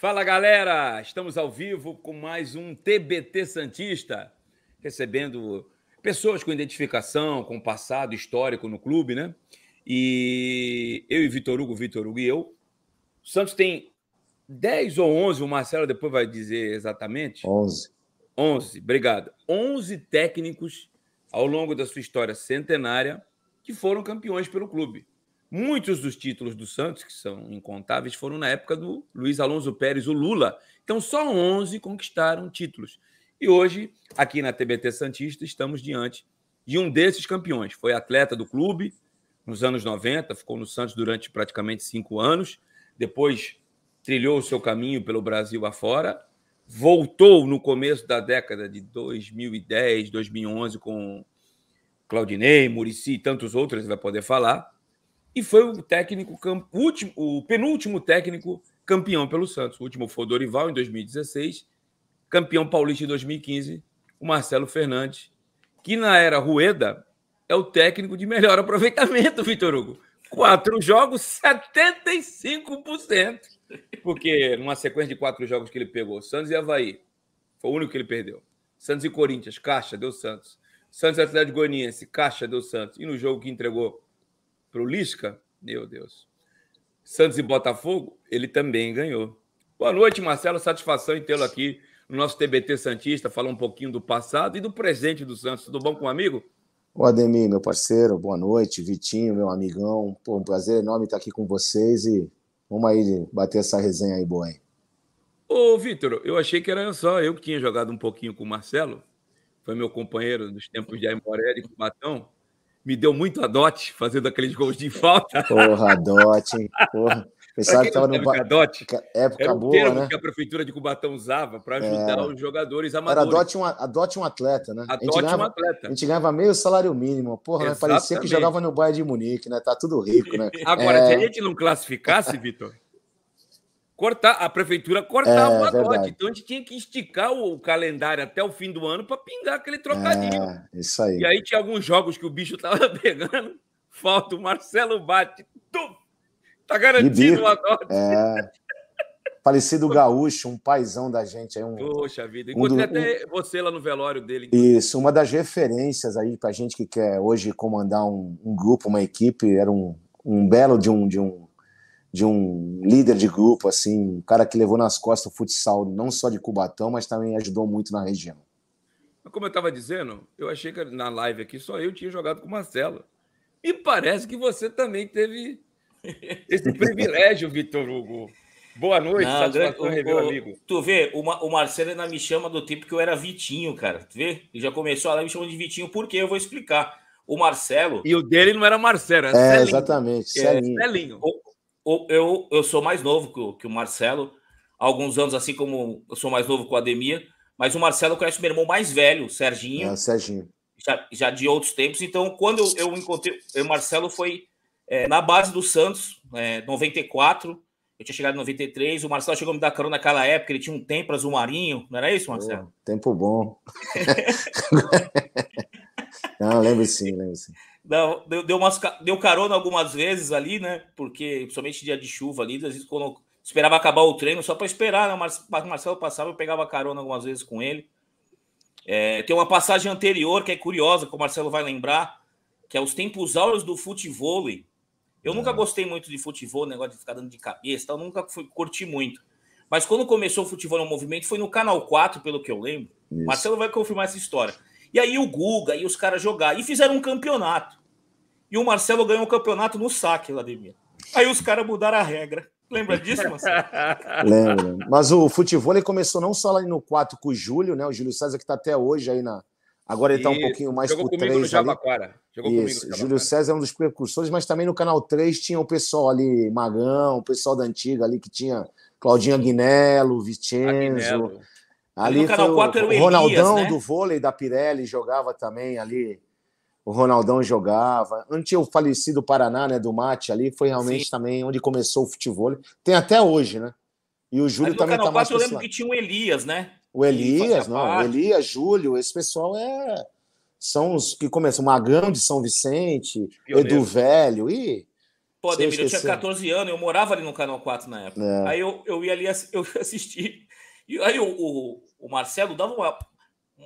Fala galera, estamos ao vivo com mais um TBT Santista, recebendo pessoas com identificação, com passado histórico no clube, né? E eu e Vitor Hugo, Vitor Hugo e eu. O Santos tem 10 ou 11, o Marcelo depois vai dizer exatamente. 11. 11, obrigado. 11 técnicos ao longo da sua história centenária que foram campeões pelo clube. Muitos dos títulos do Santos, que são incontáveis, foram na época do Luiz Alonso Pérez, o Lula. Então, só 11 conquistaram títulos. E hoje, aqui na TBT Santista, estamos diante de um desses campeões. Foi atleta do clube nos anos 90, ficou no Santos durante praticamente cinco anos, depois trilhou o seu caminho pelo Brasil afora, voltou no começo da década de 2010, 2011 com Claudinei, Murici e tantos outros, ele vai poder falar e foi o técnico o último, o penúltimo técnico campeão pelo Santos. O último foi o Dorival em 2016, campeão paulista em 2015, o Marcelo Fernandes, que na era Rueda é o técnico de melhor aproveitamento, Vitor Hugo. Quatro jogos, 75%. Porque numa sequência de quatro jogos que ele pegou, Santos e Havaí, foi o único que ele perdeu. Santos e Corinthians, caixa, deu Santos. Santos e Atlético Goianiense, caixa, deu Santos. E no jogo que entregou para o Lisca, meu Deus. Santos e Botafogo, ele também ganhou. Boa noite, Marcelo. Satisfação em tê-lo aqui no nosso TBT Santista, falar um pouquinho do passado e do presente do Santos. Tudo bom com o amigo? O Ademir, meu parceiro, boa noite. Vitinho, meu amigão. Pô, um prazer enorme estar aqui com vocês e vamos aí bater essa resenha aí boa, hein? Ô, Vitor, eu achei que era só eu que tinha jogado um pouquinho com o Marcelo. Foi meu companheiro nos tempos de Aimoré e Matão me deu muito a dote fazendo aqueles gols de falta. Porra, dote, hein? Porra. Pensava que no é ba... dote, é época era boa, termo né? que a prefeitura de Cubatão usava para é. ajudar é. os jogadores amadores. Era adote um, adote um atleta, né? Adote ganhava, um atleta. A gente ganhava meio salário mínimo. Porra, né? parecia que jogava no Bayern de Munique, né? Tá tudo rico, né? Agora, é... se a gente não classificasse, Vitor, cortar, a prefeitura cortava é, o pacote. É então a gente tinha que esticar o, calendário até o fim do ano para pingar aquele trocadilho. É, isso aí. E aí tinha alguns jogos que o bicho tava pegando, falta o Marcelo bate, tá garantido o nota. É. Falecido Gaúcho, um paizão da gente aí. Um, Poxa vida, encontrei um, até um, você lá no velório dele. Isso, uma das referências aí pra gente que quer hoje comandar um, um grupo, uma equipe, era um, um belo de um, de um de um líder de grupo, assim, um cara que levou nas costas o futsal, não só de Cubatão, mas também ajudou muito na região. Como eu estava dizendo, eu achei que na live aqui só eu tinha jogado com o Marcelo. Me parece que você também teve esse privilégio, Vitor Hugo. Boa noite, não, satisfação o, rever, o, amigo. Tu vê, o, o Marcelo ainda me chama do tempo que eu era Vitinho, cara. Tu vê? Ele já começou a me chamando de Vitinho, porque eu vou explicar. O Marcelo. E o dele não era Marcelo, era é, Celinho. Exatamente, Celinho. É, Celinho. O, eu, eu sou mais novo que o, que o Marcelo, alguns anos, assim como eu sou mais novo com a Ademir, mas o Marcelo conhece o meu irmão mais velho, o Serginho. É, ah, o Serginho. Já, já, de outros tempos. Então, quando eu, eu encontrei, o Marcelo foi é, na base do Santos, é, 94. Eu tinha chegado em 93. O Marcelo chegou a me dar carona naquela época. Ele tinha um tempo azul marinho, não era isso, Marcelo? Oh, tempo bom. não, lembro sim, lembro sim. Deu, deu, umas, deu carona algumas vezes ali, né? Porque, principalmente dia de chuva ali, às vezes quando esperava acabar o treino só para esperar, né? O Marcelo passava, eu pegava carona algumas vezes com ele. É, tem uma passagem anterior que é curiosa, que o Marcelo vai lembrar, que é os tempos áureos do futebol. Eu é. nunca gostei muito de futebol, negócio de ficar dando de cabeça, tal, nunca fui, curti muito. Mas quando começou o futebol no movimento, foi no Canal 4, pelo que eu lembro. Isso. Marcelo vai confirmar essa história. E aí o Guga e os caras jogaram. E fizeram um campeonato. E o Marcelo ganhou o campeonato no saque, Vladimir. Aí os caras mudaram a regra. Lembra disso, Marcelo? Lembro. Mas o futebol ele começou não só lá no 4 com o Júlio, né? O Júlio César que está até hoje aí na. Agora ele está um pouquinho mais jogou comigo 3 no Jabaquara. Jogou Isso. comigo no Júlio César é um dos precursores, mas também no canal 3 tinha o pessoal ali, Magão, o pessoal da antiga ali que tinha Claudinho Aguinello, Vicenzo. Aguinello. Ali no Canal 4 era o Elias, Ronaldão né? do vôlei da Pirelli jogava também ali. O Ronaldão jogava. Antes o falecido Paraná, né, do Mate ali, foi realmente Sim. também onde começou o futebol. Tem até hoje, né? E o Júlio também ali também no Canal 4 tá eu lembro que tinha o Elias, né? O Elias, não, parte. o Elias, Júlio, esse pessoal é são os que começam, Magão de São Vicente, Pioneiro. Edu Velho e Pô, Demir, eu tinha 14 anos, eu morava ali no Canal 4 na época. É. Aí eu, eu ia ali, eu assisti. E aí o, o, o Marcelo dava uma,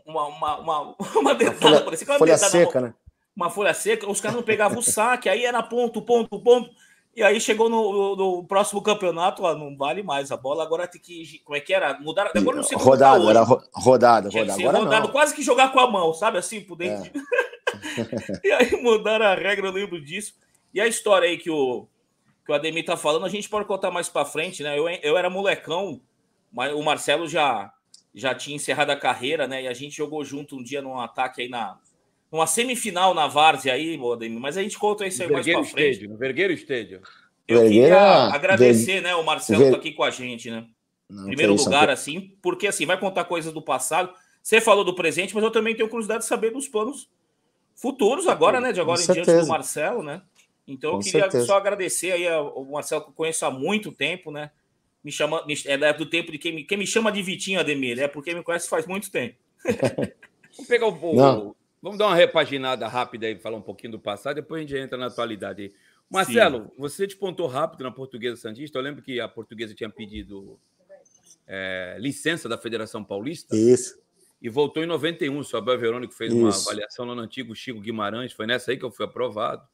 uma, uma, uma, uma uma folha seca, né? Uma folha seca, os caras não pegavam o saque, aí era ponto, ponto, ponto. E aí chegou no, no, próximo campeonato, ó, não vale mais a bola, agora tem que. Como é que era? Mudar. Agora não sei tá Rodada, era rodada, rodada. Agora rodado, não. quase que jogar com a mão, sabe? Assim, por dentro. É. e aí mudaram a regra, eu lembro disso. E a história aí que o, que o Ademir tá falando, a gente pode contar mais para frente, né? Eu, eu era molecão, mas o Marcelo já já tinha encerrado a carreira, né? E a gente jogou junto um dia num ataque aí na. Uma semifinal na Várzea aí, mas a gente conta isso aí no mais frente. Stadium, no Vergueiro Stadium. Eu queria é agradecer, Ver... né? O Marcelo Ver... tá aqui com a gente, né? Não, Primeiro lugar, assim, porque assim, vai contar coisas do passado. Você falou do presente, mas eu também tenho curiosidade de saber dos planos futuros agora, né? De agora com em certeza. diante do Marcelo, né? Então com eu queria certeza. só agradecer aí ao Marcelo, que eu conheço há muito tempo, né? me chama, é da é do tempo de quem me, quem me chama de Vitinho Ademir, é porque me conhece faz muito tempo. vamos pegar o, o, Vamos dar uma repaginada rápida aí, falar um pouquinho do passado, depois a gente entra na atualidade. Marcelo, Sim. você despontou rápido na Portuguesa Santista. Eu lembro que a Portuguesa tinha pedido é, licença da Federação Paulista. Isso. E voltou em 91. O Abel Verônico fez Isso. uma avaliação lá no antigo Chico Guimarães. Foi nessa aí que eu fui aprovado.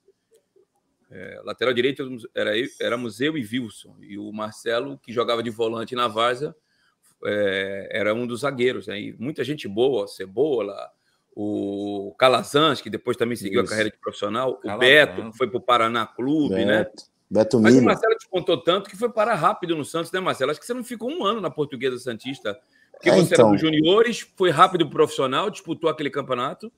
É, lateral direito era, éramos eu e Wilson. E o Marcelo, que jogava de volante na Várzea, é, era um dos zagueiros. Né? E muita gente boa, Cebola, o Calazans, que depois também seguiu Isso. a carreira de profissional, Calazans. o Beto, que foi para o Paraná Clube, Beto. né? Beto Mas Mino. o Marcelo te contou tanto que foi parar rápido no Santos, né, Marcelo? Acho que você não ficou um ano na Portuguesa Santista. Porque é, você então. era dos juniores, foi rápido profissional, disputou aquele campeonato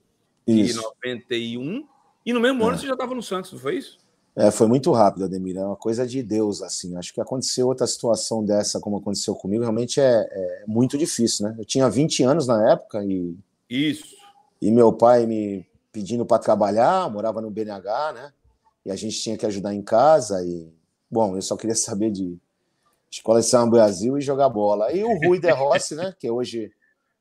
isso. em 91. E no mesmo ano é. você já estava no Santos, não foi isso? É, foi muito rápido, Ademir. É uma coisa de Deus, assim. Acho que aconteceu outra situação dessa, como aconteceu comigo, realmente é, é, muito difícil, né? Eu tinha 20 anos na época e. Isso. E meu pai me pedindo para trabalhar, morava no BNH, né? E a gente tinha que ajudar em casa. E, bom, eu só queria saber de escola de São Brasil e jogar bola. E o Rui De Rossi, né? Que hoje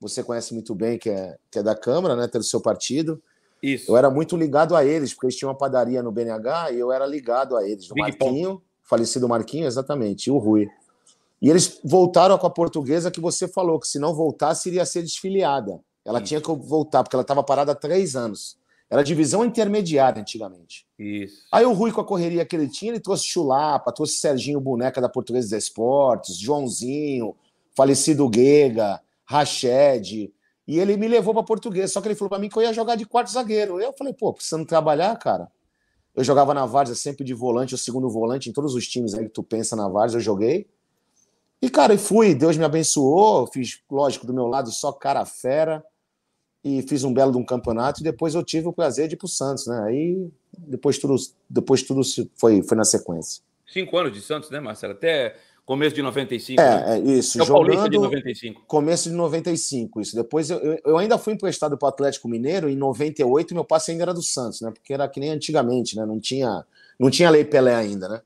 você conhece muito bem, que é, que é da Câmara, né? Pelo seu partido isso. Eu era muito ligado a eles, porque eles tinham uma padaria no BNH e eu era ligado a eles. O Big Marquinho, falecido Marquinho, exatamente, e o Rui. E eles voltaram com a portuguesa que você falou, que se não voltasse, iria ser desfiliada. Ela Isso. tinha que voltar, porque ela estava parada há três anos. Era divisão intermediária antigamente. Isso. Aí o Rui, com a correria que ele tinha, ele trouxe Chulapa, trouxe Serginho Boneca da Portuguesa dos Esportes, Joãozinho, falecido Guega, Rached, e ele me levou para português, só que ele falou para mim que eu ia jogar de quarto zagueiro. Eu falei, pô, precisando trabalhar, cara. Eu jogava na Várzea sempre de volante, o segundo volante, em todos os times aí que tu pensa na Várzea, eu joguei. E, cara, e fui, Deus me abençoou, fiz, lógico, do meu lado só cara fera, e fiz um belo de um campeonato, e depois eu tive o prazer de ir pro Santos, né? Aí depois tudo, depois tudo foi, foi na sequência. Cinco anos de Santos, né, Marcelo? Até Começo de 95. É, né? é isso. É o jogando, Paulista de 95. Começo de 95, isso. Depois eu, eu ainda fui emprestado para o Atlético Mineiro em 98, meu passe ainda era do Santos, né? Porque era que nem antigamente, né? Não tinha, não tinha lei Pelé ainda, né?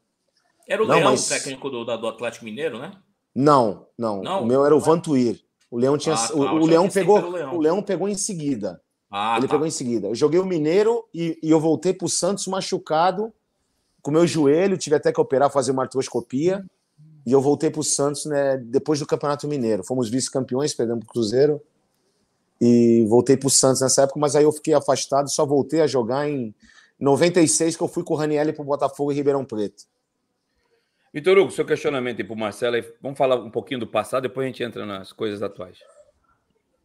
Era o não, Leão, mas... o técnico do, do Atlético Mineiro, né? Não, não, não. O meu era o Vantuir. O Leão tinha, ah, tá, o, Leão pegou, Leão. o Leão pegou em seguida. Ah, ele tá. pegou em seguida. Eu joguei o Mineiro e, e eu voltei para o Santos machucado com meu joelho, tive até que operar, fazer uma artroscopia. E eu voltei para o Santos né, depois do Campeonato Mineiro. Fomos vice-campeões, perdemos o Cruzeiro. E voltei para o Santos nessa época, mas aí eu fiquei afastado. Só voltei a jogar em 96, que eu fui com o Raniel para o Botafogo e Ribeirão Preto. Vitor Hugo, seu questionamento aí para o Marcelo. Vamos falar um pouquinho do passado, depois a gente entra nas coisas atuais.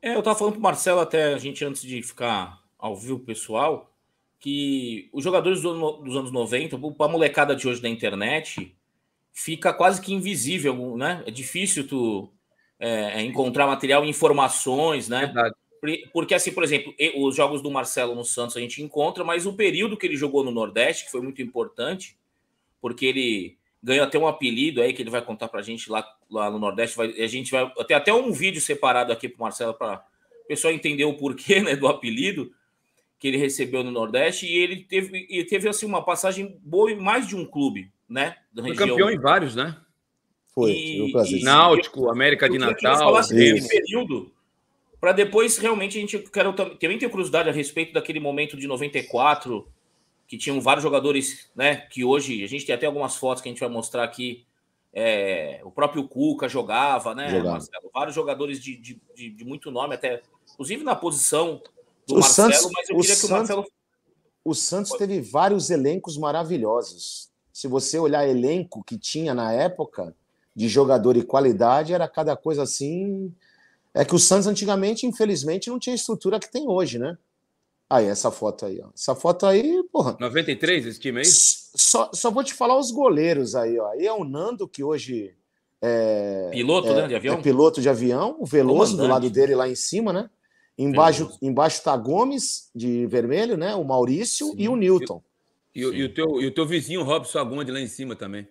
É, eu estava falando para o Marcelo até a gente antes de ficar ao vivo pessoal, que os jogadores dos anos 90, para a molecada de hoje da internet, fica quase que invisível, né? É difícil tu é, é encontrar material informações, né? Verdade. Porque, assim, por exemplo, os jogos do Marcelo no Santos a gente encontra, mas o período que ele jogou no Nordeste, que foi muito importante, porque ele ganhou até um apelido aí que ele vai contar pra gente lá, lá no Nordeste. Vai, a gente vai ter até um vídeo separado aqui pro Marcelo para o pessoal entender o porquê né, do apelido que ele recebeu no Nordeste. E ele teve, ele teve assim, uma passagem boa em mais de um clube né? Da Foi campeão em vários, né? Foi, e, Náutico, América de Natal. Assim, período, para depois realmente a gente quero também ter curiosidade a respeito daquele momento de 94 que tinham vários jogadores, né? Que hoje a gente tem até algumas fotos que a gente vai mostrar aqui. É, o próprio Cuca jogava, né? Marcelo, vários jogadores de, de, de, de, muito nome, até inclusive na posição do o Marcelo. Santos, mas eu queria que o Marcelo. O Santos teve vários elencos maravilhosos se você olhar elenco que tinha na época de jogador e qualidade, era cada coisa assim. É que o Santos antigamente, infelizmente, não tinha estrutura que tem hoje, né? Aí, essa foto aí, ó. Essa foto aí, porra. 93 esse time aí? Só, só vou te falar os goleiros aí, ó. Aí é o Nando, que hoje é. Piloto, é, né? De avião? É piloto de avião. O Veloso, do lado dele lá em cima, né? Embaixo, embaixo tá Gomes, de vermelho, né? O Maurício Sim. e o Newton. Eu... E, e, o teu, e o teu vizinho, Robson Agonde, lá em cima também.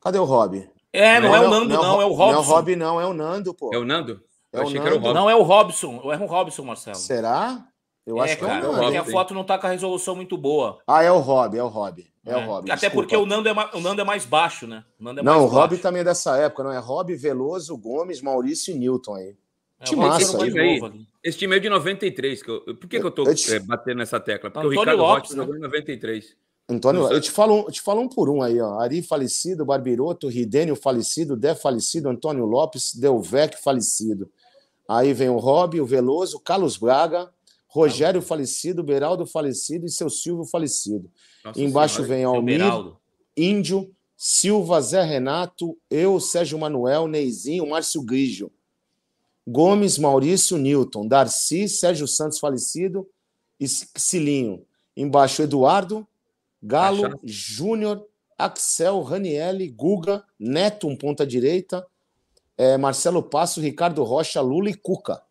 Cadê o Rob? É, não, não é, o Nando, não, não, é o Robson. Não é o Rob, não, é o Nando, pô. É o Nando? Eu é achei o que era o Robson. Não, é o Robson. É um Robson, Marcelo. Será? Eu é, acho que cara, é o Nando. Porque a foto não tá com a resolução muito boa. Ah, é o Rob, é o Rob. É, é. o Rob. Até desculpa. porque o Nando, é o Nando é mais baixo, né? O Nando é não, o Rob também é dessa época, não é? Rob, Veloso, Gomes, Maurício e Newton aí. É, massa. Esse time, esse time é de 93. Que eu... por que, eu, que eu tô eu te... batendo nessa tecla? Porque Antônio o Ricardo Lopes, Rocha né? jogou em 93. Antônio, eu te falo, eu te falo um por um aí, ó. Ari falecido, Barbiroto, Ridênio falecido, Dé falecido, Antônio Lopes, Delvec falecido. Aí vem o Rob, o Veloso, Carlos Braga, Rogério falecido, Beraldo falecido e seu Silvio falecido. Nossa Embaixo senhora, vem é Almir, Índio, Silva, Zé Renato, eu, Sérgio Manuel, Neizinho, Márcio Grigio. Gomes, Maurício, Newton, Darcy, Sérgio Santos falecido e Cilinho. Embaixo, Eduardo, Galo, Júnior, Axel, Ranielli, Guga, Neto, um ponta-direita, é, Marcelo Passo, Ricardo Rocha, Lula e Cuca.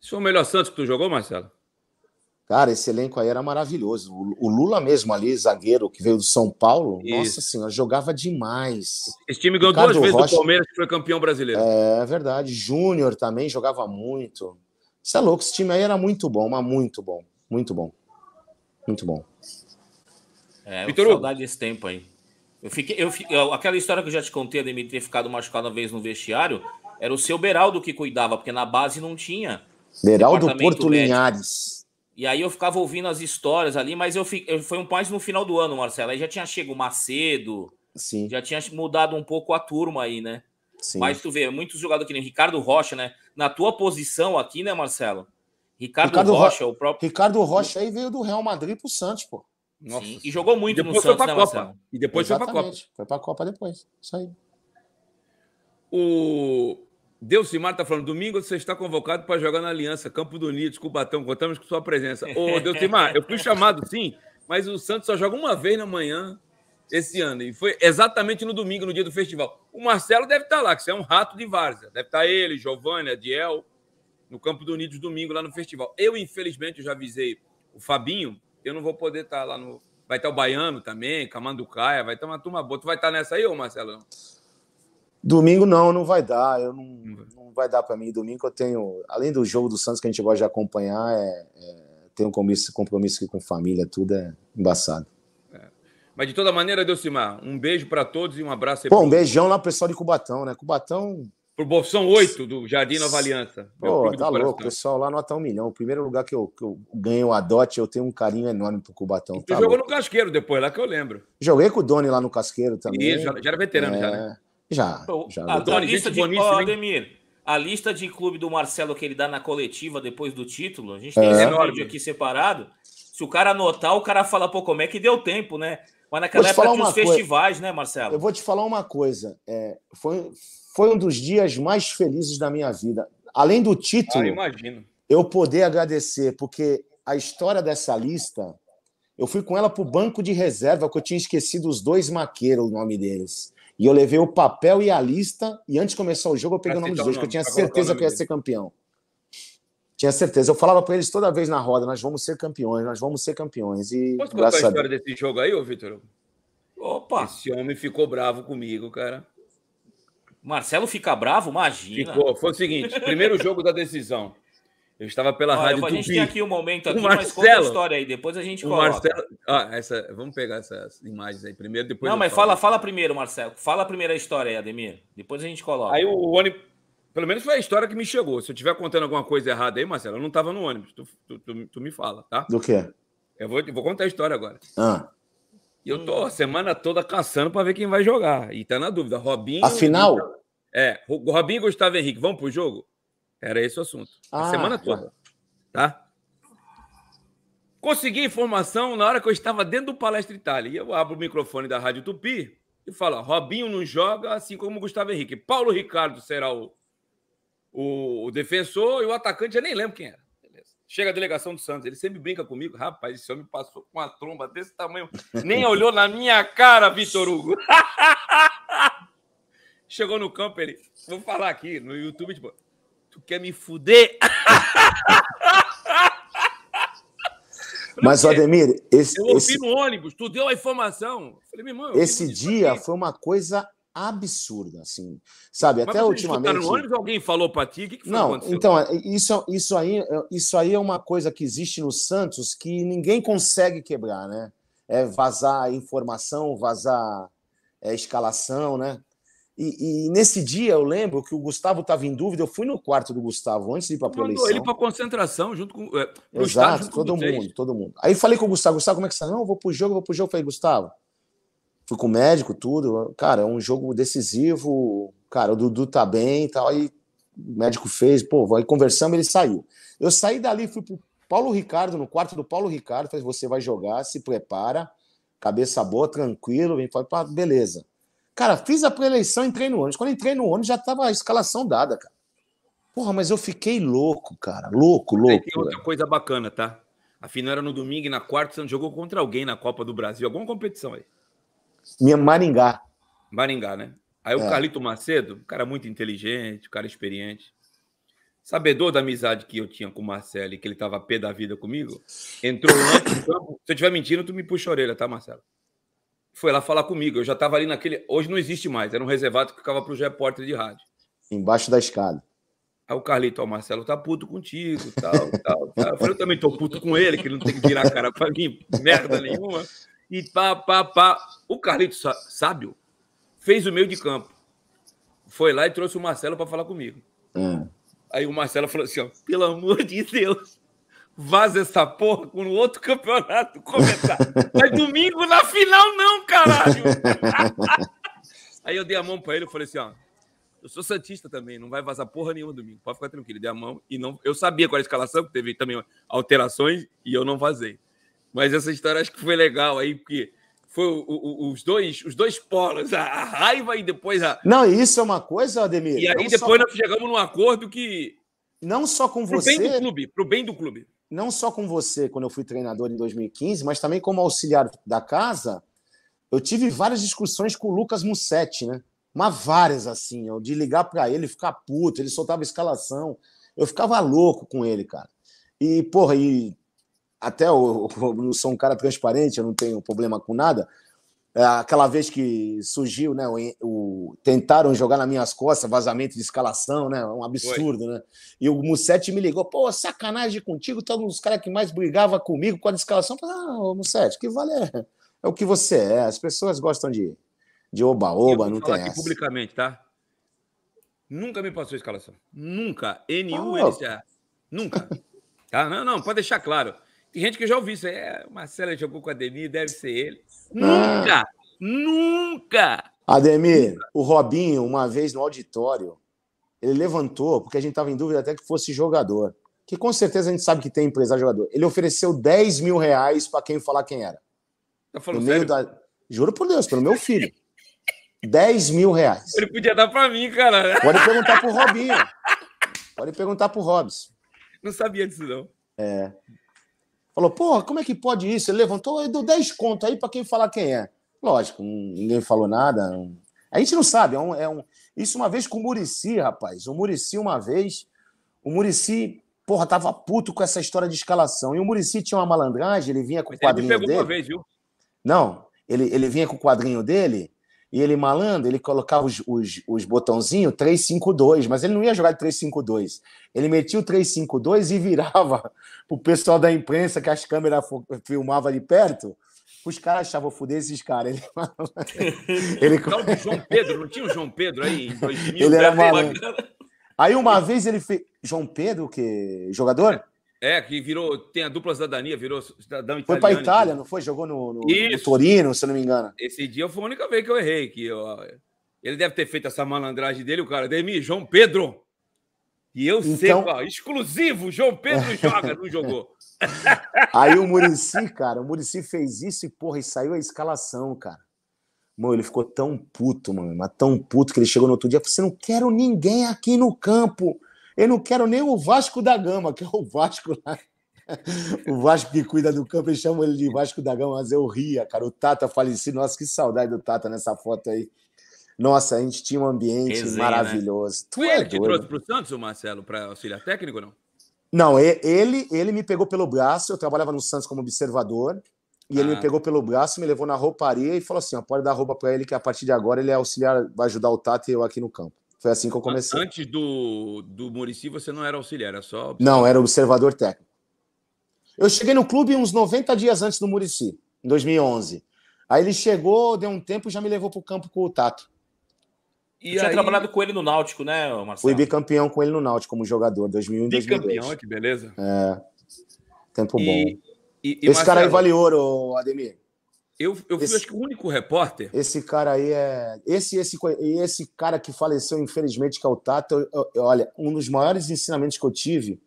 Esse foi o melhor Santos que tu jogou, Marcelo? Cara, esse elenco aí era maravilhoso. O Lula mesmo ali, zagueiro que veio do São Paulo, Isso. nossa senhora, jogava demais. Esse time ganhou Ricardo duas vezes Rocha, do Palmeiras, que foi campeão brasileiro. É, é verdade. Júnior também jogava muito. Você é louco, esse time aí era muito bom, mas muito bom. Muito bom. Muito bom. É, Vitor Hugo. Saudade desse tempo aí. Eu fiquei, eu, fiquei, aquela história que eu já te contei, de me ter ficado machucado uma vez no vestiário, era o seu Beraldo que cuidava, porque na base não tinha. Beraldo Porto médico. Linhares. E aí eu ficava ouvindo as histórias ali, mas eu, fiquei, eu foi um mais no final do ano, Marcelo. Aí já tinha chego Macedo, Sim. já tinha mudado um pouco a turma aí, né? Sim. Mas tu vê, muitos jogadores que nem Ricardo Rocha, né? Na tua posição aqui, né, Marcelo? Ricardo, Ricardo Rocha, Ro... o próprio. Ricardo Rocha aí veio do Real Madrid pro Santos, pô. Nossa. Sim, e jogou muito né, e depois no Santos, foi Copa. E depois Exatamente. foi para a Copa. Foi para a Copa depois. Isso aí. O Deus Simar está falando, domingo você está convocado para jogar na Aliança, Campo do Nides, Cubatão, contamos com sua presença. Ô, Deus eu fui chamado sim, mas o Santos só joga uma vez na manhã esse ano, e foi exatamente no domingo, no dia do festival. O Marcelo deve estar tá lá, que você é um rato de várzea. Deve estar tá ele, Giovanni, Adiel, no Campo do Nides, domingo, lá no festival. Eu, infelizmente, já avisei o Fabinho, eu não vou poder estar tá lá no. Vai estar tá o Baiano também, Camanducaia, vai estar uma turma boa. Tu vai estar tá nessa aí, ô Marcelo? Domingo não, não vai dar. Eu não, não vai dar para mim. Domingo eu tenho, além do jogo do Santos que a gente gosta de acompanhar, é, é, tenho um compromisso, compromisso com família, tudo é embaçado. É. Mas de toda maneira, Delcimar, um beijo para todos e um abraço. Pô, um beijão lá pro pessoal de Cubatão, né? Cubatão Pro Bolsão 8 do Jardim Nova Aliança. Pô, tá louco, o pessoal lá nota um milhão. O primeiro lugar que eu, que eu ganho a dote, eu tenho um carinho enorme pro Cubatão. Tá jogou louco. no Casqueiro depois, lá que eu lembro. Joguei com o Doni lá no Casqueiro também. Isso, já, já, era veterano, né? é... já, né? Já. já a, Doni, lista de oh, Ademir, a lista de clube do Marcelo que ele dá na coletiva depois do título, a gente é. tem é. esse enorme aqui separado. Se o cara anotar, o cara fala, pô, como é que deu tempo, né? Mas naquela época tinha os festivais, coisa. né, Marcelo? Eu vou te falar uma coisa. É, foi, foi um dos dias mais felizes da minha vida. Além do título, ah, eu, eu poder agradecer, porque a história dessa lista, eu fui com ela para o banco de reserva, que eu tinha esquecido os dois maqueiros, o nome deles. E eu levei o papel e a lista, e antes de começar o jogo, eu peguei pra o nome dos dois, porque eu tinha certeza que eu ia ser campeão. Tinha certeza. Eu falava para eles toda vez na roda: nós vamos ser campeões, nós vamos ser campeões. E, Posso contar a história desse jogo aí, ô Vitor? Opa! Esse homem ficou bravo comigo, cara. Marcelo fica bravo? Imagina. Ficou. Foi o seguinte: primeiro jogo da decisão. Eu estava pela Olha, rádio. A gente Tupi. tem aqui um momento aqui, Marcelo, mas conta a história aí, depois a gente o coloca. Marcelo, ah, essa, vamos pegar essas imagens aí primeiro, depois. Não, mas fala, fala primeiro, Marcelo. Fala a primeira história aí, Ademir. Depois a gente coloca. Aí o ônibus. Pelo menos foi a história que me chegou. Se eu estiver contando alguma coisa errada aí, Marcelo, eu não estava no ônibus. Tu, tu, tu, tu, me fala, tá? Do quê? Eu vou, vou contar a história agora. Ah. eu tô a semana toda caçando para ver quem vai jogar. E tá na dúvida. Robinho. Afinal. É, Robinho e Gustavo Henrique, vamos pro jogo? Era esse o assunto. Ah, a semana tá. toda. Tá? Consegui informação na hora que eu estava dentro do Palestra Itália. E eu abro o microfone da Rádio Tupi e falo: Robinho não joga, assim como Gustavo Henrique. Paulo Ricardo será o, o, o defensor e o atacante, eu nem lembro quem era. Chega a delegação do Santos, ele sempre brinca comigo. Rapaz, esse homem passou com uma tromba desse tamanho, nem olhou na minha cara, Vitor Hugo. Chegou no campo, ele. Vou falar aqui no YouTube, tipo, tu quer me fuder? Mas, Ademir, esse. Eu ouvi esse... no ônibus, tu deu a informação. Falei, meu irmão, esse dia foi uma coisa absurda, assim, sabe? Mas até ultimamente. No ônibus, alguém falou para ti? O que, que foi Não, então é, isso, isso aí, é, isso aí é uma coisa que existe no Santos que ninguém consegue quebrar, né? É vazar informação, vazar é, escalação, né? E, e, nesse dia eu lembro que o Gustavo estava em dúvida, eu fui no quarto do Gustavo antes de ir para a eleição. ele para concentração junto com é, Exato, junto todo com mundo, vocês. todo mundo. Aí falei com o Gustavo, Gustavo, como é que você tá? Não, vou pro jogo, vou pro jogo. Eu falei, Gustavo, fui com o médico, tudo. Cara, é um jogo decisivo. Cara, o Dudu tá bem e tal. Aí o médico fez, pô, aí conversamos, ele saiu. Eu saí dali, fui pro Paulo Ricardo, no quarto do Paulo Ricardo, falei, você vai jogar, se prepara, cabeça boa, tranquilo, vem, falei, ah, beleza. Cara, fiz a pré-eleição, entrei no ônibus. Quando entrei no ônibus, já estava a escalação dada, cara. Porra, mas eu fiquei louco, cara. Louco, louco. tem outra velho. coisa bacana, tá? A final era no domingo e na quarta você não jogou contra alguém na Copa do Brasil. Alguma competição aí? Minha Maringá. Maringá, né? Aí o é. Carlito Macedo, um cara muito inteligente, um cara experiente, sabedor da amizade que eu tinha com o Marcelo e que ele tava pé da vida comigo, entrou no campo. Se eu estiver mentindo, tu me puxa a orelha, tá, Marcelo? foi lá falar comigo. Eu já estava ali naquele. Hoje não existe mais, era um reservado que ficava para os repórteres de rádio. Embaixo da escada. Aí o Carlito, ó, o Marcelo tá puto contigo, tal, tal, tal. Eu falei, eu também tô puto com ele, que ele não tem que virar a cara pra mim, merda nenhuma. E pá, pá, pá. O Carlito, sábio, fez o meio de campo. Foi lá e trouxe o Marcelo para falar comigo. É. Aí o Marcelo falou assim: ó, pelo amor de Deus, vaza essa porra com o outro campeonato começar. Mas domingo na final não, caralho! Aí eu dei a mão para ele e falei assim, ó, eu sou santista também, não vai vazar porra nenhuma domingo. Pode ficar tranquilo, eu dei a mão e não, eu sabia qual era a escalação, que teve também alterações e eu não vazei. Mas essa história acho que foi legal aí, porque foi o, o, os dois os dois polos, a raiva e depois a Não, isso é uma coisa, Ademir. E aí depois só... nós chegamos num acordo que não só com pro você. Pro bem do clube, pro bem do clube. Não só com você, quando eu fui treinador em 2015, mas também como auxiliar da casa, eu tive várias discussões com o Lucas Mussetti, né? Mas várias, assim, ó, de ligar para ele, ficar puto, ele soltava escalação. Eu ficava louco com ele, cara. E, porra, e até eu, eu, eu sou um cara transparente, eu não tenho problema com nada, é aquela vez que surgiu, né, o, o, tentaram jogar nas minhas costas vazamento de escalação, né, um absurdo, Foi. né? E o Mussetti me ligou, pô, sacanagem contigo, tá um dos caras que mais brigava comigo com a escalação. Eu falei, ah, Mussetti, que vale é, é, o que você é. As pessoas gostam de de oba-oba, não falar tem aqui essa. publicamente, tá? Nunca me passou escalação. Nunca. N-U-N-C-A. Ah, Nunca. tá? Não, não, pode deixar claro. Tem gente que já ouviu isso. É, Marcelo jogou com a Demi, deve ser ele. Nunca! Ah. Nunca! Ademir, o Robinho, uma vez no auditório, ele levantou, porque a gente estava em dúvida até que fosse jogador. Que com certeza a gente sabe que tem empresário jogador. Ele ofereceu 10 mil reais para quem falar quem era. Eu tá falo, no meio sério? da... Juro por Deus, pelo meu filho. 10 mil reais. Ele podia dar para mim, cara. Pode perguntar pro Robinho. Pode perguntar pro Robson. Não sabia disso, não. É. Falou, porra, como é que pode isso? Ele levantou e deu 10 conto aí para quem falar quem é. Lógico, ninguém falou nada. A gente não sabe. É um, é um... Isso uma vez com o Murici, rapaz. O Murici, uma vez, o Murici, porra, tava puto com essa história de escalação. E o Murici tinha uma malandragem, ele vinha com o quadrinho ele me pegou dele. Uma vez, viu? Não, ele, ele vinha com o quadrinho dele e ele, malandro, ele colocava os, os, os botãozinhos 3-5-2, mas ele não ia jogar de 3-5-2. Ele metia o 3-5-2 e virava pro pessoal da imprensa, que as câmeras filmavam ali perto. Os caras achavam, foder esses caras. Ele, ele... Tal João Pedro, não tinha o João Pedro aí em 2000? Ele era malandro. Aí uma vez ele fez. João Pedro, o que jogador? É, que virou, tem a dupla cidadania, virou cidadão italiano. Foi para Itália, assim. não foi? Jogou no, no, no, Torino, se não me engano. Esse dia foi a única vez que eu errei. Que eu... ele deve ter feito essa malandragem dele, o cara, Demi, João Pedro. E eu então... sei, ó, exclusivo, João Pedro joga, não jogou. Aí o Murici, cara, o Murici fez isso e, porra, e saiu a escalação, cara. Mano, ele ficou tão puto, mano, mas tão puto que ele chegou no outro dia e falou: Você assim, não quero ninguém aqui no campo. Eu não quero nem o Vasco da Gama, que é o Vasco lá. O Vasco que cuida do campo, eles chamam ele de Vasco da Gama, mas eu ria, cara. O Tata falecido, nossa, que saudade do Tata nessa foto aí. Nossa, a gente tinha um ambiente Resenha, né? maravilhoso. Né? Foi é ele que trouxe para o Santos, o Marcelo, para auxiliar técnico, não? Não, ele, ele me pegou pelo braço, eu trabalhava no Santos como observador, e ah. ele me ah. pegou pelo braço, me levou na rouparia e falou assim: ó, pode dar roupa para ele, que a partir de agora ele é auxiliar, vai ajudar o Tata e eu aqui no campo. Foi assim que eu comecei. Antes do, do Murici, você não era auxiliar, era só. Observador. Não, era observador técnico. Eu cheguei no clube uns 90 dias antes do Murici, em 2011. Aí ele chegou, deu um tempo e já me levou para o campo com o Tato. E tinha aí... trabalhado com ele no Náutico, né, Marcelo? Fui bicampeão com ele no Náutico como jogador, 2001 e 2002. Bicampeão, que beleza. É. Tempo e, bom. E, e Esse Marcelo... cara aí vale ouro, Ademir. Eu, eu fui, acho que, o único repórter. Esse cara aí é. Esse, esse, esse cara que faleceu, infelizmente, que é o Tata, eu, eu, olha, um dos maiores ensinamentos que eu tive.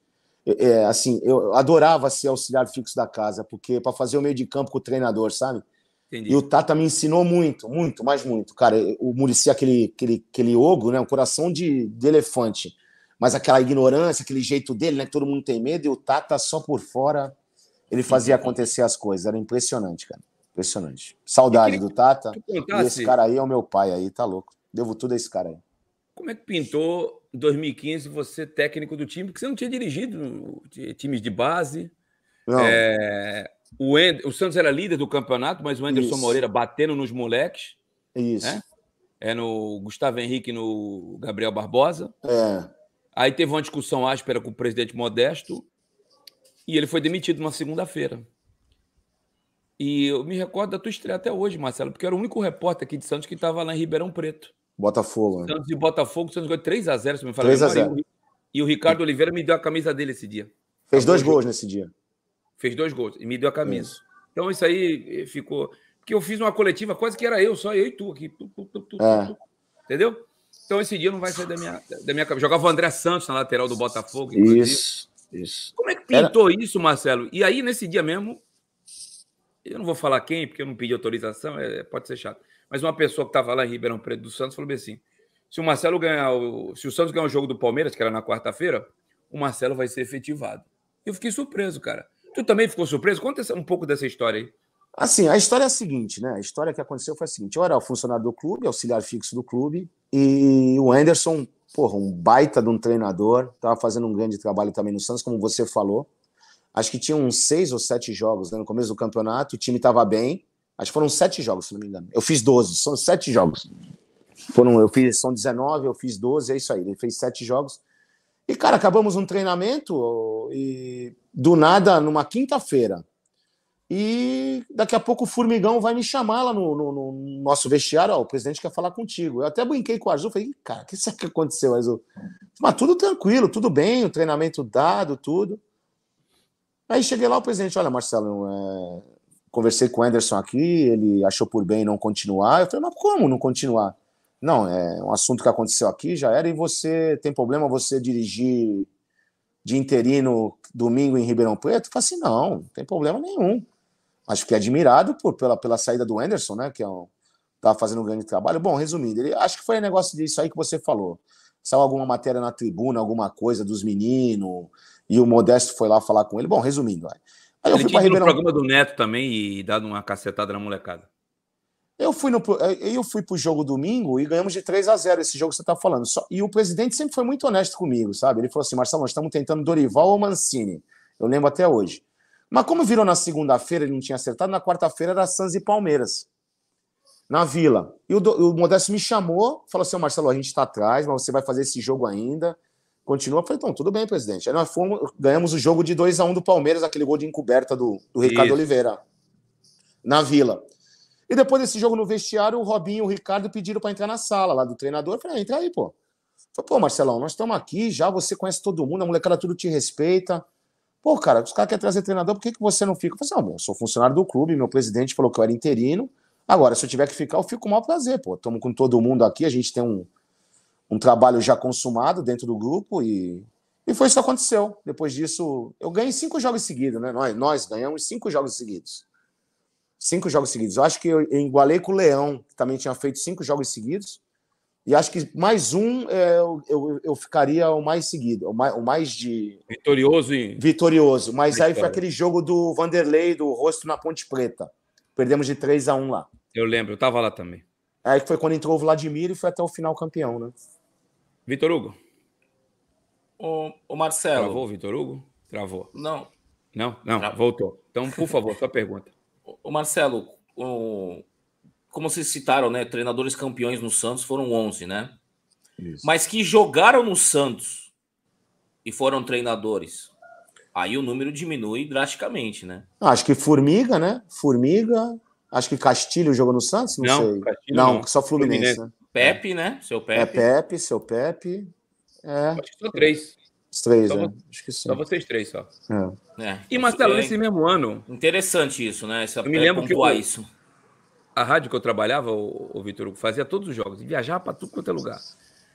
É, é assim, eu adorava ser auxiliar fixo da casa, porque para fazer o meio de campo com o treinador, sabe? Entendi. E o Tata me ensinou muito, muito, mais muito. Cara, o Murici aquele, aquele, aquele ogro, né? Um coração de, de elefante. Mas aquela ignorância, aquele jeito dele, né? Que todo mundo tem medo, e o Tata tá só por fora ele fazia acontecer as coisas. Era impressionante, cara. Impressionante. Saudade do Tata. E esse cara aí é o meu pai aí, tá louco. Devo tudo a esse cara aí. Como é que pintou em 2015 você técnico do time? Porque você não tinha dirigido times de base. Não. É, o, o Santos era líder do campeonato, mas o Anderson Isso. Moreira batendo nos moleques. Isso. Né? É no Gustavo Henrique no Gabriel Barbosa. É. Aí teve uma discussão áspera com o presidente Modesto e ele foi demitido numa segunda-feira. E eu me recordo da tua estreia até hoje, Marcelo, porque era o único repórter aqui de Santos que estava lá em Ribeirão Preto. Botafogo. Né? Santos e Botafogo, Santos ganhou 3x0, se me falar. 3x0. E o Ricardo Oliveira me deu a camisa dele esse dia. Fez dois tá gols nesse dia. Fez dois gols e me deu a camisa. Isso. É. Então isso aí eh, ficou. Porque eu fiz uma coletiva, quase que era eu, só eu e tu aqui. Tu, tu, tu, é. Entendeu? Então esse dia não vai sair da minha, da minha cabeça. Jogava o André Santos na lateral do Botafogo. Inclusive. Isso, isso. Como é que pintou era... isso, Marcelo? E aí, nesse dia mesmo, eu não vou falar quem, porque eu não pedi autorização, é, é pode ser chato. Mas uma pessoa que estava lá em Ribeirão Preto do Santos falou assim: se o Marcelo ganhar, o, se o Santos ganhar o jogo do Palmeiras, que era na quarta-feira, o Marcelo vai ser efetivado. Eu fiquei surpreso, cara. Tu também ficou surpreso? Conta um pouco dessa história aí. Assim, a história é a seguinte, né? A história que aconteceu foi a seguinte: eu era funcionário do clube, auxiliar fixo do clube, e o Anderson, porra, um baita de um treinador, estava fazendo um grande trabalho também no Santos, como você falou acho que tinha uns seis ou sete jogos né, no começo do campeonato, o time estava bem. Acho que foram sete jogos, se não me engano. Eu fiz 12, são sete jogos. Foram, eu fiz, são 19, eu fiz 12, é isso aí. Ele fez sete jogos. E, cara, acabamos um treinamento e do nada, numa quinta-feira. E daqui a pouco o Formigão vai me chamar lá no, no, no nosso vestiário. Ó, o presidente quer falar contigo. Eu até brinquei com o Azul, falei, cara, o que será que aconteceu, Azul? Mas tudo tranquilo, tudo bem, o treinamento dado, tudo. Aí cheguei lá, o presidente, olha, Marcelo, é... conversei com o Anderson aqui, ele achou por bem não continuar. Eu falei, mas como não continuar? Não, é um assunto que aconteceu aqui, já era, e você tem problema você dirigir de interino domingo em Ribeirão Preto? Eu falei assim, não, não tem problema nenhum. Acho que é admirado por, pela, pela saída do Anderson, né? Que é um, estava tá fazendo um grande trabalho. Bom, resumindo, ele, acho que foi negócio disso aí que você falou. Saiu alguma matéria na tribuna, alguma coisa dos meninos, e o Modesto foi lá falar com ele. Bom, resumindo, aí, aí eu fui para Ribeirão. no programa do Neto também e dado uma cacetada na molecada. Eu fui, no, eh, eu fui pro jogo domingo e ganhamos de 3 a 0 esse jogo que você tá falando. Só, e o presidente sempre foi muito honesto comigo, sabe? Ele falou assim: Marcelo, nós estamos tentando Dorival ou Mancini. Eu lembro até hoje. Mas como virou na segunda-feira, ele não tinha acertado, na quarta-feira era Santos e Palmeiras na Vila. E o, o Modesto me chamou, falou assim: Marcelo, a gente está atrás, mas você vai fazer esse jogo ainda. Continua, falei, então, tudo bem, presidente. Aí nós fomos, ganhamos o jogo de 2 a 1 um do Palmeiras, aquele gol de encoberta do, do Ricardo Isso. Oliveira, na Vila. E depois desse jogo no vestiário, o Robinho e o Ricardo pediram para entrar na sala lá do treinador. Eu falei, ah, entra aí, pô. Falei, pô, Marcelão, nós estamos aqui já, você conhece todo mundo, a molecada tudo te respeita. Pô, cara, os caras querem trazer treinador, por que, que você não fica? Eu falei, não, ah, eu sou funcionário do clube, meu presidente falou que eu era interino. Agora, se eu tiver que ficar, eu fico com o maior prazer, pô. Estamos com todo mundo aqui, a gente tem um, um trabalho já consumado dentro do grupo e, e foi isso que aconteceu. Depois disso, eu ganhei cinco jogos seguidos, né? Nós, nós ganhamos cinco jogos seguidos. Cinco jogos seguidos. Eu acho que eu, eu igualei com o Leão, que também tinha feito cinco jogos seguidos. E acho que mais um é, eu, eu, eu, ficaria o mais seguido, o mais, o mais de. Vitorioso e. Vitorioso. Mas aí foi aquele jogo do Vanderlei, do rosto na Ponte Preta. Perdemos de 3 a 1 lá. Eu lembro, eu tava lá também. Aí foi quando entrou o Vladimir e foi até o final campeão, né? Vitor Hugo. o Marcelo. Travou, Vitor Hugo? Travou. Não. Não, não, Travou. voltou. Então, por favor, sua pergunta. O Marcelo, o... como vocês citaram, né? Treinadores campeões no Santos foram 11, né? Isso. Mas que jogaram no Santos e foram treinadores. Aí o número diminui drasticamente, né? Ah, acho que Formiga, né? Formiga. Acho que Castilho jogou no Santos, não, não sei. não, não, só Fluminense, Fluminense. Né? Pepe, né? Seu é Pepe. É Pepe, seu Pepe. É... Acho que são três. Os três, só, é. Acho que sim. Só vocês três, só. É. É. E então, Marcelo, nesse mesmo ano. Interessante isso, né? Essa, eu me lembro que eu, isso. A rádio que eu trabalhava, o, o Vitor fazia todos os jogos, viajava para tudo quanto é lugar.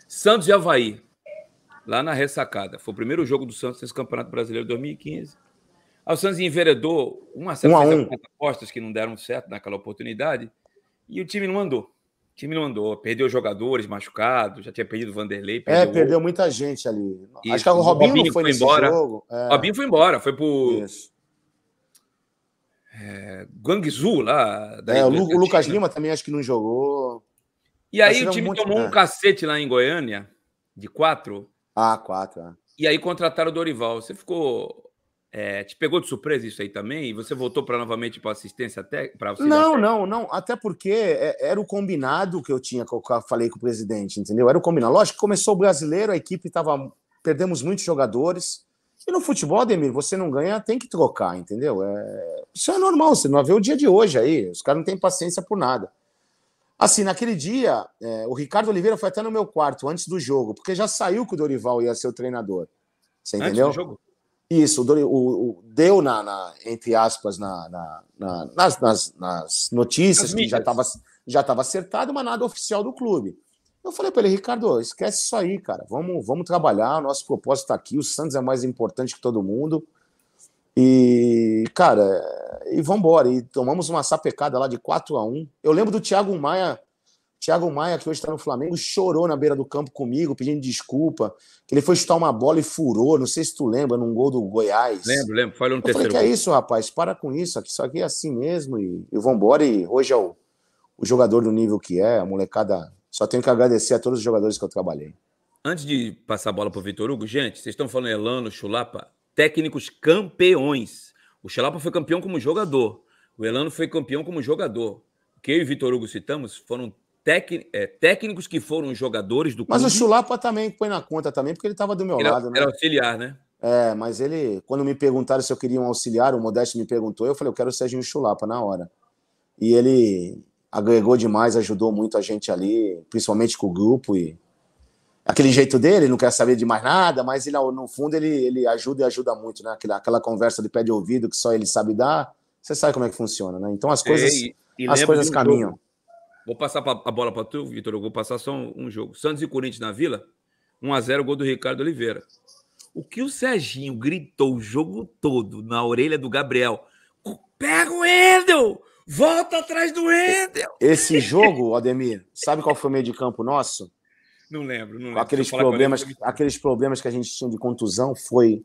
Santos e Havaí, lá na ressacada. Foi o primeiro jogo do Santos nesse Campeonato Brasileiro de 2015. Aí o Santos enveredou uma série um de um. apostas que não deram certo naquela oportunidade e o time não andou. O time não andou, perdeu jogadores machucados, já tinha perdido o Vanderlei. É, perdeu é, perdeu muita gente ali. Isso. Acho que o Robinho, Robinho foi, foi embora. jogo. É. Robinho foi embora, foi pro. Isso. É, Guangzhou lá. é, o, Lucas Lima também acho que não jogou. E aí o time tomou um é. cacete lá em Goiânia, de quatro. Ah, quatro. É. E aí contrataram o Dorival. Você ficou é, te pegou de surpresa isso aí também? E você voltou para novamente para assistência até para Não, não, não. Até porque é, era o combinado que eu tinha, que eu falei com o presidente, entendeu? Era o combinado. Lógico que começou o brasileiro, a equipe estava. Perdemos muitos jogadores. E no futebol, Ademir, você não ganha, tem que trocar, entendeu? É... Isso é normal, você não vê o dia de hoje aí. Os caras não têm paciência por nada. Assim, naquele dia, é, o Ricardo Oliveira foi até no meu quarto antes do jogo, porque já saiu que o Dorival ia ser o treinador. Você entendeu? Antes do jogo? Isso, o, o deu na, na, entre aspas, na, na nas, nas, nas, notícias que já estava já tava acertado, mas nada oficial do clube. Eu falei para ele, Ricardo, esquece isso aí, cara. Vamos, vamos trabalhar, nosso propósito está aqui, o Santos é mais importante que todo mundo. E, cara, e vamos embora E tomamos uma sapecada lá de 4 a 1 Eu lembro do Thiago Maia Thiago Maia, que hoje está no Flamengo, chorou na beira do campo comigo, pedindo desculpa. Que ele foi chutar uma bola e furou. Não sei se tu lembra, num gol do Goiás. Lembro, lembro. Falhou no eu terceiro falei, gol. que é isso, rapaz? Para com isso. Isso aqui é assim mesmo. E, e vambora. E hoje é o, o jogador do nível que é. A molecada. Só tenho que agradecer a todos os jogadores que eu trabalhei. Antes de passar a bola para o Vitor Hugo, gente, vocês estão falando Elano, Chulapa, técnicos campeões. O Chulapa foi campeão como jogador. O Elano foi campeão como jogador. O que eu e o Vitor Hugo citamos foram tec, é, técnicos que foram jogadores do Mas clube. Mas o Chulapa também põe na conta também, porque ele estava do meu ele lado, né? era, né? auxiliar, né? É, mas ele, quando me perguntaram se eu queria um auxiliar, o Modesto me perguntou, eu falei, eu quero o Serginho Chulapa na hora. E ele agregou demais, ajudou muito a gente ali, principalmente com o grupo e aquele jeito dele, não quer saber de mais nada, mas ele, no fundo ele, ele ajuda e ajuda muito, né? Aquela, aquela conversa de pé de ouvido que só ele sabe dar, você sabe como é que funciona, né? Então as é, coisas, e as coisas um caminham. Jogo, Vou passar a bola para tu, Vitor. Eu vou passar só um, jogo. Santos e Corinthians na Vila, 1x0, gol do Ricardo Oliveira. O que o Serginho gritou o jogo todo na orelha do Gabriel? Pega o Endel! Volta atrás do Endel! Esse jogo, Ademir, sabe qual foi o meio de campo nosso? Não lembro, não lembro. Aqueles problemas, lembro. aqueles problemas que a gente tinha de contusão foi.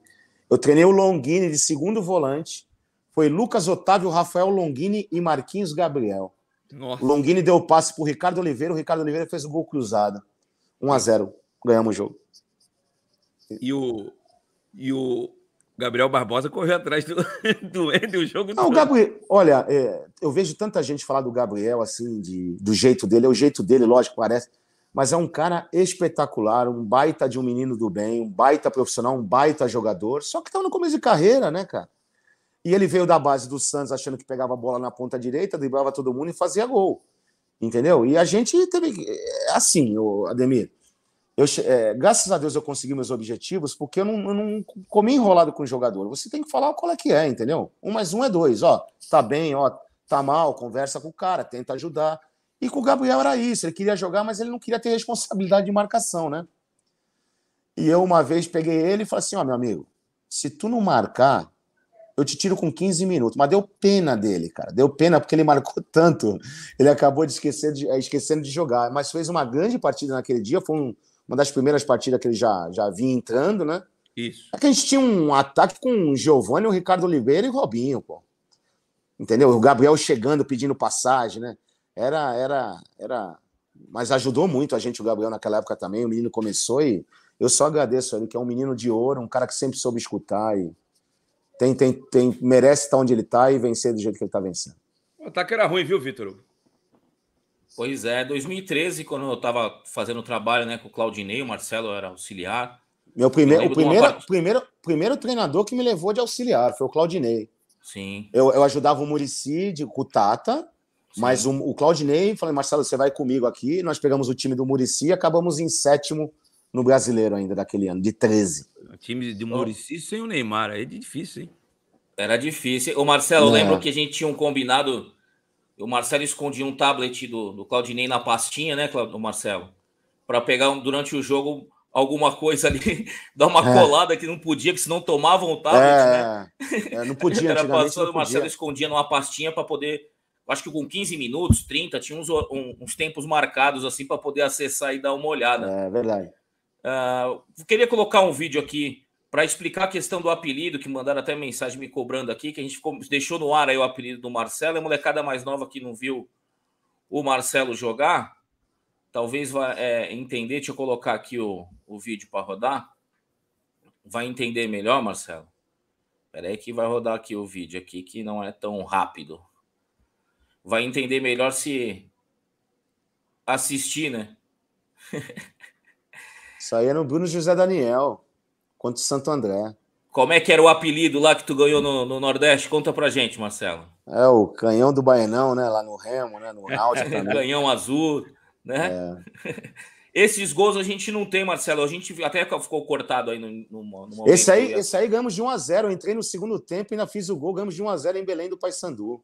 Eu treinei o Longini de segundo volante, foi Lucas Otávio, Rafael Longini e Marquinhos Gabriel. Nossa. Longini deu o passe pro Ricardo Oliveira, o Ricardo Oliveira fez o gol cruzado. 1 a 0 ganhamos o jogo. E o, e o Gabriel Barbosa correu atrás do, do Ender o jogo Não, o Gabriel, olha, é, eu vejo tanta gente falar do Gabriel, assim, de, do jeito dele, é o jeito dele, lógico, parece, mas é um cara espetacular, um baita de um menino do bem, um baita profissional, um baita jogador, só que tá no começo de carreira, né, cara? E ele veio da base do Santos achando que pegava a bola na ponta direita, driblava todo mundo e fazia gol. Entendeu? E a gente teve. É assim, Ademir. Eu, é, graças a Deus eu consegui meus objetivos, porque eu não, eu não, comi enrolado com o jogador. Você tem que falar qual é que é, entendeu? Um mais um é dois, ó. Tá bem, ó. Tá mal, conversa com o cara, tenta ajudar. E com o Gabriel era isso. Ele queria jogar, mas ele não queria ter responsabilidade de marcação, né? E eu uma vez peguei ele e falei assim: ó, meu amigo, se tu não marcar, eu te tiro com 15 minutos. Mas deu pena dele, cara. Deu pena porque ele marcou tanto. Ele acabou de esquecer de, eh, esquecendo de jogar. Mas fez uma grande partida naquele dia. Foi um, uma das primeiras partidas que ele já, já vinha entrando, né? Isso. É que a gente tinha um ataque com o Giovanni, o Ricardo Oliveira e o Robinho, pô. Entendeu? O Gabriel chegando, pedindo passagem, né? Era, era, era. Mas ajudou muito a gente, o Gabriel, naquela época também. O menino começou e eu só agradeço a ele, que é um menino de ouro, um cara que sempre soube escutar e tem, tem, tem, merece estar onde ele está e vencer do jeito que ele está vencendo. O ataque era ruim, viu, Vitor? Pois é, 2013, quando eu estava fazendo o trabalho né, com o Claudinei, o Marcelo era auxiliar. Meu primeiro, o primeiro, primeiro, primeiro treinador que me levou de auxiliar foi o Claudinei. Sim. Eu, eu ajudava o Murici de Cutata, Sim. mas o, o Claudinei, falei, Marcelo, você vai comigo aqui. Nós pegamos o time do Murici e acabamos em sétimo no brasileiro ainda daquele ano, de 13. O time de Murici sem o Neymar, aí é difícil, hein? Era difícil. o Marcelo, é. lembro que a gente tinha um combinado. O Marcelo escondia um tablet do, do Claudinei na pastinha, né, Claudio, Marcelo? Para pegar um, durante o jogo alguma coisa ali, dar uma é. colada que não podia, que senão tomavam o tablet, é. né? É, não podia, Era passando, o Marcelo escondia numa pastinha para poder. Acho que com 15 minutos, 30, tinha uns, uns tempos marcados assim para poder acessar e dar uma olhada. É verdade. Uh, queria colocar um vídeo aqui para explicar a questão do apelido, que mandaram até mensagem me cobrando aqui, que a gente ficou, deixou no ar aí o apelido do Marcelo. É a molecada mais nova que não viu o Marcelo jogar. Talvez vá é, entender. Deixa eu colocar aqui o, o vídeo para rodar. Vai entender melhor, Marcelo? Espera aí que vai rodar aqui o vídeo aqui, que não é tão rápido. Vai entender melhor se assistir, né? era o é Bruno José Daniel, contra o Santo André. Como é que era o apelido lá que tu ganhou no, no Nordeste? Conta pra gente, Marcelo. É, o canhão do Baianão, né? Lá no Remo, né? No Náutico também. canhão azul, né? É. Esses gols a gente não tem, Marcelo. A gente até ficou cortado aí no, no, Esse aí, esse aí ganhamos de 1 a 0 Eu entrei no segundo tempo e ainda fiz o gol. Ganhamos de 1 a 0 em Belém do Paysandu.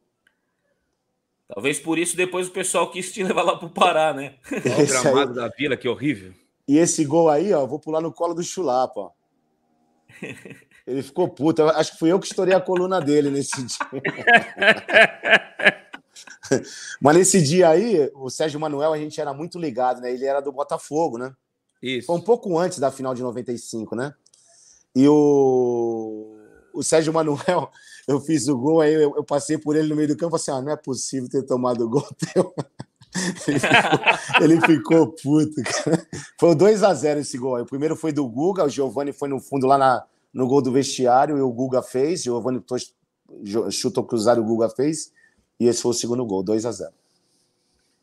Talvez por isso depois o pessoal quis te levar lá pro Pará, né? Olha o gramado aí... da vila, que horrível. E esse gol aí, ó, vou pular no colo do Chulapa. Ele ficou puto. Acho que fui eu que estourei a coluna dele nesse dia. Mas nesse dia aí, o Sérgio Manuel, a gente era muito ligado, né? Ele era do Botafogo, né? Isso. Foi um pouco antes da final de 95, né? E o, o Sérgio Manuel, eu fiz o gol, aí eu, eu passei por ele no meio do campo, assim, ah, não é possível ter tomado o gol teu. Ele ficou, puto, cara. Foi 2 a 0 esse gol O primeiro foi do Guga, o Giovani foi no fundo lá na, no gol do vestiário e o Guga fez. Giovani chutou cruzado, o Guga fez. E esse foi o segundo gol, 2 a 0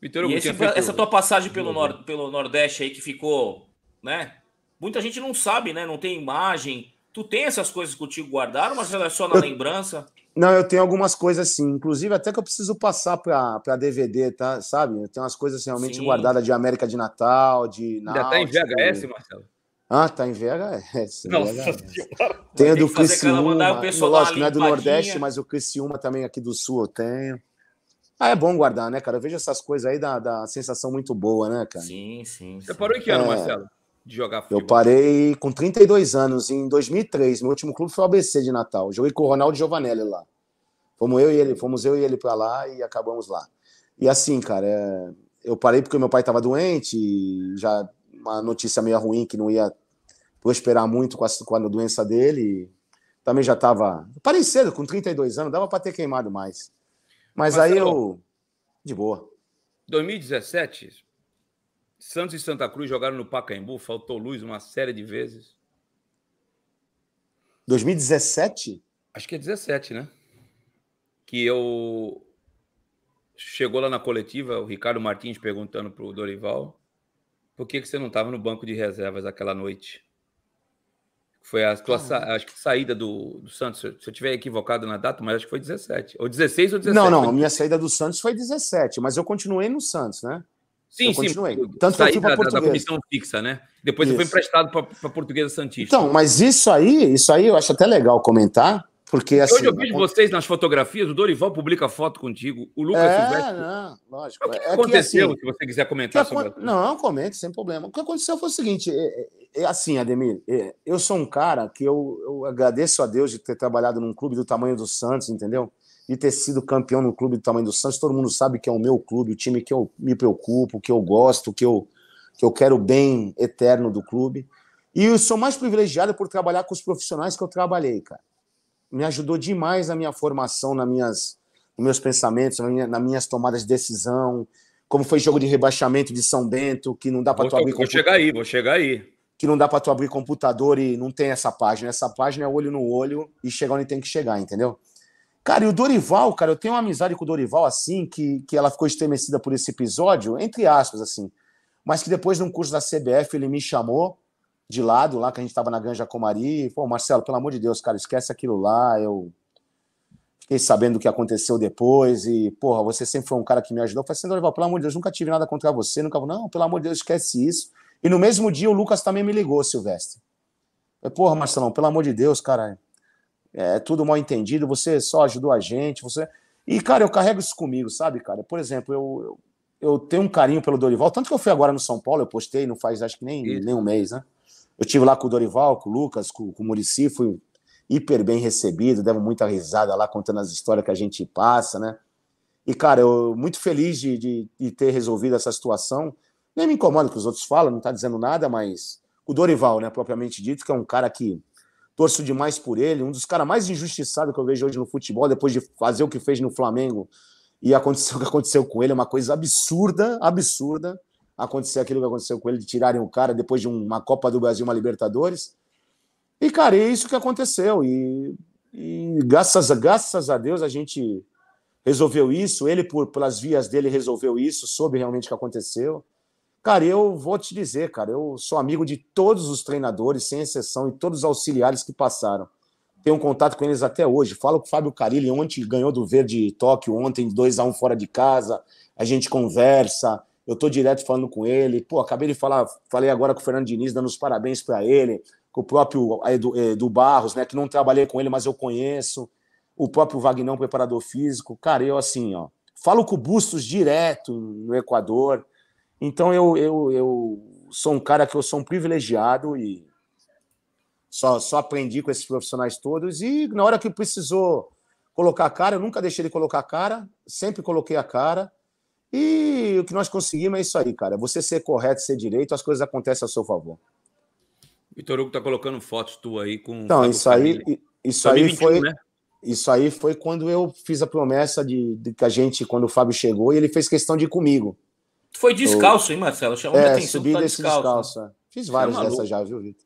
Vitor, esse, essa tua passagem pelo, nor, pelo Nordeste aí que ficou, né? Muita gente não sabe, né? Não tem imagem. Tu tem essas coisas contigo guardaram, mas ela é só na lembrança? Não, eu tenho algumas coisas assim, inclusive até que eu preciso passar para DVD, tá? Sabe? Eu tenho umas coisas assim, realmente Sim. guardadas de América de Natal, de Náutico. Ainda tá em VHS, Marcelo? Ah, tá em VHS. Nossa VHS. Tem do Criciúma. Lógico, não é do Nordeste, mas o Criciúma também aqui do Sul eu tenho. Ah, é bom guardar, né, cara? Eu vejo essas coisas aí, dá, sensação muito boa, né, cara? Sim, sim. sim. Você parou em que ano, é... Marcelo? de jogar futebol? Eu parei com 32 anos, em 2003. Meu último clube foi o ABC de Natal. Joguei com o Ronaldo Giovanelli lá. Fomos eu e ele, fomos eu e ele para lá e acabamos lá. E assim, cara, é, eu parei porque meu pai estava doente, e já uma notícia meio ruim que não ia prosperar muito com a, com a doença dele. Também já estava. Parei cedo, com 32 anos, dava para ter queimado mais. Mas Marcelo, aí é eu. De boa. 2017, Santos e Santa Cruz jogaram no Pacaembu, faltou luz uma série de vezes. 2017? Acho que é 17, né? Que eu. Chegou lá na coletiva, o Ricardo Martins perguntando pro Dorival por que, que você não estava no banco de reservas aquela noite. Foi a tua sa... acho que saída do, do Santos. Se eu estiver equivocado na data, mas acho que foi 17. Ou 16 ou 17. Não, não. A minha saída do Santos foi 17, mas eu continuei no Santos, né? Sim, eu continuei. Sim, Tanto que eu fui para portuguesa. Da comissão fixa, né? Depois isso. eu fui emprestado para Portuguesa Santista. Então, mas isso aí, isso aí eu acho até legal comentar, porque assim. Hoje eu vejo vocês nas fotografias, o Dorival publica foto contigo, o Lucas é, Silvestre. Não, lógico. O que, é aconteceu, que, assim, se você quiser comentar sobre sobre Não, comente, sem problema. O que aconteceu foi o seguinte: é, é, é assim, Ademir, é, eu sou um cara que eu, eu agradeço a Deus de ter trabalhado num clube do tamanho do Santos, entendeu? de ter sido campeão no clube do tamanho do Santos. Todo mundo sabe que é o meu clube, o time que eu me preocupo, que eu gosto, que eu, que eu quero o bem eterno do clube. E eu sou mais privilegiado por trabalhar com os profissionais que eu trabalhei, cara. Me ajudou demais na minha formação, nas minhas, nos meus pensamentos, nas minhas, nas minhas tomadas de decisão. Como foi jogo de rebaixamento de São Bento, que não dá para tu abrir. Vou chegar aí, vou chegar aí que não dá para tu abrir computador e não tem essa página. Essa página é olho no olho e chegar onde tem que chegar, entendeu? Cara, e o Dorival, cara, eu tenho uma amizade com o Dorival, assim, que, que ela ficou estremecida por esse episódio, entre aspas, assim. Mas que depois, num curso da CBF, ele me chamou de lado, lá que a gente tava na Ganja Comari. E, Pô, Marcelo, pelo amor de Deus, cara, esquece aquilo lá. Eu fiquei sabendo o que aconteceu depois. E, porra, você sempre foi um cara que me ajudou. Eu falei assim, Dorival, pelo amor de Deus, nunca tive nada contra você. Nunca, não, pelo amor de Deus, esquece isso. E no mesmo dia, o Lucas também me ligou, Silvestre. Eu, porra, Marcelão, pelo amor de Deus, cara é tudo mal entendido, você só ajudou a gente, você. E, cara, eu carrego isso comigo, sabe, cara? Por exemplo, eu, eu, eu tenho um carinho pelo Dorival, tanto que eu fui agora no São Paulo, eu postei, não faz acho que nem, nem um mês, né? Eu tive lá com o Dorival, com o Lucas, com, com o Murici, fui hiper bem recebido, devo muita risada lá contando as histórias que a gente passa, né? E, cara, eu muito feliz de, de, de ter resolvido essa situação. Nem me incomoda que os outros falam, não tá dizendo nada, mas o Dorival, né, propriamente dito, que é um cara que torço demais por ele, um dos caras mais injustiçados que eu vejo hoje no futebol, depois de fazer o que fez no Flamengo e aconteceu o que aconteceu com ele, é uma coisa absurda, absurda acontecer aquilo que aconteceu com ele, de tirarem o cara depois de uma Copa do Brasil, uma Libertadores. E, cara, é isso que aconteceu. E, e graças, a, graças a Deus a gente resolveu isso, ele, por, pelas vias dele, resolveu isso, soube realmente o que aconteceu. Cara, eu vou te dizer, cara, eu sou amigo de todos os treinadores, sem exceção, e todos os auxiliares que passaram. Tenho contato com eles até hoje. Falo com o Fábio Carilli, ontem ganhou do Verde Tóquio, ontem 2 a 1 um fora de casa. A gente conversa, eu tô direto falando com ele. Pô, acabei de falar, falei agora com o Fernando Diniz, dando os parabéns para ele, com o próprio eh, Edu, Edu Barros, né, que não trabalhei com ele, mas eu conheço. O próprio Vagnão, preparador físico. Cara, eu assim, ó, falo com o Bustos direto no Equador então eu, eu, eu sou um cara que eu sou um privilegiado e só, só aprendi com esses profissionais todos. E na hora que precisou colocar a cara, eu nunca deixei de colocar a cara, sempre coloquei a cara. E o que nós conseguimos é isso aí, cara. Você ser correto, ser direito, as coisas acontecem a seu favor. Vitor Hugo tá colocando fotos tu aí com. Não, isso aí, isso aí foi. Né? Isso aí foi quando eu fiz a promessa de, de, que a gente, quando o Fábio chegou, e ele fez questão de ir comigo. Foi descalço, hein, Marcelo? Chamou é, atenção, subida tá descalço. descalço é. Fiz é várias é dessas já, viu, Vitor?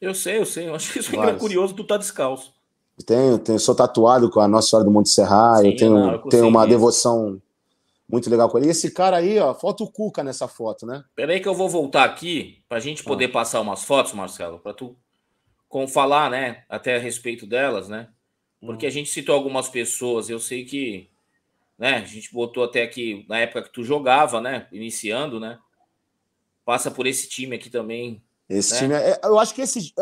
Eu sei, eu sei. Eu acho que isso é curioso, tu tá descalço. Tenho, tenho, sou tatuado com a Nossa Senhora do Monte Serra, eu tenho, não, tenho uma devoção muito legal com ele. E esse cara aí, ó, falta o Cuca nessa foto, né? Peraí que eu vou voltar aqui pra gente poder ah. passar umas fotos, Marcelo, pra tu com falar, né, até a respeito delas, né? Porque hum. a gente citou algumas pessoas, eu sei que né? A gente botou até aqui na época que tu jogava, né? Iniciando, né? Passa por esse time aqui também. Esse né? time, é, é eu acho que esse,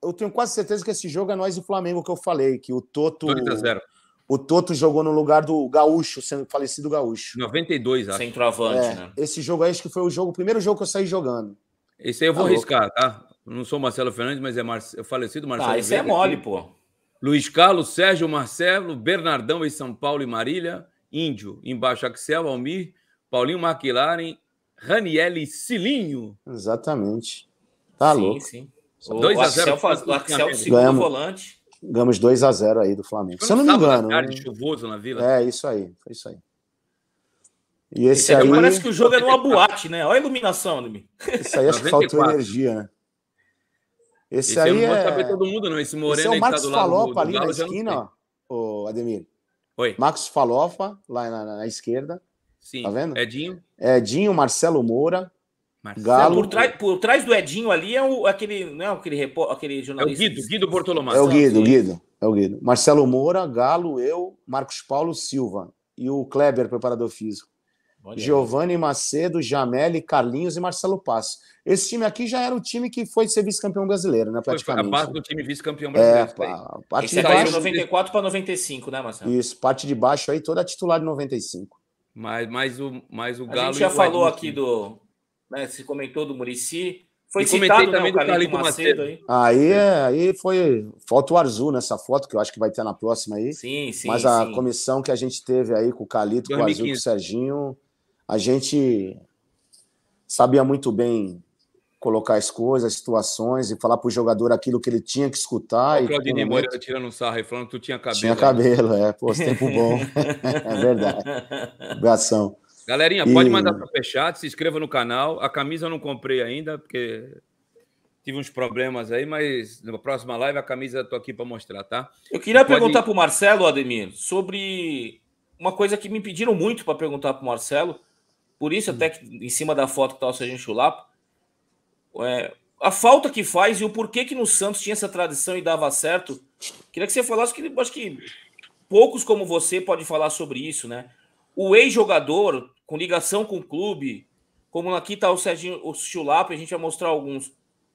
eu tenho quase certeza que esse jogo é nós e o Flamengo que eu falei, que o Toto. 0. O Toto jogou no lugar do Gaúcho, sendo falecido Gaúcho. 92, acho. Centroavante, é, né? Esse jogo aí, acho que foi o jogo, o primeiro jogo que eu saí jogando. Esse aí eu vou tá arriscar, tá? Não sou Marcelo Fernandes, mas é Mar... É falecido tá, Marcelo. Ah, tá, esse Verde, é mole, aqui. pô. Luiz Carlos, Sérgio Marcelo, Bernardão e São Paulo e Marília, Índio, embaixo Axel Almir, Paulinho McLaren, Raniel Silinho. Exatamente. Tá sim, louco. Sim, sim. 2 a 0 O Axel segundo volante. Ganhamos 2 a 0 aí do Flamengo. Se eu não me engano. Cara de chuvoso na Vila. É, isso aí. Foi isso aí. E esse, é aí... Parece que o jogo era é uma boate, né? Olha a iluminação, Ademir. Isso aí acho que faltou energia, né? Esse, esse aí, é. não é... saber todo mundo, não. Esse moreno esse é o Max que tá do lado Falopa, do, do ali na esquina, ó, Ademir. Oi. Max Falofa, lá na, na, na esquerda. Sim. Tá vendo? Edinho. Edinho, Marcelo Moura. Marcelo. Galo. Por, trás, por trás do Edinho ali é o, aquele, não é aquele, aquele jornalista. É o Guido, Guido Bortolomeu. É o Guido, Guido. É o Guido. Marcelo Moura, Galo, eu, Marcos Paulo Silva e o Kleber, preparador físico. Giovanni Macedo, Jameli, Carlinhos e Marcelo Passo. Esse time aqui já era o time que foi ser vice-campeão brasileiro, né? Praticamente. Foi a parte do time vice-campeão é, brasileiro. É, parte Esse de baixo. 94 para 95, né, Marcelo? Isso, parte de baixo aí, toda titular de 95. Mas, mas, o, mas o Galo. A gente já falou aqui do. Né, se comentou do Murici. Foi e citado né, também né, do Carlinhos Macedo. Macedo aí. Aí, é. é, aí foi. Falta o Arzu nessa foto, que eu acho que vai ter na próxima aí. Sim, sim. Mas a sim. comissão que a gente teve aí com o Calito, com o e com o Serginho a gente sabia muito bem colocar as coisas, as situações e falar para o jogador aquilo que ele tinha que escutar. O Claudinei momento... Moreira tirando um sarro e falando que tu tinha cabelo. Tinha né? cabelo, é. Pô, tempo bom. é verdade. Abração. Galerinha, e... pode mandar superchat, se inscreva no canal. A camisa eu não comprei ainda, porque tive uns problemas aí, mas na próxima live a camisa eu tô aqui para mostrar, tá? Eu queria pode... perguntar para o Marcelo, Ademir, sobre uma coisa que me pediram muito para perguntar para o Marcelo, por isso, até que em cima da foto que está o Serginho Chulapa, é, a falta que faz e o porquê que no Santos tinha essa tradição e dava certo. Queria que você falasse, que acho que poucos como você podem falar sobre isso, né? O ex-jogador, com ligação com o clube, como aqui está o Serginho o Chulapa, a gente vai mostrar alguns.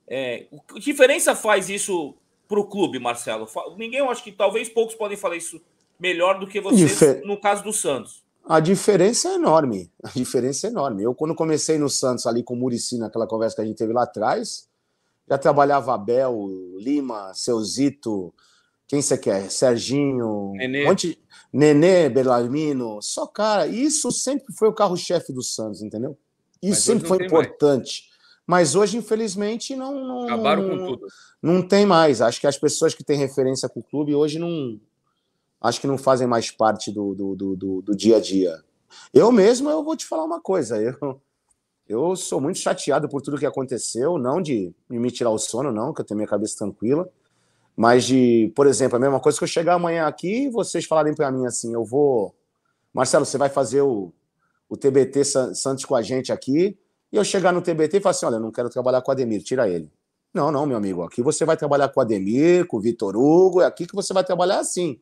É, que diferença faz isso para o clube, Marcelo? Ninguém, acho que talvez poucos podem falar isso melhor do que você no caso do Santos. A diferença é enorme. A diferença é enorme. Eu, quando comecei no Santos ali com o Murici, naquela conversa que a gente teve lá atrás, já trabalhava Abel, Lima, Seuzito, quem você quer? Serginho, Nenê, Monte... Nenê Belarmino, só cara. Isso sempre foi o carro-chefe do Santos, entendeu? Isso sempre foi importante. Mais. Mas hoje, infelizmente, não, não. Acabaram com tudo. Não tem mais. Acho que as pessoas que têm referência com o clube hoje não, acho que não fazem mais parte do, do, do, do, do dia a dia. Eu mesmo, eu vou te falar uma coisa, eu, eu sou muito chateado por tudo que aconteceu, não de me tirar o sono, não, que eu tenho minha cabeça tranquila, mas de, por exemplo, a mesma coisa que eu chegar amanhã aqui e vocês falarem para mim assim, eu vou... Marcelo, você vai fazer o, o TBT Santos com a gente aqui, e eu chegar no TBT e falar assim, olha, eu não quero trabalhar com o Ademir, tira ele. Não, não, meu amigo, aqui você vai trabalhar com o Ademir, com o Vitor Hugo, é aqui que você vai trabalhar assim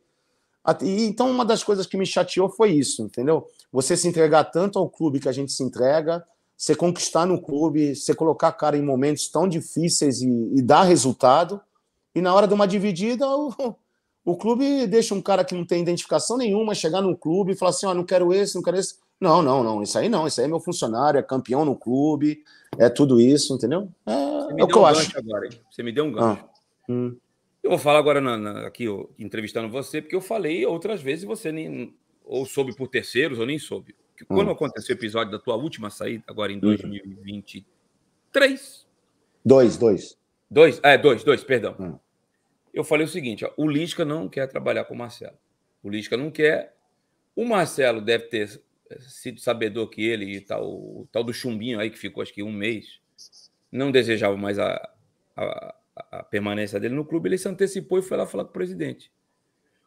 então, uma das coisas que me chateou foi isso, entendeu? Você se entregar tanto ao clube que a gente se entrega, você conquistar no clube, você colocar a cara em momentos tão difíceis e, e dar resultado, e na hora de uma dividida, o, o clube deixa um cara que não tem identificação nenhuma chegar no clube e falar assim: ó, oh, não quero esse, não quero esse. Não, não, não, isso aí não, isso aí é meu funcionário, é campeão no clube, é tudo isso, entendeu? É, é o que um eu acho. Agora, Você me deu um ah, gancho. Ah. Hum. Eu vou falar agora na, na, aqui, entrevistando você, porque eu falei outras vezes e você nem ou soube por terceiros ou nem soube. Que hum. Quando aconteceu o episódio da tua última saída, agora em 2023? Hum. Dois, dois. Dois, é, dois, dois, perdão. Hum. Eu falei o seguinte: ó, o Lisca não quer trabalhar com o Marcelo. O Lisca não quer. O Marcelo deve ter eh, sido sabedor que ele e tal, o tal do chumbinho aí que ficou acho que um mês, não desejava mais a, a, a permanência dele no clube, ele se antecipou e foi lá falar com o presidente.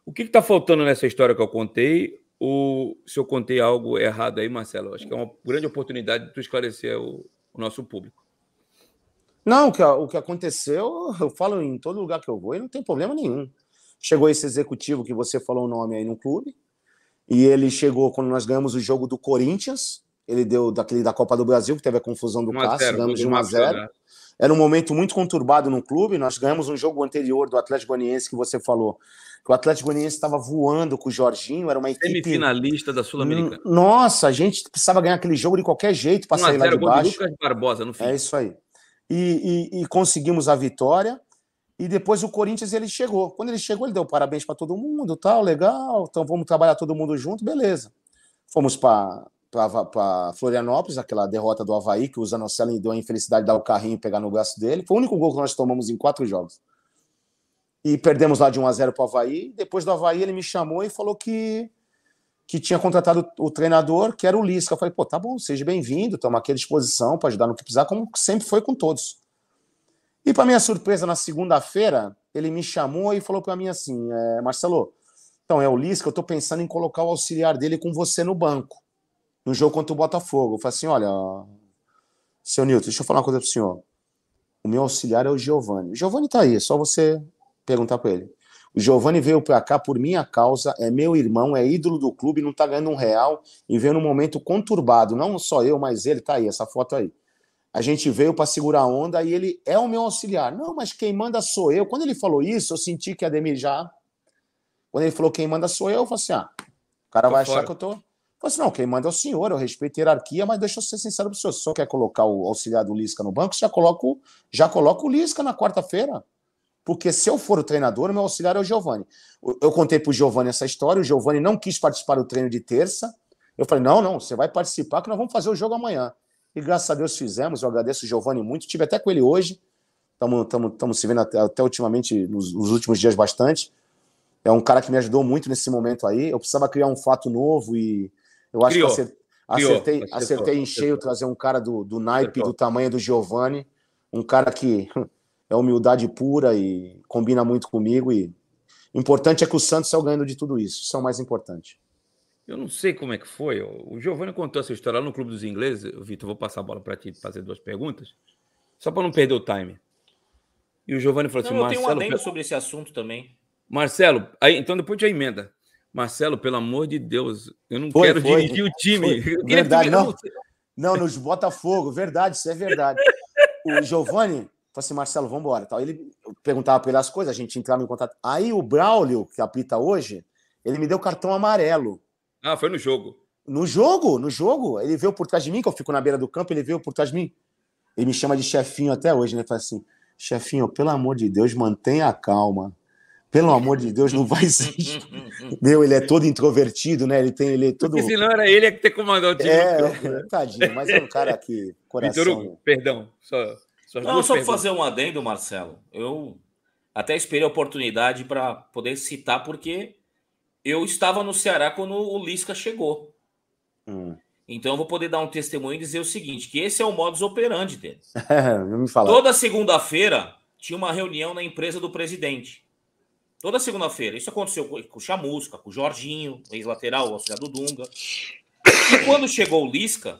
O que está faltando nessa história que eu contei? Ou se eu contei algo errado aí, Marcelo? Acho que é uma grande oportunidade de tu esclarecer o, o nosso público. Não, o que, o que aconteceu, eu falo em todo lugar que eu vou e não tem problema nenhum. Chegou esse executivo que você falou o nome aí no clube, e ele chegou quando nós ganhamos o jogo do Corinthians, ele deu daquele da Copa do Brasil, que teve a confusão do Cássio, ganhamos de 1 a 0. Era um momento muito conturbado no clube. Nós ganhamos um jogo anterior do Atlético Goianiense que você falou. o Atlético Goianiense estava voando com o Jorginho, era uma equipe semifinalista da Sul-Americana. Nossa, a gente precisava ganhar aquele jogo de qualquer jeito para sair lá de baixo. Lucas Barbosa no fim. É isso aí. E, e, e conseguimos a vitória. E depois o Corinthians ele chegou. Quando ele chegou, ele deu parabéns para todo mundo, tal, legal. Então vamos trabalhar todo mundo junto, beleza. Fomos para para Florianópolis, aquela derrota do Havaí, que o Zanocelli deu a infelicidade de dar o carrinho e pegar no braço dele. Foi o único gol que nós tomamos em quatro jogos. E perdemos lá de 1 a 0 para o Havaí. Depois do Havaí, ele me chamou e falou que, que tinha contratado o treinador, que era o Lisca. Eu falei, pô, tá bom, seja bem-vindo, estamos aqui à disposição para ajudar no que precisar, como sempre foi com todos. E para minha surpresa, na segunda-feira, ele me chamou e falou para mim assim, é, Marcelo, então é o Lisca, eu estou pensando em colocar o auxiliar dele com você no banco no jogo contra o Botafogo. Eu falei assim: olha, seu Nilton, deixa eu falar uma coisa pro senhor. O meu auxiliar é o Giovanni. O Giovanni tá aí, é só você perguntar para ele. O Giovanni veio para cá por minha causa, é meu irmão, é ídolo do clube, não tá ganhando um real e veio num momento conturbado. Não só eu, mas ele tá aí, essa foto aí. A gente veio para segurar a onda e ele é o meu auxiliar. Não, mas quem manda sou eu. Quando ele falou isso, eu senti que ia já. Quando ele falou quem manda sou eu, eu falei assim: ah, o cara tô vai fora. achar que eu tô. Falei assim, não, quem manda é o senhor, eu respeito a hierarquia, mas deixa eu ser sincero para o senhor. Se o senhor quer colocar o auxiliar do Lisca no banco, já coloco, já coloco o Lisca na quarta-feira. Porque se eu for o treinador, meu auxiliar é o Giovani. Eu contei para o Giovani essa história, o Giovani não quis participar do treino de terça. Eu falei, não, não, você vai participar que nós vamos fazer o jogo amanhã. E graças a Deus fizemos, eu agradeço o Giovani muito, tive até com ele hoje. Estamos se vendo até, até ultimamente, nos, nos últimos dias bastante. É um cara que me ajudou muito nesse momento aí. Eu precisava criar um fato novo e eu acho Criou. que acertei, acertei, acertei em cheio trazer um cara do, do naipe acertou. do tamanho do Giovanni, um cara que é humildade pura e combina muito comigo. E importante é que o Santos saiu ganhando de tudo isso. Isso é o mais importante. Eu não sei como é que foi. O Giovanni contou essa história lá no Clube dos Ingleses. Vitor, vou passar a bola para ti fazer duas perguntas, só para não perder o time. E o Giovanni falou não, assim: eu Marcelo. Eu tenho um adendo sobre esse assunto também. Marcelo, aí, então depois a emenda. Marcelo, pelo amor de Deus, eu não foi, quero foi, dirigir o time. Verdade, não. Não, nos Botafogo, verdade, isso é verdade. O Giovanni falou assim: Marcelo, vamos embora. Tal. Ele perguntava para ele as coisas, a gente entrava em contato. Aí o Braulio, que apita hoje, ele me deu cartão amarelo. Ah, foi no jogo. No jogo, no jogo. Ele veio por trás de mim, que eu fico na beira do campo, ele veio por trás de mim. Ele me chama de chefinho até hoje, né? Fala assim: chefinho, pelo amor de Deus, mantenha a calma. Pelo amor de Deus, não vai ser. Meu, ele é todo introvertido, né? Ele tem, ele é todo. Porque não era ele é que ter comandado o time. É, né? tadinho, mas é um cara que. Coração. Vitor né? perdão. Só, só não, só fazer um adendo, Marcelo. Eu até esperei a oportunidade para poder citar, porque eu estava no Ceará quando o Lisca chegou. Hum. Então eu vou poder dar um testemunho e dizer o seguinte: que esse é o modus operandi deles. Toda segunda-feira tinha uma reunião na empresa do presidente. Toda segunda-feira. Isso aconteceu com o Chamusca, com o Jorginho, ex-lateral, o auxiliar do Dunga. E quando chegou o Lisca,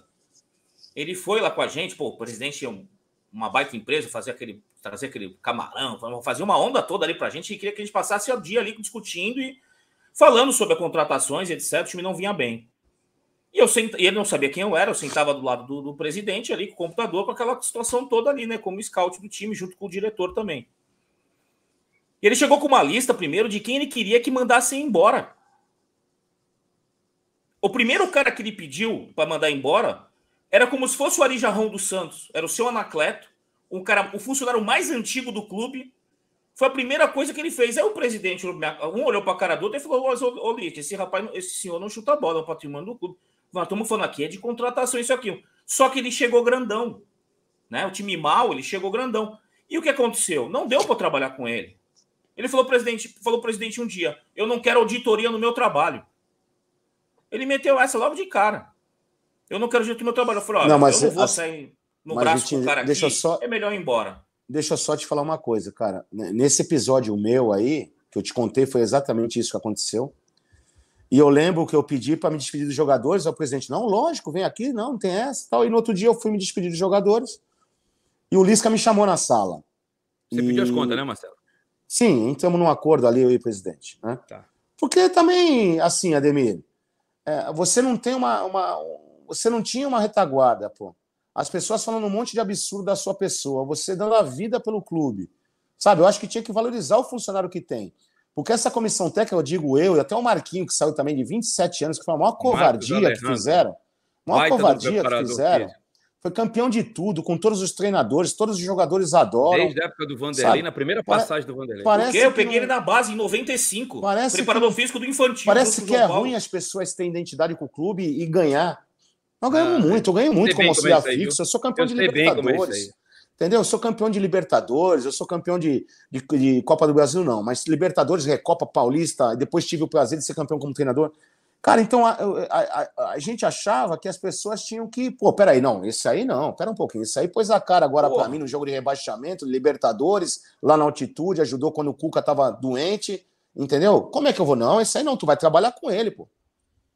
ele foi lá com a gente, pô, o presidente tinha uma baita empresa, fazer aquele, trazer aquele camarão, fazer uma onda toda ali pra gente e queria que a gente passasse o dia ali discutindo e falando sobre as contratações, etc. O time não vinha bem. E eu sent... ele não sabia quem eu era, eu sentava do lado do, do presidente ali com o computador, com aquela situação toda ali, né? Como scout do time, junto com o diretor também. E ele chegou com uma lista primeiro de quem ele queria que mandasse embora. O primeiro cara que ele pediu para mandar embora era como se fosse o Ari Jarrão do Santos, era o seu Anacleto, o cara, o funcionário mais antigo do clube. Foi a primeira coisa que ele fez. é o presidente, um olhou para a cara do outro e falou: Ô, ô Lito, esse rapaz, esse senhor não chuta a bola, é o patrimônio do clube. Nós estamos falando aqui é de contratação, isso aqui. Só que ele chegou grandão. Né? O time mal, ele chegou grandão. E o que aconteceu? Não deu para trabalhar com ele. Ele falou presidente, falou presidente um dia, eu não quero auditoria no meu trabalho. Ele meteu essa logo de cara. Eu não quero auditoria no meu trabalho. Eu falei, não, mas eu não vou a... sair no mas, braço Vitinho, com o cara deixa aqui, só... é melhor ir embora. Deixa eu só te falar uma coisa, cara. Nesse episódio meu aí, que eu te contei, foi exatamente isso que aconteceu. E eu lembro que eu pedi para me despedir dos jogadores, ao presidente, não, lógico, vem aqui, não, não tem essa, tal. E no outro dia eu fui me despedir dos jogadores. E o Lisca me chamou na sala. Você e... pediu as contas, né, Marcelo? Sim, entramos num acordo ali, eu e o presidente. Né? Tá. Porque também, assim, Ademir, é, você não tem uma, uma, Você não tinha uma retaguarda, pô. As pessoas falando um monte de absurdo da sua pessoa, você dando a vida pelo clube. Sabe, eu acho que tinha que valorizar o funcionário que tem. Porque essa comissão técnica, eu digo eu, e até o Marquinho, que saiu também de 27 anos, que foi a maior covardia Marcos, que fizeram. Maior covardia que fizeram. Foi campeão de tudo, com todos os treinadores, todos os jogadores adoram. Desde a época do Vanderlei, sabe? na primeira passagem do Vanderlei. Parece eu peguei ele na base em 95. Parece preparador que, físico do infantil. Parece que é ruim as pessoas terem identidade com o clube e ganhar. Nós ah, ganhamos ah, muito, eu ganho muito como é auxiliar fixo. Eu sou campeão eu de é Libertadores. Entendeu? Eu sou campeão de Libertadores, eu sou campeão de, de, de, Copa do Brasil, não, mas Libertadores, Recopa Paulista, depois tive o prazer de ser campeão como treinador. Cara, então a, a, a, a, gente achava que as pessoas tinham que. Pô, peraí, não, esse aí não, pera um pouquinho. Esse aí pôs a cara agora para mim no jogo de rebaixamento, Libertadores, lá na altitude, ajudou quando o Cuca tava doente, entendeu? Como é que eu vou? Não, esse aí não, tu vai trabalhar com ele, pô.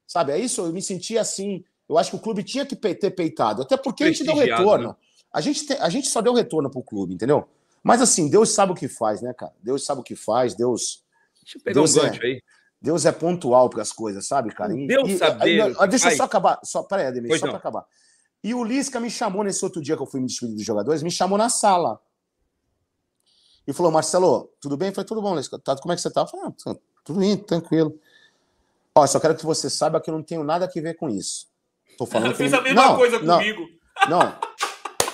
Sabe, é isso, eu me sentia assim. Eu acho que o clube tinha que ter peitado, até porque a gente deu retorno. Né? A, gente te, a gente só deu retorno pro clube, entendeu? Mas assim, Deus sabe o que faz, né, cara? Deus sabe o que faz, Deus. Deixa eu pegar Deus um é. aí. Deus é pontual para as coisas, sabe, cara? E, Deus e, deixa eu só acabar, só para Ademir, pois só para acabar. E o Lisca me chamou nesse outro dia que eu fui me despedir dos jogadores, me chamou na sala. E falou, Marcelo, tudo bem? Foi falei, tudo bom, Lisca. Tá, como é que você tá? Eu falei, ah, tá tudo indo, tranquilo. Ó, só quero que você saiba que eu não tenho nada a ver com isso. Tô falando fez a mesma não, coisa não, comigo. Não,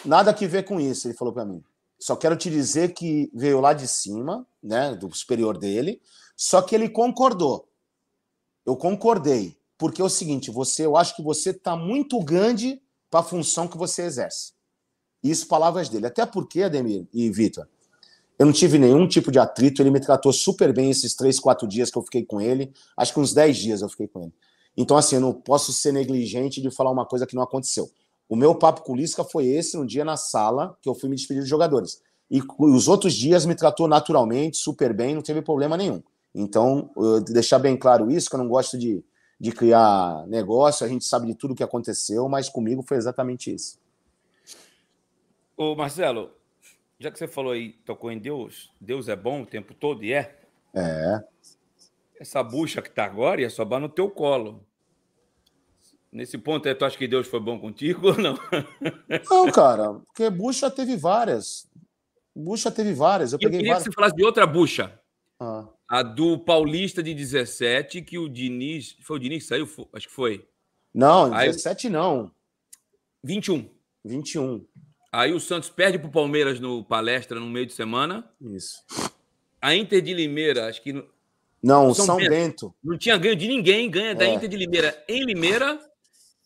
nada a ver com isso, ele falou para mim. Só quero te dizer que veio lá de cima, né, do superior dele, só que ele concordou. Eu concordei. Porque é o seguinte, você, eu acho que você está muito grande para a função que você exerce. Isso, palavras dele. Até porque, Ademir e Vitor, eu não tive nenhum tipo de atrito, ele me tratou super bem esses três, quatro dias que eu fiquei com ele. Acho que uns dez dias eu fiquei com ele. Então, assim, eu não posso ser negligente de falar uma coisa que não aconteceu. O meu papo com o Lisca foi esse, um dia na sala, que eu fui me despedir dos jogadores. E os outros dias me tratou naturalmente, super bem, não teve problema nenhum. Então, deixar bem claro isso, que eu não gosto de, de criar negócio, a gente sabe de tudo o que aconteceu, mas comigo foi exatamente isso. Ô Marcelo, já que você falou aí, tocou em Deus, Deus é bom o tempo todo e é? É. Essa bucha que tá agora ia sobar no teu colo. Nesse ponto, tu acha que Deus foi bom contigo ou não? Não, cara, porque bucha teve várias. Bucha teve várias. Eu, eu queria várias. que você falasse de outra bucha. Ah. A do Paulista de 17, que o Diniz. Foi o Diniz que saiu? Acho que foi. Não, Aí, 17 não. 21. 21. Aí o Santos perde para o Palmeiras no palestra no meio de semana. Isso. A Inter de Limeira, acho que. Não, São, São Bento. Bento. Não tinha ganho de ninguém, ganha é. da Inter de Limeira em Limeira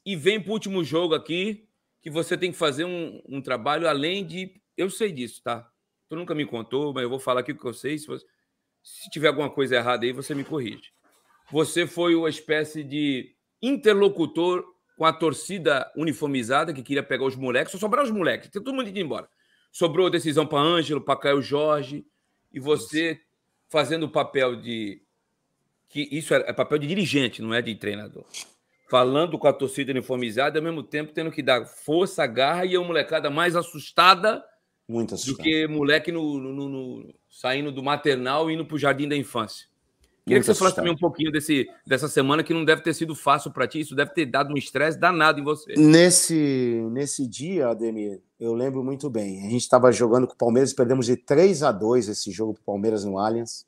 e vem para o último jogo aqui, que você tem que fazer um, um trabalho além de. Eu sei disso, tá? Tu nunca me contou, mas eu vou falar aqui o que eu sei. Se você se tiver alguma coisa errada aí, você me corrige. Você foi uma espécie de interlocutor com a torcida uniformizada que queria pegar os moleques. Só sobraram os moleques, Tem todo mundo indo embora. Sobrou decisão para Ângelo, para Caio Jorge, e você fazendo o papel de. que Isso é, é papel de dirigente, não é de treinador falando com a torcida uniformizada, ao mesmo tempo tendo que dar força, garra e a molecada mais assustada Muita do que moleque no, no, no, saindo do maternal e indo para o jardim da infância. Queria Muito que você falasse também um pouquinho desse, dessa semana que não deve ter sido fácil para ti, isso deve ter dado um estresse danado em você. Nesse, nesse dia, Ademir, eu lembro muito bem. A gente estava jogando com o Palmeiras, perdemos de 3 a 2 esse jogo com o Palmeiras no Allianz.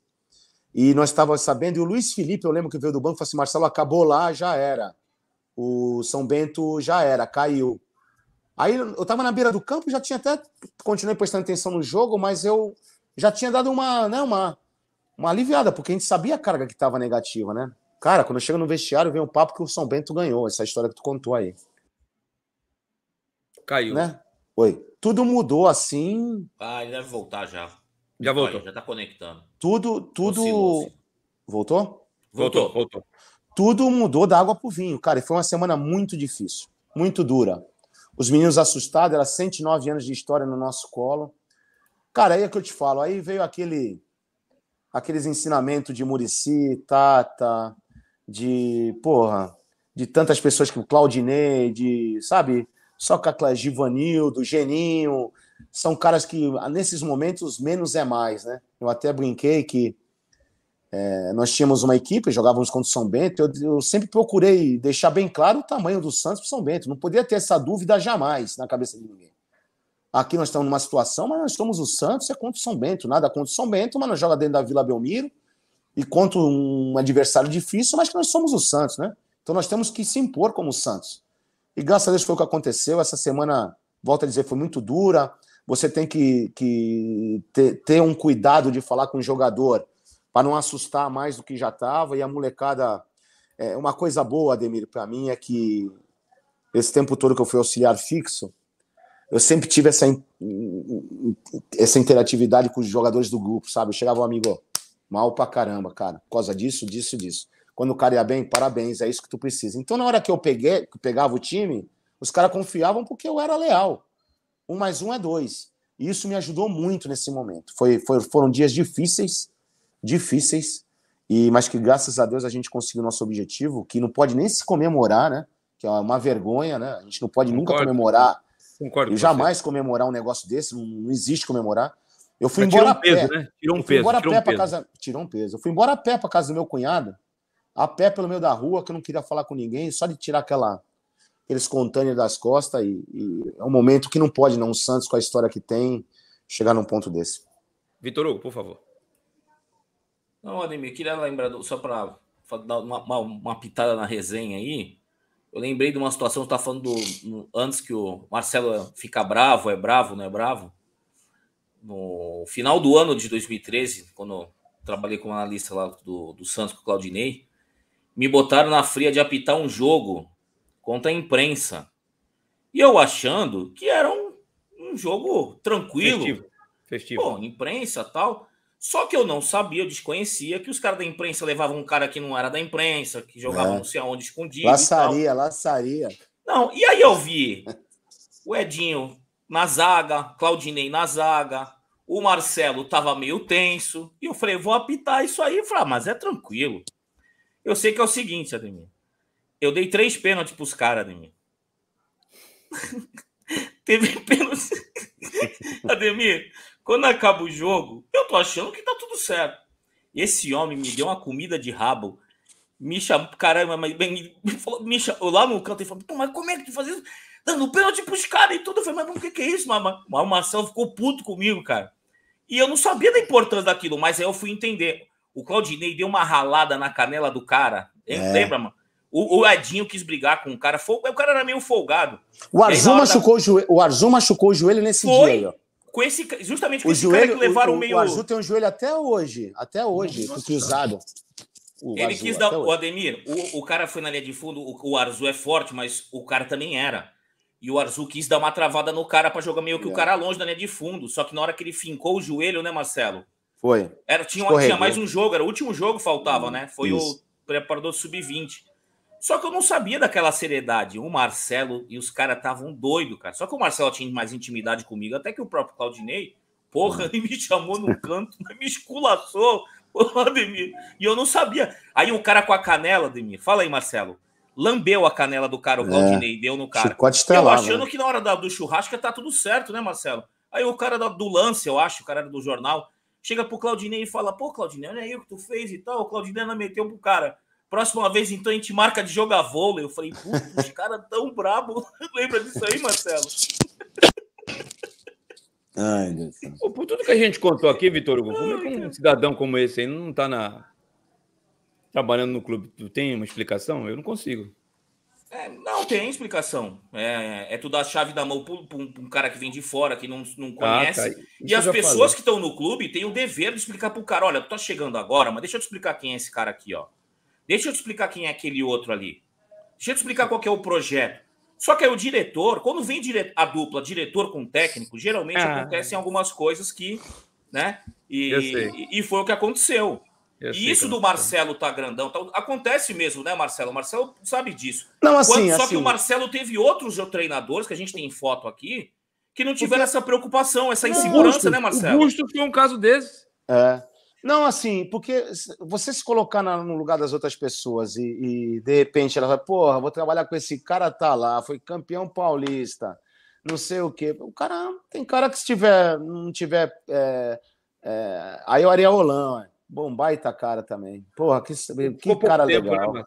E nós estávamos sabendo, e o Luiz Felipe, eu lembro que veio do banco e falou assim: Marcelo, acabou lá, já era. O São Bento já era, caiu. Aí eu estava na beira do campo, já tinha até. Continuei prestando atenção no jogo, mas eu já tinha dado uma, né, uma, uma aliviada, porque a gente sabia a carga que estava negativa, né? Cara, quando chega no vestiário, vem o um papo que o São Bento ganhou, essa história que tu contou aí. Caiu. Né? Oi. Tudo mudou assim. Ah, ele deve voltar já. Já voltou. já tá conectando. Tudo, tudo. Oscilou, assim. Voltou? Voltou, voltou. Tudo mudou da água pro vinho, cara. E foi uma semana muito difícil, muito dura. Os meninos assustados, era 109 anos de história no nosso colo. Cara, aí é que eu te falo, aí veio aquele aqueles ensinamentos de Murici, Tata, de, porra, de tantas pessoas como Claudinei, de, sabe, só com Givanildo, Geninho, são caras que nesses momentos menos é mais, né? Eu até brinquei que é, nós tínhamos uma equipe, jogávamos contra o São Bento. Eu, eu sempre procurei deixar bem claro o tamanho do Santos para o São Bento. Não podia ter essa dúvida jamais na cabeça de ninguém. Aqui nós estamos numa situação, mas nós somos o Santos, é contra o São Bento. Nada contra o São Bento, mas nós jogamos dentro da Vila Belmiro e contra um adversário difícil, mas que nós somos o Santos, né? Então nós temos que se impor como o Santos. E graças a Deus foi o que aconteceu. Essa semana, volto a dizer, foi muito dura. Você tem que, que ter, ter um cuidado de falar com o jogador para não assustar mais do que já estava. E a molecada. É, uma coisa boa, Ademir, para mim é que esse tempo todo que eu fui auxiliar fixo, eu sempre tive essa, in... essa interatividade com os jogadores do grupo, sabe? Eu chegava um amigo, mal pra caramba, cara, por causa disso, disso, disso. Quando o cara ia bem, parabéns, é isso que tu precisa. Então, na hora que eu peguei, que pegava o time, os caras confiavam porque eu era leal. Um mais um é dois. E isso me ajudou muito nesse momento. Foi, foi, foram dias difíceis, difíceis, e mas que graças a Deus a gente conseguiu nosso objetivo, que não pode nem se comemorar, né? Que é uma vergonha, né? A gente não pode Concordo. nunca comemorar. Concordo. jamais você. comemorar um negócio desse, não, não existe comemorar. Eu fui mas embora tirou um peso, pé. né? Tirou um peso. Embora tirou pé um peso. Casa... Tirou um peso. Eu fui embora a pé para casa do meu cunhado, a pé pelo meio da rua, que eu não queria falar com ninguém, só de tirar aquela aquele espontâneo das costas e, e, é um momento que não pode não né? o Santos com a história que tem chegar num ponto desse. Vitor Hugo, por favor. Não, Ademir, eu queria lembrar, do, só para dar uma, uma, uma, pitada na resenha aí. Eu lembrei de uma situação, você estava tá falando do, no, antes que o Marcelo é, fica bravo, é bravo, não é bravo? No final do ano de 2013, quando trabalhei como analista lá do, do Santos com o Claudinei, me botaram na fria de apitar um jogo contra a imprensa. E eu achando que era um, um jogo tranquilo. Festivo. Festivo. Pô, imprensa tal. Só que eu não sabia, eu desconhecia que os caras da imprensa levavam um cara que não era da imprensa, que jogava é. não sei aonde escondido. Laçaria, laçaria. Não, e aí eu vi o Edinho na zaga, Claudinei na zaga, o Marcelo tava meio tenso, e eu falei, vou apitar isso aí, falar, ah, mas é tranquilo. Eu sei que é o seguinte, Ademir. Eu dei três pênaltis pros caras, Ademir. Teve pênalti. Ademir, quando acaba o jogo, eu tô achando que tá tudo certo. Esse homem me deu uma comida de rabo. Me chamou, caramba, mas me, me falou, me chamou, lá no canto e falou: mas como é que tu faz isso? Dando pênalti pros caras e tudo. Eu falei, mas o que, que é isso, mamãe? O Marcelo ficou puto comigo, cara. E eu não sabia da importância daquilo, mas aí eu fui entender. O Claudinei deu uma ralada na canela do cara. É. Lembra, mano? O, o Edinho quis brigar com o cara. O cara era meio folgado. O Arzum, machucou, da... o, joelho, o machucou o joelho nesse Foi. dia aí, ó com esse, justamente com o esse joelho, cara que levaram o, o meio. O Azul tem um joelho até hoje, até hoje, Nossa, cruzado. O ele Azul, quis dar. O Ademir, o, o cara foi na linha de fundo, o, o Arzu é forte, mas o cara também era. E o Arzu quis dar uma travada no cara para jogar meio que é. o cara longe da linha de fundo. Só que na hora que ele fincou o joelho, né, Marcelo? Foi. Era, tinha, tinha mais um jogo, era o último jogo faltava, hum, né? Foi isso. o preparador sub-20. Só que eu não sabia daquela seriedade. O Marcelo e os caras estavam doido, cara. Só que o Marcelo tinha mais intimidade comigo, até que o próprio Claudinei, porra, ele uhum. me chamou no canto, me esculaçou. Porra, Ademir. E eu não sabia. Aí o cara com a canela, Ademir, fala aí, Marcelo. Lambeu a canela do cara, o é. Claudinei, é, deu no cara. Chicote eu achando né? que na hora do churrasco tá tudo certo, né, Marcelo? Aí o cara do lance, eu acho, o cara do jornal, chega pro Claudinei e fala: pô, Claudinei, olha aí o que tu fez e tal. O Claudinei não meteu pro cara. Próxima vez, então, a gente marca de jogar vôlei. Eu falei, putz, os caras é tão brabo. Lembra disso aí, Marcelo? Ai, Deus. por tudo que a gente contou aqui, Vitor Hugo, como é que um cidadão como esse aí não tá na... trabalhando no clube? Tu tem uma explicação? Eu não consigo. É, não tem explicação. É, é tu dar a chave da mão para um, um, cara que vem de fora, que não, não ah, conhece. Ah, tá. E as pessoas falei. que estão no clube têm o dever de explicar para o cara: olha, tu tá chegando agora, mas deixa eu te explicar quem é esse cara aqui, ó. Deixa eu te explicar quem é aquele outro ali. Deixa eu te explicar qual que é o projeto. Só que aí o diretor, quando vem a dupla diretor com técnico, geralmente ah. acontecem algumas coisas que, né? E, e, foi o que aconteceu. e isso do é Marcelo tá grandão. Tá, acontece mesmo, né, Marcelo? O Marcelo sabe disso. Não, assim, Quando, só que assim, o Marcelo teve outros treinadores, que a gente tem foto aqui, que não tiveram Porque... essa preocupação, essa insegurança, né, Marcelo? O Gusto foi um caso desse. É. Não, assim, porque você se colocar no lugar das outras pessoas e, e de repente ela vai, porra, vou trabalhar com esse cara, tá lá, foi campeão paulista, não sei o quê. O cara, tem cara que se tiver, não tiver. É, é, aí o Ariel Holan, bom, baita cara também. Porra, que, que cara tempo, né, legal. Né,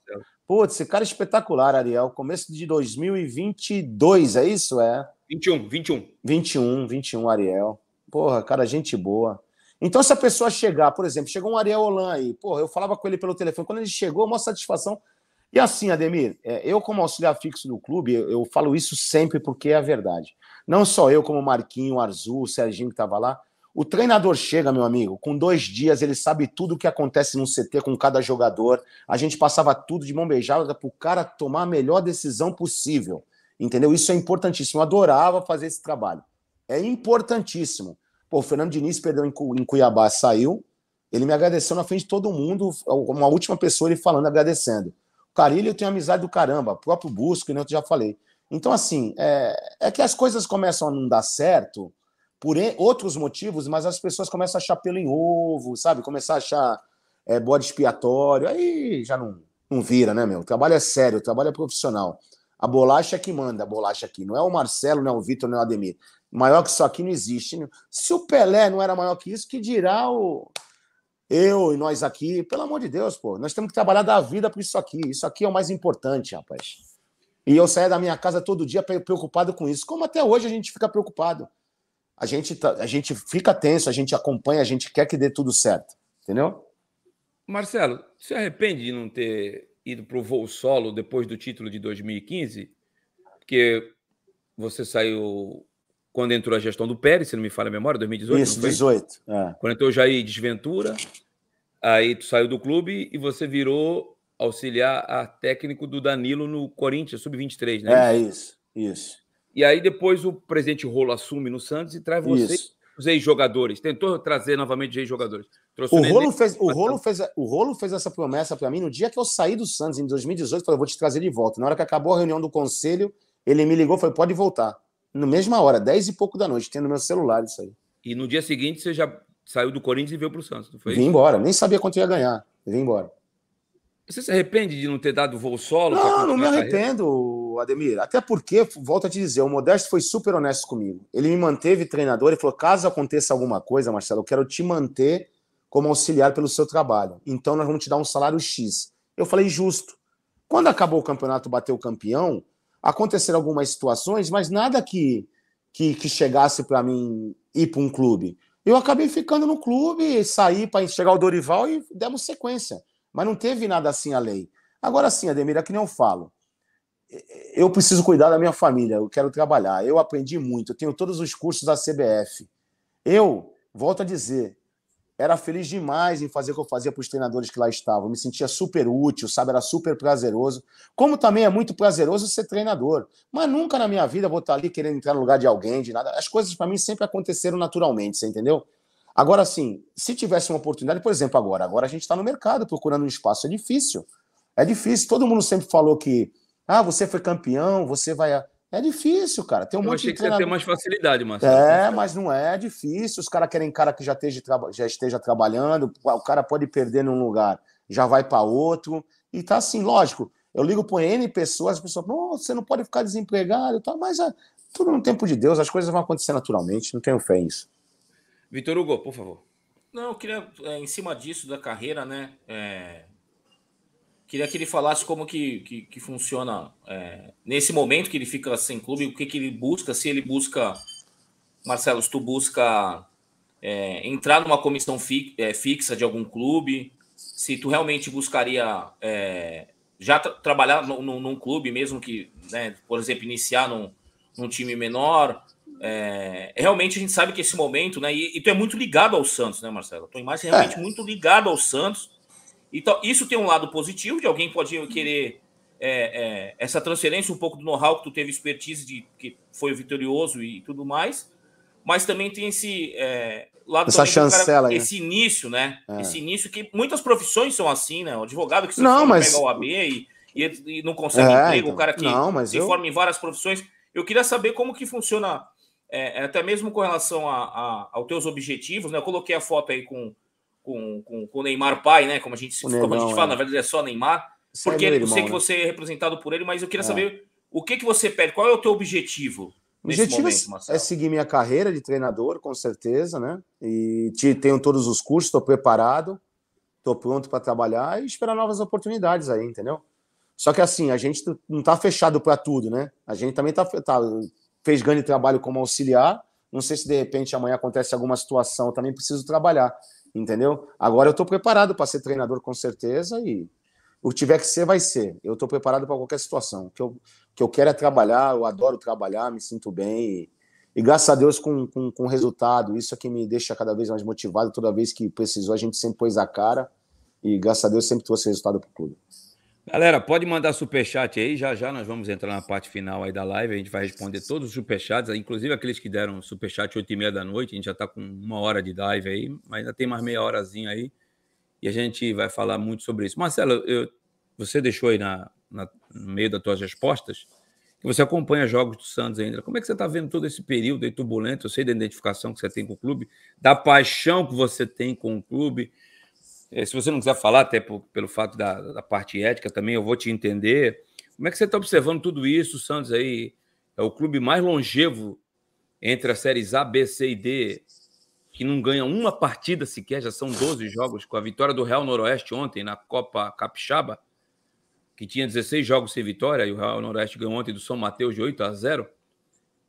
Putz, esse cara é espetacular, Ariel. Começo de 2022, é isso? É. 21, 21. 21, 21, Ariel. Porra, cara, gente boa. Então, se a pessoa chegar, por exemplo, chegou um Ariel Holan aí, pô, eu falava com ele pelo telefone, quando ele chegou, uma satisfação. E assim, Ademir, é, eu, como auxiliar fixo do clube, eu, eu falo isso sempre porque é a verdade. Não só eu, como Marquinho, Arzu, o Serginho que estava lá. O treinador chega, meu amigo, com dois dias, ele sabe tudo o que acontece no CT com cada jogador. A gente passava tudo de mão beijada para o cara tomar a melhor decisão possível. Entendeu? Isso é importantíssimo. Eu adorava fazer esse trabalho. É importantíssimo. Pô, o Fernando Diniz perdeu em Cuiabá, saiu. Ele me agradeceu na frente de todo mundo, uma última pessoa ele falando, agradecendo. O Carilho eu tenho amizade do caramba, o próprio Busco, né, eu já falei. Então, assim, é, é que as coisas começam a não dar certo por outros motivos, mas as pessoas começam a achar pelo em ovo, sabe? Começar a achar é, bode expiatório, aí já não, não vira, né, meu? O trabalho é sério, o trabalho é profissional. A bolacha é que manda a bolacha aqui, não é o Marcelo, não é o Vitor, não é o Ademir. Maior que isso aqui não existe. Né? Se o Pelé não era maior que isso, que dirá o eu e nós aqui? Pelo amor de Deus, pô. Nós temos que trabalhar da vida por isso aqui. Isso aqui é o mais importante, rapaz. E eu saía da minha casa todo dia preocupado com isso. Como até hoje a gente fica preocupado. A gente, tá, a gente fica tenso, a gente acompanha, a gente quer que dê tudo certo. Entendeu? Marcelo, se arrepende de não ter ido para o voo solo depois do título de 2015? Porque você saiu quando entrou a gestão do Pérez, se não me falha a memória, 2018. Isso, 18. É. Quando entrou o Jair Desventura, aí tu saiu do clube e você virou auxiliar a técnico do Danilo no Corinthians, sub-23, né? É, isso, isso. E aí depois o presidente Rolo assume no Santos e traz você isso. os ex-jogadores. Tentou trazer novamente os ex-jogadores. O, o, Rolo fez, o, Rolo fez, o Rolo fez essa promessa para mim no dia que eu saí do Santos, em 2018, falou, vou te trazer de volta. Na hora que acabou a reunião do conselho, ele me ligou e falou, pode voltar na mesma hora, 10 e pouco da noite, tendo meu celular isso aí. E no dia seguinte você já saiu do Corinthians e veio para o Santos, não foi? Vim embora, nem sabia quanto ia ganhar, vim embora. Você se arrepende de não ter dado voo solo? Não, não me arrependo, Ademir. Até porque, volto a te dizer, o Modesto foi super honesto comigo. Ele me manteve treinador e falou: caso aconteça alguma coisa, Marcelo, eu quero te manter como auxiliar pelo seu trabalho. Então nós vamos te dar um salário X. Eu falei: justo. Quando acabou o campeonato, bateu o campeão, aconteceram algumas situações, mas nada que, que, que chegasse para mim ir para um clube. Eu acabei ficando no clube, saí para chegar o Dorival e demos sequência. Mas não teve nada assim além. Agora sim, Ademir, é que nem eu falo. Eu preciso cuidar da minha família, eu quero trabalhar. Eu aprendi muito, eu tenho todos os cursos da CBF. Eu, volto a dizer, era feliz demais em fazer o que eu fazia para os treinadores que lá estavam. Eu me sentia super útil, sabe? Era super prazeroso. Como também é muito prazeroso ser treinador. Mas nunca na minha vida vou estar ali querendo entrar no lugar de alguém, de nada. As coisas para mim sempre aconteceram naturalmente, você entendeu? Agora, assim, se tivesse uma oportunidade, por exemplo, agora, agora a gente está no mercado procurando um espaço, é difícil. É difícil. Todo mundo sempre falou que, ah, você foi campeão, você vai. É difícil, cara. Tem um eu monte achei de que treinador... você ia ter mais facilidade, Marcelo. É, mas não é, é difícil. Os caras querem cara que já esteja, já esteja trabalhando, o cara pode perder num lugar, já vai para outro. E tá assim, lógico. Eu ligo para N pessoas, as pessoas falam, você não pode ficar desempregado e tal, mas é, tudo no tempo de Deus, as coisas vão acontecer naturalmente, não tenho fé nisso. Vitor Hugo, por favor. Não, eu queria, é, em cima disso, da carreira, né? É, Queria que ele falasse como que, que, que funciona é, nesse momento que ele fica sem clube, o que, que ele busca, se ele busca, Marcelo, se tu busca é, entrar numa comissão fi, é, fixa de algum clube, se tu realmente buscaria é, já tra trabalhar no, no, num clube mesmo que, né, por exemplo, iniciar num, num time menor. É, realmente a gente sabe que esse momento, né, e, e tu é muito ligado ao Santos, né, Marcelo? Tua imagem é realmente é. muito ligado ao Santos então, isso tem um lado positivo de alguém pode querer é, é, essa transferência, um pouco do know-how que tu teve expertise de que foi vitorioso e tudo mais. Mas também tem esse é, lado essa chancela, cara, né? esse início, né? É. Esse início que muitas profissões são assim, né? O advogado que não, mas... pega o AB e, e, e não consegue é, emprego, então... o cara que não, se eu... forma em várias profissões. Eu queria saber como que funciona, é, até mesmo com relação a, a, aos teus objetivos, né? Eu coloquei a foto aí com com, com, com o Neymar pai, né? Como a gente, como a gente fala, é. na verdade é só Neymar. porque é eu sei que né? você é representado por ele, mas eu queria é. saber o que, que você pede, qual é o teu objetivo? O objetivo é momento, é, é seguir minha carreira de treinador, com certeza, né? E te, tenho todos os cursos, estou preparado, estou pronto para trabalhar e esperar novas oportunidades aí, entendeu? Só que assim, a gente não está fechado para tudo, né? A gente também tá, tá, fez grande trabalho como auxiliar. Não sei se de repente amanhã acontece alguma situação, eu também preciso trabalhar entendeu? Agora eu estou preparado para ser treinador com certeza e o que tiver que ser vai ser. Eu estou preparado para qualquer situação. O que eu, que eu quero é trabalhar, eu adoro trabalhar, me sinto bem e, e graças a Deus com, com, com resultado. Isso é que me deixa cada vez mais motivado. Toda vez que precisou, a gente sempre pôs a cara e graças a Deus sempre trouxe resultado para o clube. Galera, pode mandar superchat aí, já já nós vamos entrar na parte final aí da live, a gente vai responder todos os superchats, inclusive aqueles que deram superchat 8 e meia da noite, a gente já está com uma hora de live aí, mas ainda tem mais meia horazinha aí, e a gente vai falar muito sobre isso. Marcelo, eu, você deixou aí na, na, no meio das tuas respostas que você acompanha jogos do Santos ainda, como é que você está vendo todo esse período aí turbulento, eu sei da identificação que você tem com o clube, da paixão que você tem com o clube, é, se você não quiser falar, até por, pelo fato da, da, parte ética também, eu vou te entender. Como é que você está observando tudo isso, Santos? Aí é o clube mais longevo entre as séries A, B, C e D, que não ganha uma partida sequer, já são 12 jogos, com a vitória do Real Noroeste ontem na Copa Capixaba, que tinha 16 jogos sem vitória, e o Real Noroeste ganhou ontem do São Mateus de 8 a 0.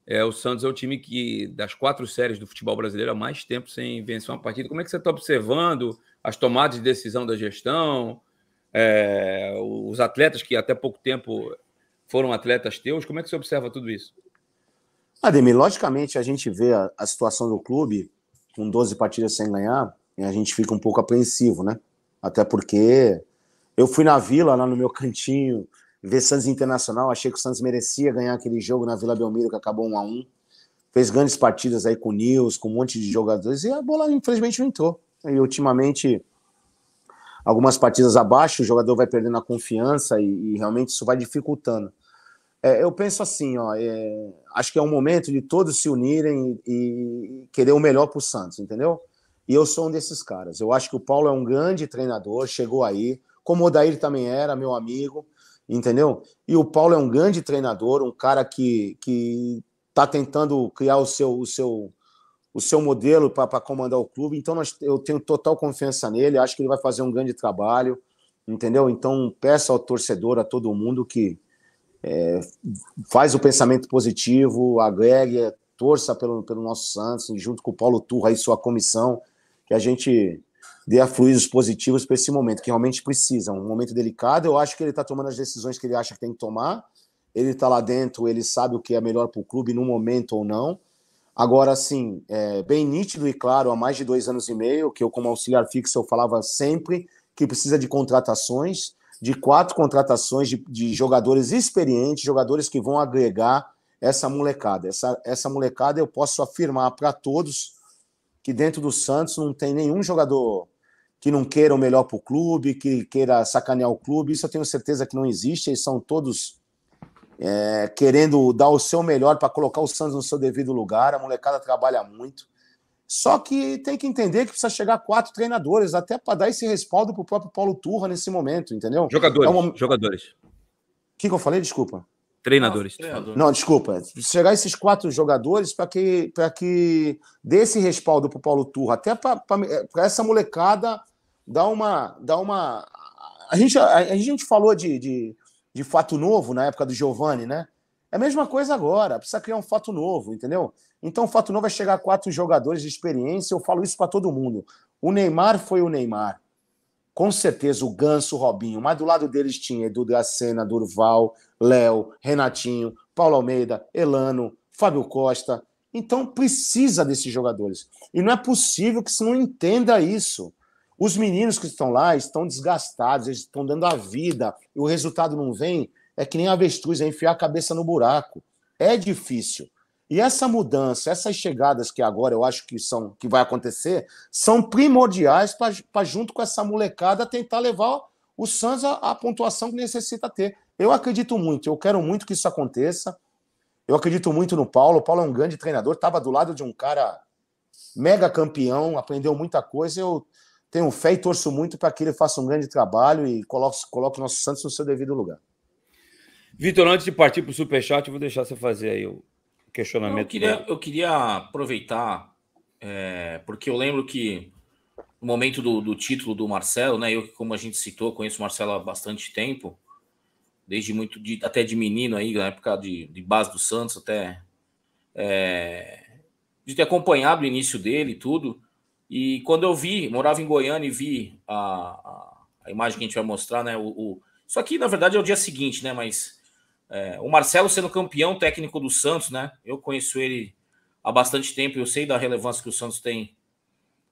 É, o Santos é o time que, das quatro séries do futebol brasileiro, há mais tempo sem vencer uma partida. Como é que você está observando as tomadas de decisão da gestão, é, os atletas que até pouco tempo foram atletas teus? Como é que você observa tudo isso? Ademir, logicamente a gente vê a, a situação do clube com 12 partidas sem ganhar e a gente fica um pouco apreensivo, né? Até porque eu fui na vila, lá no meu cantinho, ver Santos Internacional. Achei que o Santos merecia ganhar aquele jogo na Vila Belmiro, que acabou 1 a 1 Fez grandes partidas aí com o Nils, com um monte de jogadores, e a bola, infelizmente, não entrou. E ultimamente, algumas partidas abaixo, o jogador vai perdendo a confiança e, e realmente isso vai dificultando. É, eu penso assim, ó, é, acho que é um momento de todos se unirem e, e querer o melhor para o Santos, entendeu? E eu sou um desses caras. Eu acho que o Paulo é um grande treinador, chegou aí, como o Odair também era, meu amigo, entendeu? E o Paulo é um grande treinador, um cara que que está tentando criar o seu o seu o seu modelo para comandar o clube. Então nós, eu tenho total confiança nele, acho que ele vai fazer um grande trabalho, entendeu? Então peço ao torcedor, a todo mundo que é, faz o pensamento positivo, agregue, torça pelo, pelo nosso Santos, junto com o Paulo Turra e sua comissão, que a gente dê afluídos positivos para esse momento, que realmente precisa. Um momento delicado, eu acho que ele está tomando as decisões que ele acha que tem que tomar. Ele está lá dentro, ele sabe o que é melhor para o clube no momento ou não. Agora, assim, é bem nítido e claro, há mais de dois anos e meio, que eu, como auxiliar fixo, eu falava sempre que precisa de contratações, de quatro contratações de, de jogadores experientes, jogadores que vão agregar essa molecada. Essa, essa molecada eu posso afirmar para todos que dentro do Santos não tem nenhum jogador que não queira o melhor para o clube, que queira sacanear o clube. Isso eu tenho certeza que não existe. Eles são todos é, querendo dar o seu melhor para colocar o Santos no seu devido lugar. A molecada trabalha muito. Só que tem que entender que precisa chegar quatro treinadores, até para dar esse respaldo para o próprio Paulo Turra nesse momento, entendeu? Jogadores. É jogadores. O que, que eu falei? Desculpa. Treinadores. Não, desculpa. Chegar esses quatro jogadores para que, pra que dê esse respaldo para o Paulo Turra, até para essa molecada dá uma. Dá uma a, gente, a, a gente falou de, de, de, fato novo na época do Giovanni, né? É a mesma coisa agora, precisa criar um fato novo, entendeu? Então, o fato novo é chegar a quatro jogadores de experiência, eu falo isso para todo mundo. O Neymar foi o Neymar. Com certeza, o Ganso, o Robinho, mas do lado deles tinha Edu Gacena, Durval, Léo, Renatinho, Paulo Almeida, Elano, Fábio Costa. Então precisa desses jogadores. E não é possível que se não entenda isso. Os meninos que estão lá estão desgastados, eles estão dando a vida e o resultado não vem. É que nem avestruz, é enfiar a cabeça no buraco. É difícil. E essa mudança, essas chegadas que agora eu acho que são que vai acontecer, são primordiais para junto com essa molecada tentar levar o Santos a à pontuação que necessita ter. Eu acredito muito, eu quero muito que isso aconteça. Eu acredito muito no Paulo. O Paulo é um grande treinador, estava do lado de um cara mega campeão, aprendeu muita coisa. Eu tenho fé e torço muito para que ele faça um grande trabalho e coloque, coloque o nosso Santos no seu devido lugar. Vitor, antes de partir para o Superchat, eu vou deixar você fazer aí o questionamento. Eu queria, eu queria aproveitar, é, porque eu lembro que no momento do, do, título do Marcelo, né? Eu, como a gente citou, conheço o Marcelo há bastante tempo, desde muito, de, até de menino aí, na época de, de base do Santos, até é, de ter acompanhado o início dele e tudo. E quando eu vi, morava em Goiânia e vi a, a, imagem que a gente vai mostrar, né? O, o, Isso aqui, na verdade, é o dia seguinte, né? Mas é, o Marcelo sendo campeão técnico do Santos, né? Eu conheço ele há bastante tempo, eu sei da relevância que o Santos tem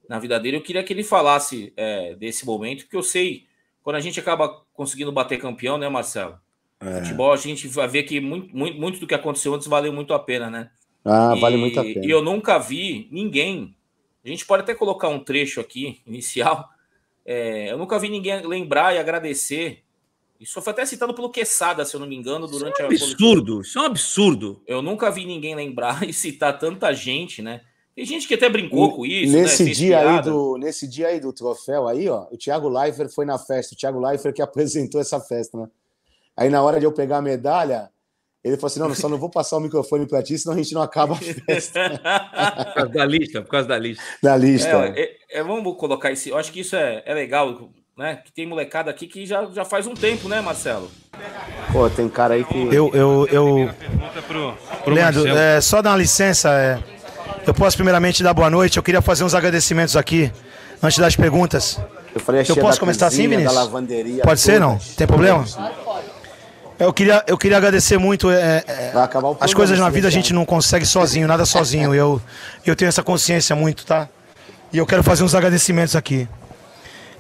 na vida dele. Eu queria que ele falasse é, desse momento, porque eu sei, quando a gente acaba conseguindo bater campeão, né, Marcelo? É. Futebol, a gente vai ver que muito, muito, muito do que aconteceu antes valeu muito a pena, né? Ah, e, vale muito a pena. E eu nunca vi ninguém a gente pode até colocar um trecho aqui, inicial. É, eu nunca vi ninguém lembrar e agradecer. Isso foi até citado pelo Quesada, se eu não me engano, durante isso é um absurdo, isso é um absurdo. Eu nunca vi ninguém lembrar e citar tanta gente, né? Tem gente que até brincou e, com isso. Né? Nesse, né? dia aí do, nesse dia aí do troféu, aí, ó, o Thiago Leifert foi na festa. O Thiago Leifert que apresentou essa festa, né? Aí na hora de eu pegar a medalha, ele falou assim: não, só não vou passar o microfone para ti, senão a gente não acaba a festa. por causa da lista, por causa da lista. Da lista. É, é, é, vamos colocar esse. Eu acho que isso é, é legal, né? Que tem molecada aqui que já, já faz um tempo, né, Marcelo? Pô, tem cara aí que. Eu. eu, eu... Pro, pro Leandro, é, só dar uma licença. É... Eu posso, primeiramente, dar boa noite. Eu queria fazer uns agradecimentos aqui, antes das perguntas. Eu, falei, eu posso começar assim, cozinha, assim, Vinícius? Pode ser, não? Tem problema? pode. É, eu queria, eu queria agradecer muito. É, é, as coisas na vida a gente não consegue sozinho, nada sozinho. Eu, eu tenho essa consciência muito, tá? E eu quero fazer uns agradecimentos aqui.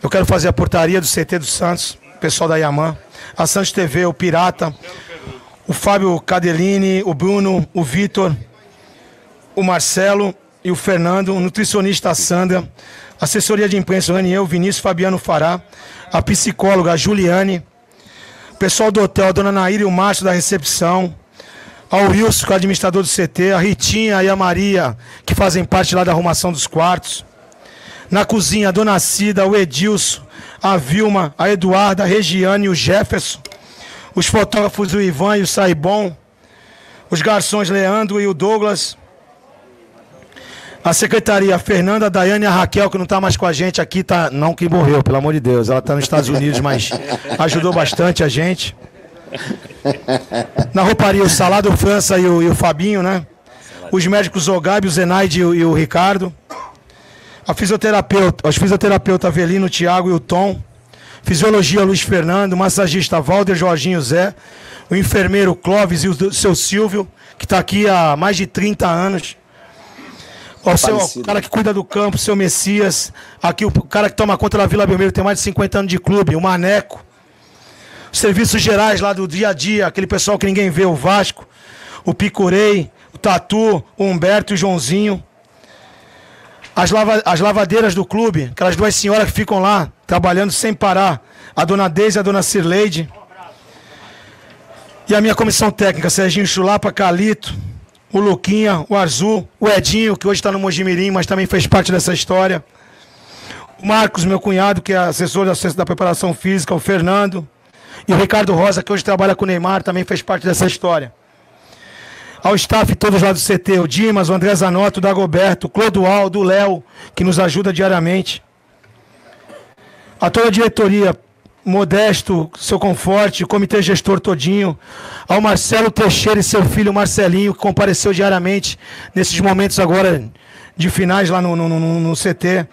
Eu quero fazer a portaria do CT do Santos, pessoal da Yaman, a Santos TV, o Pirata, o Fábio Cadelini, o Bruno, o Vitor, o Marcelo e o Fernando, o nutricionista Sandra, assessoria de imprensa o Vinícius Fabiano Fará, a psicóloga Juliane, pessoal do hotel, a dona Naira e o Márcio da recepção, ao Wilson, que é o administrador do CT, a Ritinha e a Maria, que fazem parte lá da arrumação dos quartos. Na cozinha, a dona Cida, o Edilson, a Vilma, a Eduarda, a Regiane, o Jefferson, os fotógrafos, o Ivan e o Saibon, os garçons Leandro e o Douglas, a secretaria Fernanda, Daiane e a Raquel, que não está mais com a gente aqui, tá, não que morreu, pelo amor de Deus. Ela está nos Estados Unidos, mas ajudou bastante a gente. Na rouparia, o Salado França e o, e o Fabinho, né? Os médicos Ogabe, o Zenaide e o, e o Ricardo. A fisioterapeuta, os fisioterapeutas Avelino, o Tiago e o Tom. Fisiologia Luiz Fernando, massagista Valder, Jorginho Zé, o enfermeiro Clóvis e o seu Silvio, que está aqui há mais de 30 anos o seu, o cara que cuida do campo, seu Messias. Aqui o cara que toma conta da Vila Belmiro tem mais de 50 anos de clube, o Maneco. Os serviços gerais lá do dia a dia, aquele pessoal que ninguém vê, o Vasco, o Picurei, o Tatu, o Humberto e o Joãozinho. As, lava, as lavadeiras do clube, aquelas duas senhoras que ficam lá trabalhando sem parar, a dona Deise e a dona Sirleide, E a minha comissão técnica, Serginho Chulapa, Calito, o Luquinha, o Azul, o Edinho, que hoje está no Mojimirim, mas também fez parte dessa história. O Marcos, meu cunhado, que é assessor da, da preparação física, o Fernando. E o Ricardo Rosa, que hoje trabalha com o Neymar, também fez parte dessa história. Ao staff todos lá do CT, o Dimas, o André Zanotto, o Dagoberto, o Clodoaldo, o Léo, que nos ajuda diariamente. A toda a diretoria, Modesto, seu conforte, comitê gestor todinho, ao Marcelo Teixeira e seu filho Marcelinho, que compareceu diariamente nesses momentos agora de finais lá no, no, no, no CT,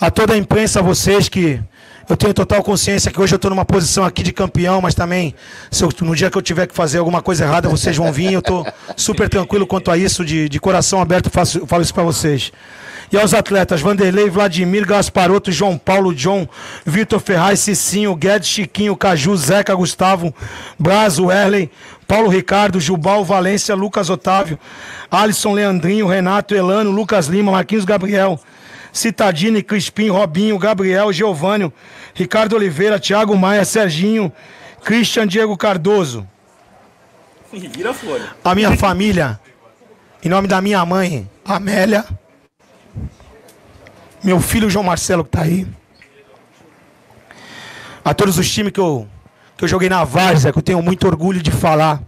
a toda a imprensa, a vocês que eu tenho total consciência que hoje eu estou numa posição aqui de campeão, mas também, se eu, no dia que eu tiver que fazer alguma coisa errada, vocês vão vir. Eu estou super tranquilo quanto a isso, de, de coração aberto, faço, falo isso para vocês. E aos atletas, Vanderlei, Vladimir, Gasparoto, João Paulo, John, Vitor Ferraz, Cicinho, Guedes, Chiquinho, Caju, Zeca, Gustavo, Brazo, Erlen, Paulo Ricardo, Jubal, Valência, Lucas Otávio, Alisson, Leandrinho, Renato, Elano, Lucas Lima, Marquinhos Gabriel, Citadini, Crispim, Robinho, Gabriel, Geovânio, Ricardo Oliveira, Thiago Maia, Serginho, Christian Diego Cardoso. Vira folha. A minha família, em nome da minha mãe, Amélia, meu filho João Marcelo que tá aí. A todos os times que eu, que eu joguei na Várzea, que eu tenho muito orgulho de falar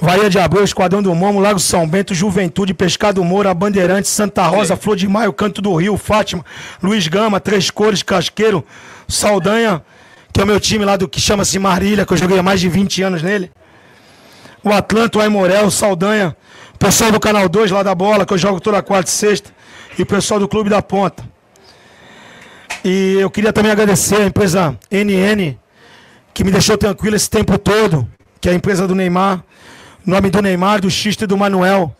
Varia de Abreu, Esquadrão do Momo, Lago São Bento, Juventude, Pescado Moura, Bandeirante, Santa Rosa, Flor de Maio, Canto do Rio, Fátima, Luiz Gama, Três Cores, Casqueiro, Saldanha, que é o meu time lá do que chama-se Marília, que eu joguei há mais de 20 anos nele. O Atlanto, o Aimorel, Saldanha, o pessoal do Canal 2 lá da bola, que eu jogo toda quarta e sexta, e o pessoal do Clube da Ponta. E eu queria também agradecer a empresa NN, que me deixou tranquilo esse tempo todo, que é a empresa do Neymar nome do Neymar, do Xisto e do Manuel,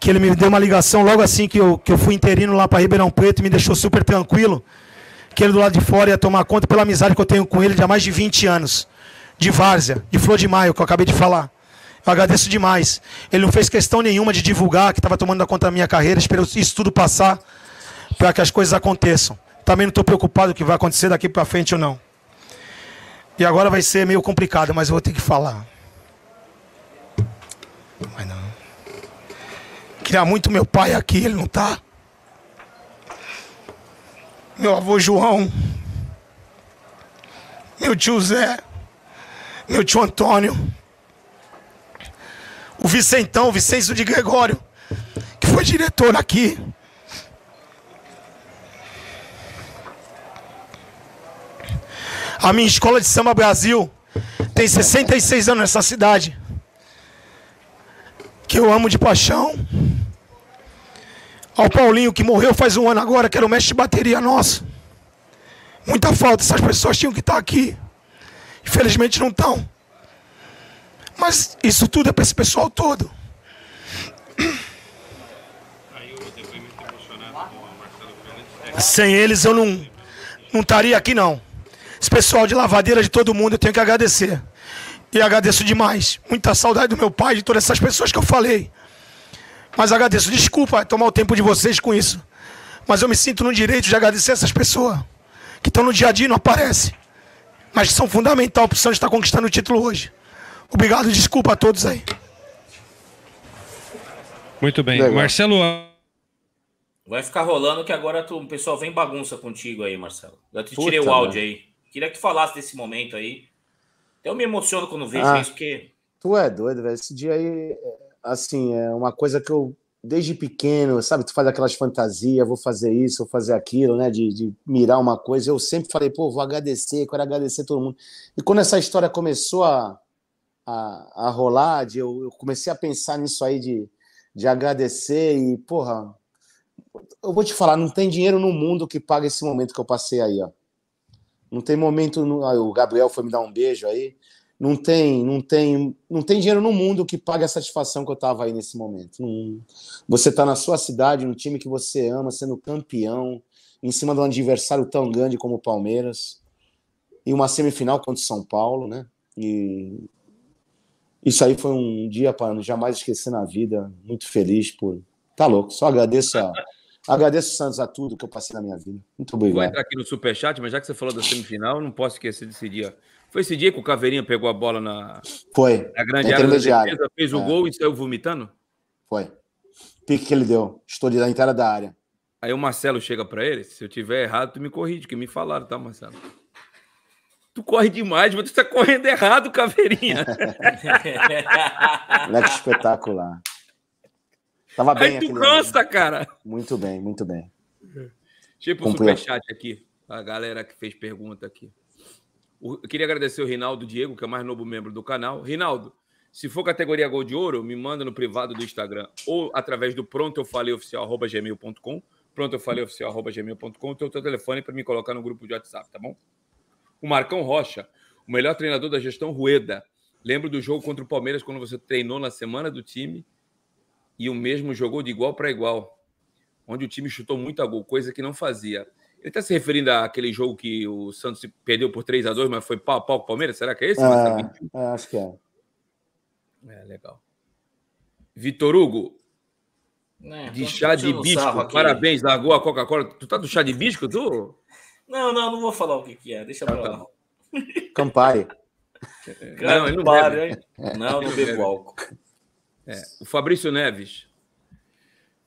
que ele me deu uma ligação logo assim que eu, que eu fui interino lá para Ribeirão Preto, me deixou super tranquilo, que ele do lado de fora ia tomar conta pela amizade que eu tenho com ele de há mais de 20 anos, de várzea, de Flor de Maio, que eu acabei de falar. Eu agradeço demais. Ele não fez questão nenhuma de divulgar que estava tomando conta da minha carreira, esperou isso tudo passar para que as coisas aconteçam. Também não estou preocupado com o que vai acontecer daqui para frente ou não. E agora vai ser meio complicado, mas eu vou ter que falar não. Queria muito meu pai aqui, ele não tá. Meu avô João. Meu tio Zé. Meu tio Antônio. O Vicentão, o Vicêncio de Gregório, que foi diretor aqui. A minha escola de samba Brasil tem 66 anos nessa cidade que eu amo de paixão. Ao Paulinho, que morreu faz um ano agora, que era o mestre de bateria nosso. Muita falta, essas pessoas tinham que estar aqui. Infelizmente não estão. Mas isso tudo é para esse pessoal todo. Sem eles eu não, não estaria aqui não. Esse pessoal de lavadeira de todo mundo, eu tenho que agradecer. E agradeço demais. Muita saudade do meu pai, de todas essas pessoas que eu falei. Mas agradeço. Desculpa tomar o tempo de vocês com isso. Mas eu me sinto no direito de agradecer essas pessoas que estão no dia a dia e não aparecem. Mas que são fundamental para o Santos estar conquistando o título hoje. Obrigado, desculpa a todos aí. Muito bem. Legal. Marcelo. Vai ficar rolando que agora tu, o pessoal vem bagunça contigo aí, Marcelo. Já te Puta tirei o áudio mano. aí. Queria que tu falasse desse momento aí. Eu me emociono quando vejo ah, isso, porque. Tu é doido, velho. Esse dia aí, assim, é uma coisa que eu, desde pequeno, sabe, tu faz aquelas fantasias, vou fazer isso, vou fazer aquilo, né, de, de mirar uma coisa. Eu sempre falei, pô, vou agradecer, quero agradecer todo mundo. E quando essa história começou a, a, a rolar, de, eu, eu comecei a pensar nisso aí de, de agradecer e, porra, eu vou te falar, não tem dinheiro no mundo que paga esse momento que eu passei aí, ó. Não tem momento. No... Ah, o Gabriel foi me dar um beijo aí. Não tem, não tem, não tem dinheiro no mundo que pague a satisfação que eu estava aí nesse momento. Não... Você está na sua cidade, no time que você ama, sendo campeão, em cima de um adversário tão grande como o Palmeiras, e uma semifinal contra o São Paulo, né? E isso aí foi um dia para jamais esquecer na vida. Muito feliz por. Tá louco, só agradeço a. Agradeço, Santos, a tudo que eu passei na minha vida. Muito obrigado. Vou entrar aqui no superchat, mas já que você falou da semifinal, não posso esquecer desse dia. Foi esse dia que o Caveirinha pegou a bola na, Foi. na grande área da defesa, fez o é. gol e saiu vomitando? Foi. Pique que ele deu. Estou de da entrada da área. Aí o Marcelo chega para ele, se eu tiver errado, tu me corrige, que me falaram, tá, Marcelo? Tu corre demais, mas tu tá correndo errado, Caveirinha. Moleque espetacular. Tava bem Aí tu cansa, cara. Muito bem, muito bem. Tipo eu ir superchat aqui. A galera que fez pergunta aqui. Eu queria agradecer o Rinaldo Diego, que é o mais novo membro do canal. Rinaldo, se for categoria Gol de Ouro, me manda no privado do Instagram ou através do pronto eu falei oficial arroba gmail.com. Pronto eu falei oficial arroba gmail.com. Teu teu telefone para me colocar no grupo de WhatsApp, tá bom? O Marcão Rocha, o melhor treinador da gestão Rueda. Lembro do jogo contra o Palmeiras quando você treinou na semana do time e o mesmo jogou de igual para igual, onde o time chutou muito a gol, coisa que não fazia. Ele está se referindo àquele jogo que o Santos perdeu por 3 a 2 mas foi pau a pau com o Palmeiras? Será que é esse? É, tá é, acho que é. É, legal. Vitor Hugo, é, de chá de bisco. Parabéns, largou a Coca-Cola. Tu tá do chá de bisco, tu? Não, não, não vou falar o que, que é. Deixa ah, pra tá. lá. Tá. Campari. Campari. Não, não, bebe. não, não bebo álcool. É, o Fabrício Neves.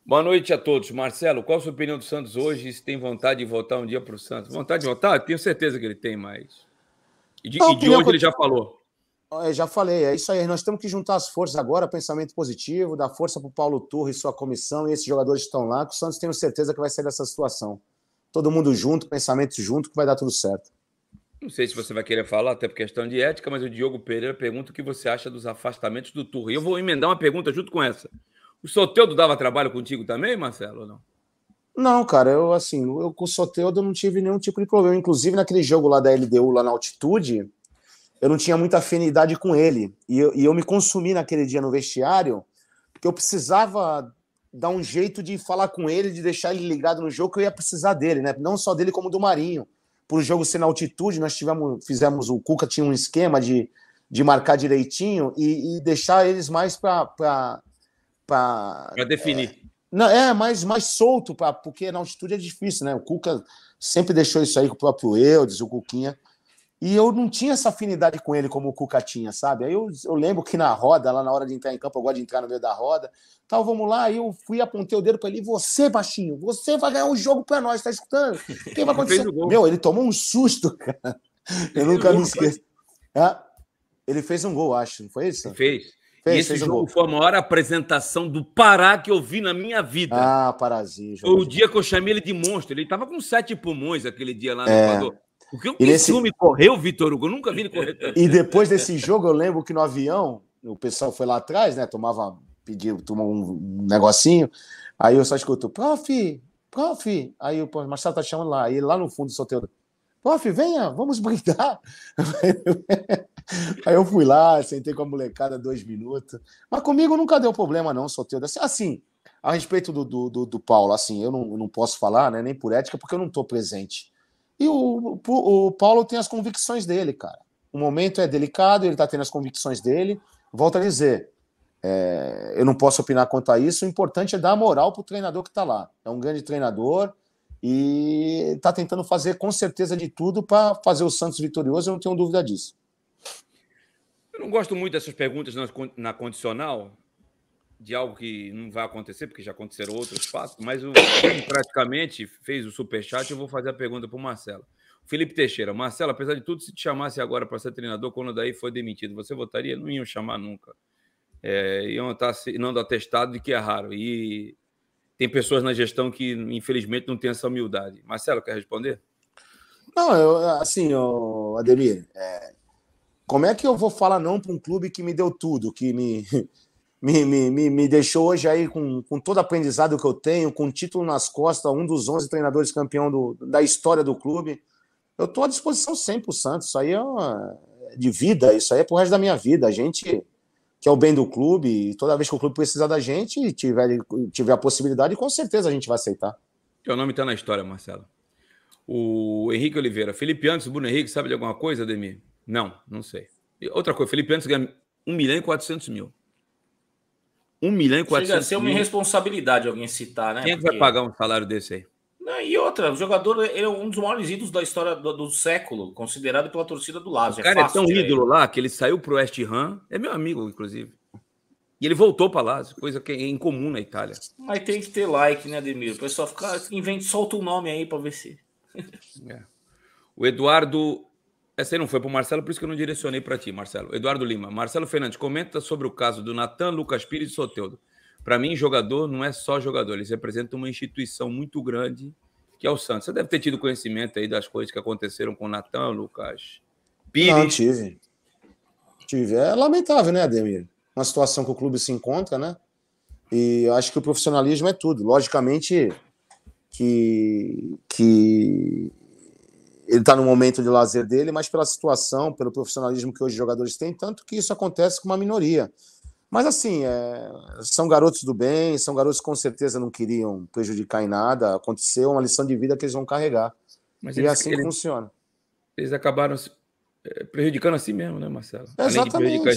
Boa noite a todos. Marcelo, qual a sua opinião do Santos hoje se tem vontade de voltar um dia para o Santos? Vontade de voltar? tenho certeza que ele tem, mas. E de, Não, e de hoje ele já falou. já falei, é isso aí. Nós temos que juntar as forças agora, pensamento positivo, dar força para o Paulo Turra e sua comissão e esses jogadores que estão lá, que o Santos tenho certeza que vai sair dessa situação. Todo mundo junto, pensamento junto, que vai dar tudo certo. Não sei se você vai querer falar, até por questão de ética, mas o Diogo Pereira pergunta o que você acha dos afastamentos do Turra. E eu vou emendar uma pergunta junto com essa. O Soteudo dava trabalho contigo também, Marcelo, ou não? Não, cara, eu assim, eu com o Soteudo eu não tive nenhum tipo de problema. Inclusive, naquele jogo lá da LDU, lá na altitude, eu não tinha muita afinidade com ele. E eu, e eu me consumi naquele dia no vestiário, porque eu precisava dar um jeito de falar com ele, de deixar ele ligado no jogo, que eu ia precisar dele, né? Não só dele, como do Marinho por o jogo ser na altitude, nós tivemos, fizemos, o Cuca tinha um esquema de, de marcar direitinho e, e deixar eles mais para. Para definir. É, não, é mais, mais solto, pra, porque na altitude é difícil, né? O Cuca sempre deixou isso aí com o próprio Eudes, o Cuquinha. E eu não tinha essa afinidade com ele como o Cuca tinha, sabe? Aí eu, eu, lembro que na roda, lá na hora de entrar em campo, eu gosto de entrar no meio da roda. Tal, vamos lá. Aí eu fui apontei o dedo para ele. Você, baixinho, você vai ganhar um jogo para nós, tá escutando? Quem vai acontecer? Ele Meu, ele tomou um susto, cara. Eu nunca me esqueço. ele fez um gol, acho, não foi isso? Ele fez. fez e esse fez um jogo gol. foi a maior apresentação do Pará que eu vi na minha vida. Ah, Parazinho. O dia que eu chamei ele de monstro. Ele estava com sete pulmões aquele dia lá no é. Equador. O que o Kisume nesse... correu, Vitor Hugo? Eu nunca vi ele correr tanto. E depois desse jogo, eu lembro que no avião, o pessoal foi lá atrás, né? Tomava, pediu, tomou um negocinho. Aí eu só escuto, prof, prof. Aí o Marcelo tá chamando lá. Aí lá no fundo do solteiro, prof, venha, vamos brindar. Aí eu fui lá, sentei com a molecada dois minutos. Mas comigo nunca deu problema, não, solteiro. Assim, assim, a respeito do, do, do, do Paulo, assim, eu não, não posso falar, né? Nem por ética, porque eu não tô presente e o, o Paulo tem as convicções dele, cara. O momento é delicado, ele está tendo as convicções dele. Volto a dizer, é, eu não posso opinar quanto a isso. O importante é dar moral pro treinador que está lá. É um grande treinador e está tentando fazer com certeza de tudo para fazer o Santos vitorioso. Eu não tenho dúvida disso. Eu não gosto muito dessas perguntas na condicional, de algo que não vai acontecer, porque já aconteceram outros fatos, mas o praticamente fez o superchat. Eu vou fazer a pergunta para o Marcelo. Felipe Teixeira, Marcelo, apesar de tudo, se te chamasse agora para ser treinador, quando daí foi demitido, você votaria? Não iam chamar nunca. É, iam tá estar não do atestado de que é raro. E tem pessoas na gestão que, infelizmente, não têm essa humildade. Marcelo, quer responder? Não, eu, assim, ô, Ademir, é, como é que eu vou falar não para um clube que me deu tudo, que me me, me, me, deixou hoje aí com, com todo aprendizado que eu tenho, com título nas costas, um dos 11 treinadores campeão do, da história do clube. Eu estou à disposição sempre para o Santos. Isso aí é uma, é de vida, isso aí é pro resto da minha vida. A gente que é o bem do clube, e toda vez que o clube precisar da gente e tiver, tiver a possibilidade, com certeza a gente vai aceitar. Teu nome está na história, Marcelo. O Henrique Oliveira. Felipe Antes, Bruno Henrique, sabe de alguma coisa, Ademir? Não, não sei. Outra coisa, Felipe Antes ganha 1 milhão e 400 mil. 1 milhão e 400 Chega a ser uma irresponsabilidade alguém citar, né? Quem é Porque... vai pagar um salário desse aí? Não, e outra, o jogador é um dos maiores ídolos da história do, do século, considerado pela torcida do Lazio. O é cara é, é tão ídolo lá que ele saiu pro West Ham, é meu amigo, inclusive. E ele voltou para Lazio, coisa que é incomum na Itália. Mas tem que ter like, né, Ademir? O pessoal fica, solta o um nome aí para ver se. É. O Eduardo essa aí não foi para o Marcelo, por isso que eu não direcionei para ti, Marcelo. Eduardo Lima. Marcelo Fernandes, comenta sobre o caso do Natan, Lucas Pires e Soteudo. Para mim, jogador não é só jogador, eles representam uma instituição muito grande que é o Santos. Você deve ter tido conhecimento aí das coisas que aconteceram com o Natan, Lucas Pires. Não, tive. Tive. É lamentável, né, Ademir? Uma situação que o clube se encontra, né? E eu acho que o profissionalismo é tudo. Logicamente que, que ele está no momento de lazer dele, mas pela situação, pelo profissionalismo que hoje os jogadores têm, tanto que isso acontece com uma minoria. Mas assim, é, são garotos do bem, são garotos que com certeza não queriam prejudicar em nada. Aconteceu uma lição de vida que eles vão carregar. Mas e é eles, assim eles, funciona. Eles acabaram eh, prejudicando a si mesmo, né, Marcelo? exatamente.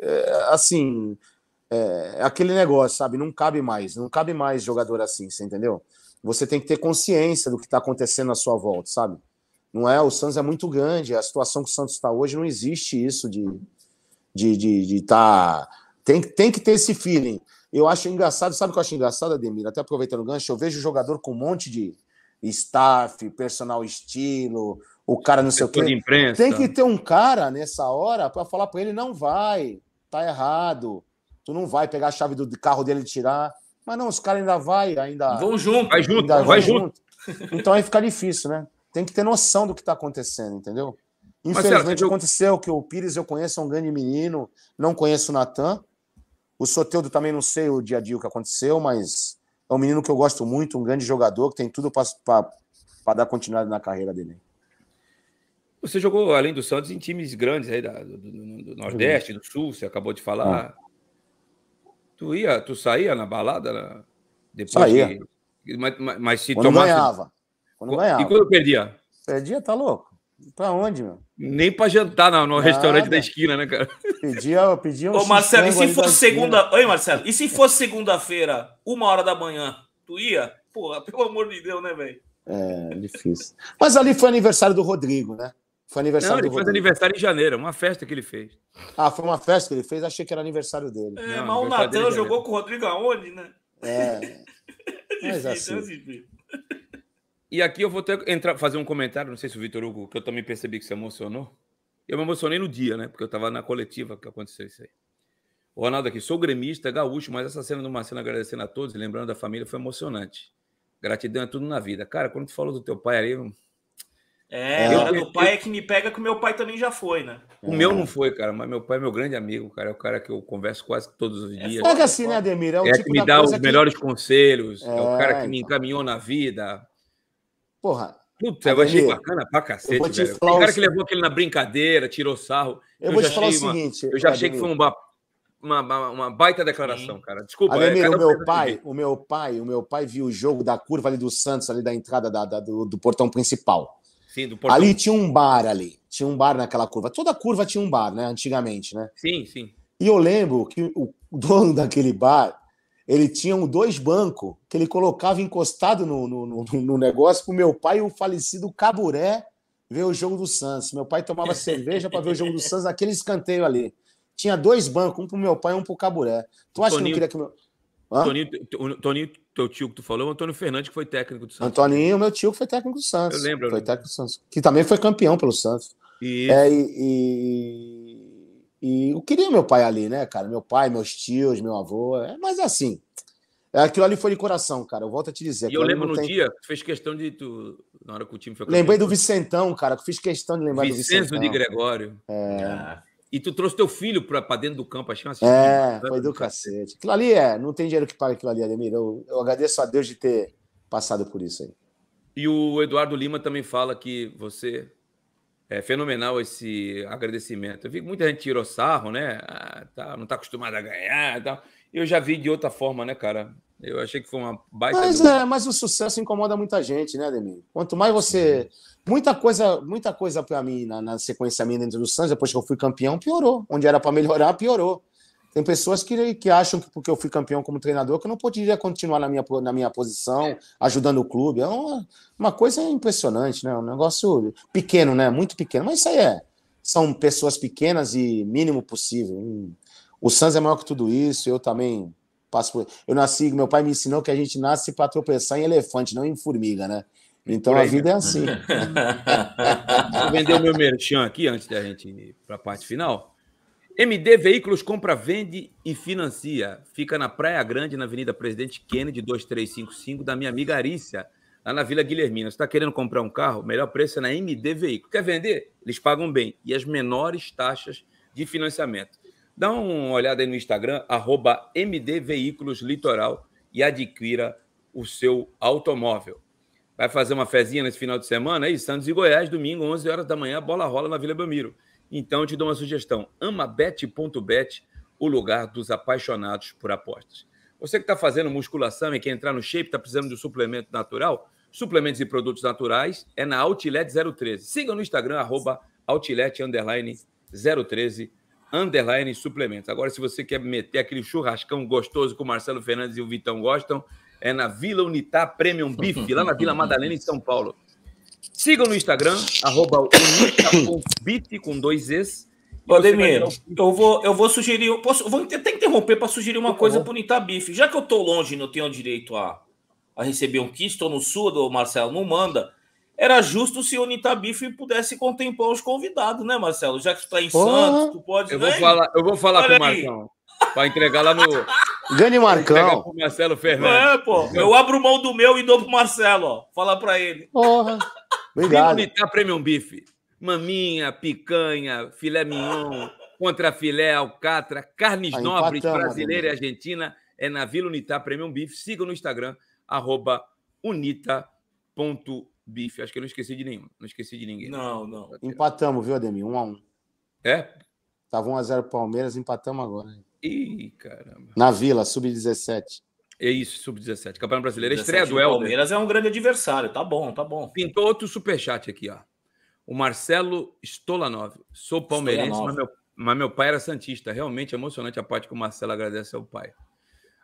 É, assim, é, é, aquele negócio, sabe? Não cabe mais, não cabe mais jogador assim, você entendeu? Você tem que ter consciência do que está acontecendo à sua volta, sabe? Não é? O Santos é muito grande. A situação que o Santos está hoje não existe isso de de de, de tá... tem, tem que ter esse feeling. Eu acho engraçado, sabe o que eu acho engraçado, Ademir? Até aproveitando o gancho, eu vejo o jogador com um monte de staff, personal estilo, o cara não sei o quê. Tem que ter um cara nessa hora para falar para ele: não vai, tá errado, tu não vai pegar a chave do carro dele e tirar. Mas não, os caras ainda vai, ainda. Vão junto, vai junto, vai junto. junto. Então aí fica difícil, né? tem que ter noção do que está acontecendo, entendeu? Infelizmente Marcelo, aconteceu que o Pires eu conheço, é um grande menino, não conheço o Natan. O Soteudo também não sei o dia a dia o que aconteceu, mas é um menino que eu gosto muito, um grande jogador, que tem tudo para dar continuidade na carreira dele. Você jogou, além do Santos, em times grandes aí da, do, do, do, Nordeste, do Sul, você acabou de falar. Ah. Tu ia, tu saía na balada na... Né? depois saía. Que... Mas, mas, mas, se Quando tomasse... ganhava. Quando ganhava. E quando perdia? Perdia, tá louco? Pra onde, meu? Nem pra jantar no restaurante da esquina, né, cara? Pedia, pedia um Ô, Marcelo, e se fosse segunda. Oi, Marcelo, e se fosse segunda-feira, uma hora da manhã, tu ia? Porra, pelo amor de Deus, né, velho? É, difícil. Mas ali foi aniversário do Rodrigo, né? Foi aniversário não, ele fez aniversário em janeiro, uma festa que ele fez. Ah, foi uma festa que ele fez? Achei que era aniversário dele. É, não, mas o Natan jogou com o Rodrigo aonde, né? É. é mas assim. Né, e aqui eu vou ter entrar, fazer um comentário, não sei se o Vitor Hugo, que eu também percebi que se emocionou. Eu me emocionei no dia, né? Porque eu estava na coletiva que aconteceu isso aí. O Ronaldo aqui, sou gremista, gaúcho, mas essa cena do Marcelo agradecendo a todos lembrando da família foi emocionante. Gratidão é tudo na vida. Cara, quando tu falou do teu pai aí. Eu... É, é eu, cara, pai é que me pega que o meu pai também já foi, né? O meu não foi, cara, mas meu pai é meu grande amigo, cara. É o cara que eu converso quase todos os é dias. Assim, né, é, é que assim, né, Ademir? É, é tipo que me dá os melhores conselhos, é, é, o cara que me então. encaminhou na vida. Porra. Puta, eu achei bacana pra cacete, velho. O cara que levou aquele na brincadeira, tirou sarro. Eu, eu vou te falar o seguinte. Uma... Eu já achei que foi uma, uma, uma, baita declaração, Sim. cara. Desculpa. É, Ademir, é, o meu pai, o meu pai, o meu pai viu o jogo da curva ali do Santos, ali da entrada da, da do, do portão principal. Sim, portão. Ali tinha um bar ali. Tinha um bar naquela curva. Toda curva tinha um bar, né? Antigamente, né? Sim, sim. E eu lembro que o dono daquele bar ele tinha um dois bancos que ele colocava encostado no, no, no, no negócio para o meu pai, o falecido Caburé, ver o jogo do Santos. Meu pai tomava cerveja para ver o jogo do Santos naquele escanteio ali. Tinha dois bancos, um para o meu pai e um para o Caburé. Tu acha Toninho, que não queria que meu. Toninho, Toninho, teu tio que tu falou, o Antônio Fernandes, que foi técnico do Santos. Antoninho, meu tio, que foi técnico do Santos. Eu lembro. Foi técnico do Santos. Que também foi campeão pelo Santos. E... É, e, e e eu queria meu pai ali, né, cara? Meu pai, meus tios, meu avô. É, mas assim, é, aquilo ali foi de coração, cara. Eu volto a te dizer. E eu lembro no tem... dia, tu fez questão de. Tu, na hora que o time foi. Lembrei do Vicentão, cara. que fiz questão de lembrar Vicenzo do Vicentão. de Gregório. É. E tu trouxe teu filho pra, pra dentro do campo, achei é uma É, foi né? do cacete. Aquilo ali é, não tem dinheiro que pague aquilo ali, Ademir. Eu, eu agradeço a Deus de ter passado por isso aí. E o Eduardo Lima também fala que você é fenomenal esse agradecimento. Eu vi que muita gente tirou sarro, né? Ah, tá, não está acostumado a ganhar e tá. Eu já vi de outra forma, né, cara? Eu achei que foi uma baita. Mas, é, mas o sucesso incomoda muita gente, né, Ademir? Quanto mais você. Muita coisa, muita coisa para mim na, na, sequência minha dentro do Santos, depois que eu fui campeão, piorou. Onde era para melhorar, piorou. Tem pessoas que, que acham que porque eu fui campeão como treinador que eu não poderia continuar na minha, na minha posição, é. ajudando o clube. É uma, uma coisa impressionante, né? Um negócio pequeno, né? Muito pequeno. Mas isso aí é. São pessoas pequenas e mínimo possível. Hum. O Santos é maior que tudo isso. Eu também passo por... Eu nasci, meu pai me ensinou que a gente nasce para tropeçar em elefante, não em formiga, né? Então a né? vida é assim. Vou vender o meu merchan aqui antes da gente ir para a parte final. MD Veículos compra, vende e financia. Fica na Praia Grande, na Avenida Presidente Kennedy, 2355, da minha amiga Arícia, lá na Vila Guilhermina. Você está querendo comprar um carro? Melhor preço é na MD Veículos. Quer vender? Eles pagam bem. E as menores taxas de financiamento. Dá uma olhada aí no Instagram, arroba MD Veículos Litoral e adquira o seu automóvel. Vai fazer uma fezinha nesse final de semana aí? Santos e Goiás, domingo, 11 horas da manhã, bola rola na Vila Belmiro. Então, eu te dou uma sugestão: amabet.bet, o lugar dos apaixonados por apostas. Você que está fazendo musculação e quer entrar no shape, está precisando de um suplemento natural, suplementos e produtos naturais, é na Outlet 013. Siga no Instagram, arroba Outlet 013 underline suplementos. Agora, se você quer meter aquele churrascão gostoso que o Marcelo Fernandes e o Vitão gostam, é na Vila Unitá Premium Bife, lá na Vila Madalena, em São Paulo. Sigam no Instagram, arroba com dois Es. Vladimir, então eu vou, eu vou sugerir. posso, vou até interromper para sugerir uma Por tá coisa para o Nitabife. Já que eu estou longe e não tenho direito a, a receber um kit, estou no sul, o Marcelo não manda. Era justo se o Nitabife pudesse contemplar os convidados, né, Marcelo? Já que está em Porra. Santos, tu pode. Eu vou né? falar, eu vou falar com o Marcão. Para entregar lá no. Gane Marcão. Pro Marcelo Fernandes. É, pô. Eu abro mão do meu e dou pro Marcelo, ó. Falar para ele. Porra. Obrigado. Militar Premium Bife. Maminha, picanha, filé mignon, contra filé, alcatra, carnes tá nobres brasileira e né? argentina é na Vila Unitar Premium Bife. Siga no Instagram, arroba unita.bife. Acho que eu não esqueci de nenhum. Não esqueci de ninguém. Não, não. Tá empatamos, viu, Ademir? Um a um. É? Tava 1 um a 0 Palmeiras, empatamos agora. Ih, caramba. Na Vila, sub-17. É isso, sub-17. Campeonato Brasileiro. É estreia do Helder. Né? Palmeiras é um grande adversário, tá bom, tá bom. Pintou outro superchat aqui, ó. O Marcelo Stolanov. Sou palmeirense, Stolanov. Mas, meu, mas meu, pai era santista. Realmente emocionante a parte que o Marcelo agradece ao pai.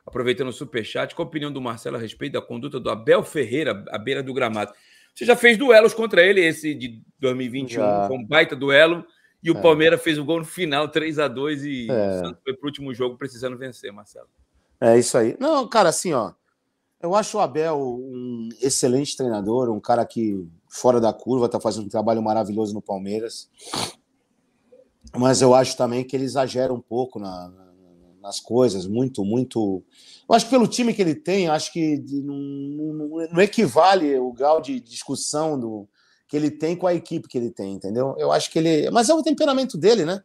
Aproveitando o superchat, qual a opinião do Marcelo a respeito da conduta do Abel Ferreira à beira do gramado? Você já fez duelos contra ele, esse de 2021, com um baita duelo. E o é. Palmeiras fez o gol no final, 3 a 2 e é. o Santos foi para o último jogo precisando vencer, Marcelo. É isso aí. Não, cara, assim, ó. Eu acho o Abel um excelente treinador, um cara que fora da curva tá fazendo um trabalho maravilhoso no Palmeiras. Mas eu acho também que ele exagera um pouco na, nas coisas, muito, muito. Eu acho que pelo time que ele tem, acho que não, não, não equivale o grau de discussão do, que ele tem com a equipe que ele tem, entendeu? Eu acho que ele. Mas é o temperamento dele, né?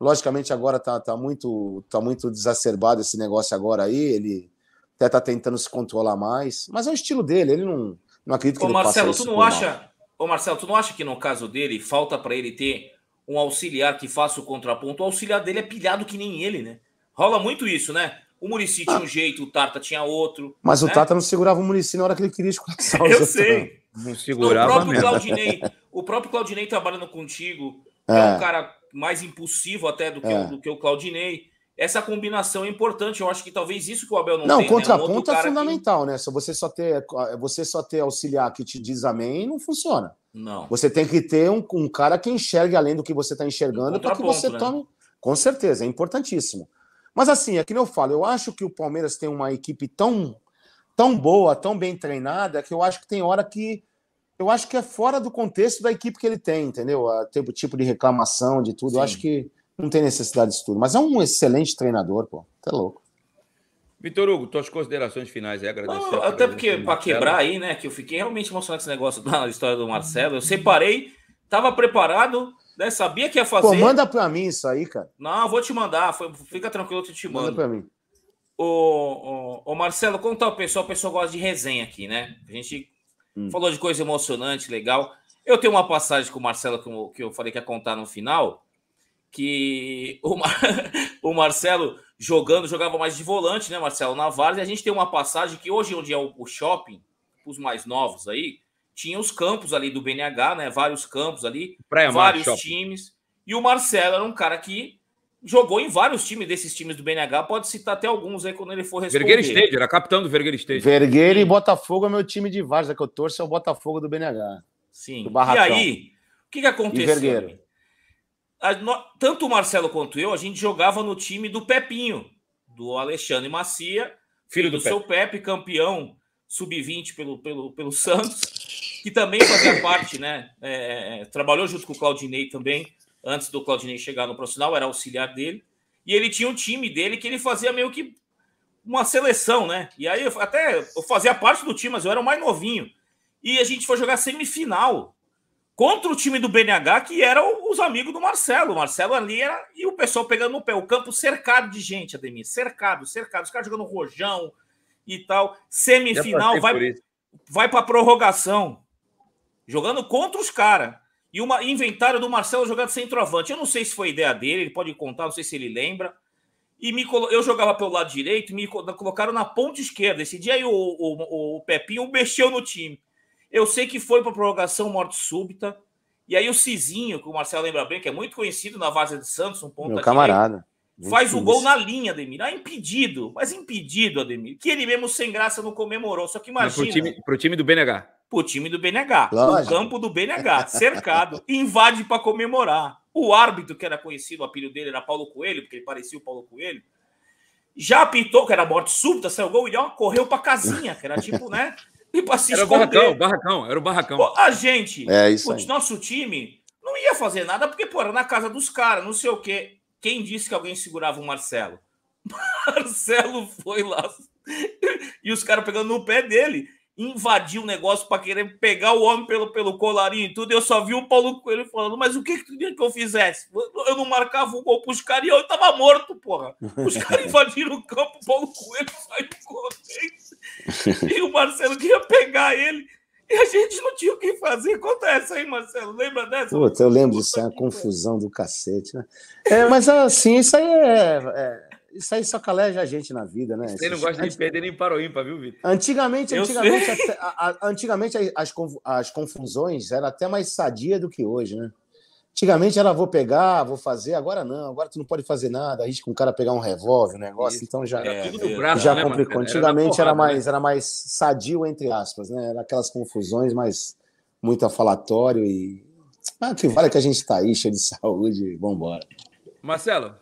Logicamente, agora está tá muito, tá muito desacerbado esse negócio agora aí. Ele até está tentando se controlar mais, mas é o estilo dele. Ele não, não acredito que Ô, ele Marcelo, tu não acha? o Marcelo, tu não acha que no caso dele falta para ele ter um auxiliar que faça o contraponto? O auxiliar dele é pilhado que nem ele, né? Rola muito isso, né? O Murici ah. tinha um ah. jeito, o Tarta tinha outro. Mas né? o Tarta não segurava o Murici na hora que ele queria escutar Eu sei. Não segurava. Não, o próprio Claudinei, o próprio Claudinei trabalhando contigo, é. é um é. cara mais impulsivo até do que, é. o, do que o Claudinei. Essa combinação é importante, eu acho que talvez isso que o Abel não, não tem. Não, contraponto né? um é fundamental, que... né? Se você só ter você só ter auxiliar que te diz amém, não funciona. Não. Você tem que ter um, um cara que enxergue além do que você está enxergando para que você né? tome. Com certeza, é importantíssimo. Mas assim, é que eu falo, eu acho que o Palmeiras tem uma equipe tão, tão boa, tão bem treinada, que eu acho que tem hora que eu acho que é fora do contexto da equipe que ele tem, entendeu? O tipo de reclamação, de tudo. Sim. Eu acho que não tem necessidade disso tudo. Mas é um excelente treinador, pô. Tá louco. Vitor Hugo, tuas considerações finais aí, agradecer. Não, até porque, para quebrar aí, né, que eu fiquei realmente emocionado com esse negócio da história do Marcelo. Eu separei, tava preparado, né, sabia que ia fazer. Pô, manda para mim isso aí, cara. Não, vou te mandar, foi, fica tranquilo eu te mando. Manda para mim. Ô, ô, ô, Marcelo, como está o pessoal? O pessoal gosta de resenha aqui, né? A gente Hum. Falou de coisa emocionante, legal. Eu tenho uma passagem com o Marcelo que eu, que eu falei que ia contar no final, que o, Mar... o Marcelo jogando, jogava mais de volante, né, Marcelo, na E A gente tem uma passagem que hoje, onde é o shopping, os mais novos aí, tinha os campos ali do BNH, né? Vários campos ali, Praia vários Mar, times. E o Marcelo era um cara que jogou em vários times desses times do BNH, pode citar até alguns aí quando ele for responder. Vergueiro Stage, era capitão do Vergueiro Stage. Vergueiro e Botafogo é meu time de várzea, que eu torço é o Botafogo do BNH. Sim. Do e aí, o que, que aconteceu? A, no, tanto o Marcelo quanto eu, a gente jogava no time do Pepinho, do Alexandre Macia, filho do, do Pepe. seu Pepe, campeão sub-20 pelo, pelo, pelo Santos, que também fazia parte, né? É, é, é, trabalhou junto com o Claudinei também antes do Claudinei chegar no profissional, era auxiliar dele. E ele tinha um time dele que ele fazia meio que uma seleção, né? E aí eu, até eu fazia parte do time, mas eu era o mais novinho. E a gente foi jogar semifinal contra o time do BNH, que eram os amigos do Marcelo. O Marcelo ali era. E o pessoal pegando no pé, o campo cercado de gente, Ademir. Cercado, cercado. Os caras jogando rojão e tal. Semifinal, vai, vai para prorrogação. Jogando contra os caras. E uma inventário do Marcelo jogando centroavante. Eu não sei se foi ideia dele, ele pode contar, não sei se ele lembra. E me eu jogava pelo lado direito, me colocaram na ponta esquerda. Esse dia aí o, o, o Pepinho mexeu no time. Eu sei que foi para prorrogação morte súbita. E aí o Cizinho, que o Marcelo lembra bem, que é muito conhecido na Vaza de Santos, um ponto Meu camarada. faz o gol na linha, Ademir. Ah, impedido, mas impedido, Ademir. Que ele mesmo sem graça não comemorou. Só que imagina. Para o time, time do BNH pro time do BNH. Lógico. O campo do BNH, cercado, invade para comemorar. O árbitro, que era conhecido, o apelido dele era Paulo Coelho, porque ele parecia o Paulo Coelho, já pintou, que era morte súbita, saiu o gol e ó, correu pra casinha, que era tipo, né? E pra se era esconder. o barracão, barracão, era o barracão. Pô, a gente, é isso o nosso time, não ia fazer nada, porque, pô, era na casa dos caras, não sei o quê. Quem disse que alguém segurava o Marcelo? Marcelo foi lá e os caras pegando no pé dele invadir o negócio para querer pegar o homem pelo, pelo colarinho e tudo. Eu só vi o Paulo Coelho falando, mas o que que tu queria que eu fizesse? Eu não marcava o gol pros caras e eu tava morto, porra. Os caras invadiram o campo, o Paulo Coelho saiu correndo e o Marcelo queria pegar ele. E a gente não tinha o que fazer. Conta essa aí, Marcelo. Lembra dessa? Puta, eu lembro disso, é uma confusão do cacete, né? É, mas assim, isso aí é... é isso aí só caleja a gente na vida, né? Você não gosta de perder nem para o ímpar, viu, Vitor? Antigamente, antigamente, até, a, a, antigamente as, as confusões eram até mais sadia do que hoje, né? Antigamente era vou pegar, vou fazer, agora não, agora tu não pode fazer nada, arrisca um cara pegar um revólver, um negócio, então já, é, é, braço, já né, complicou. Mano? Antigamente era, porrada, era né? mais, né? era mais sadio, entre aspas, né? Era aquelas confusões, mas muito afalatório e. Ah, que vale é que a gente tá aí, cheio de saúde, vambora. Marcelo,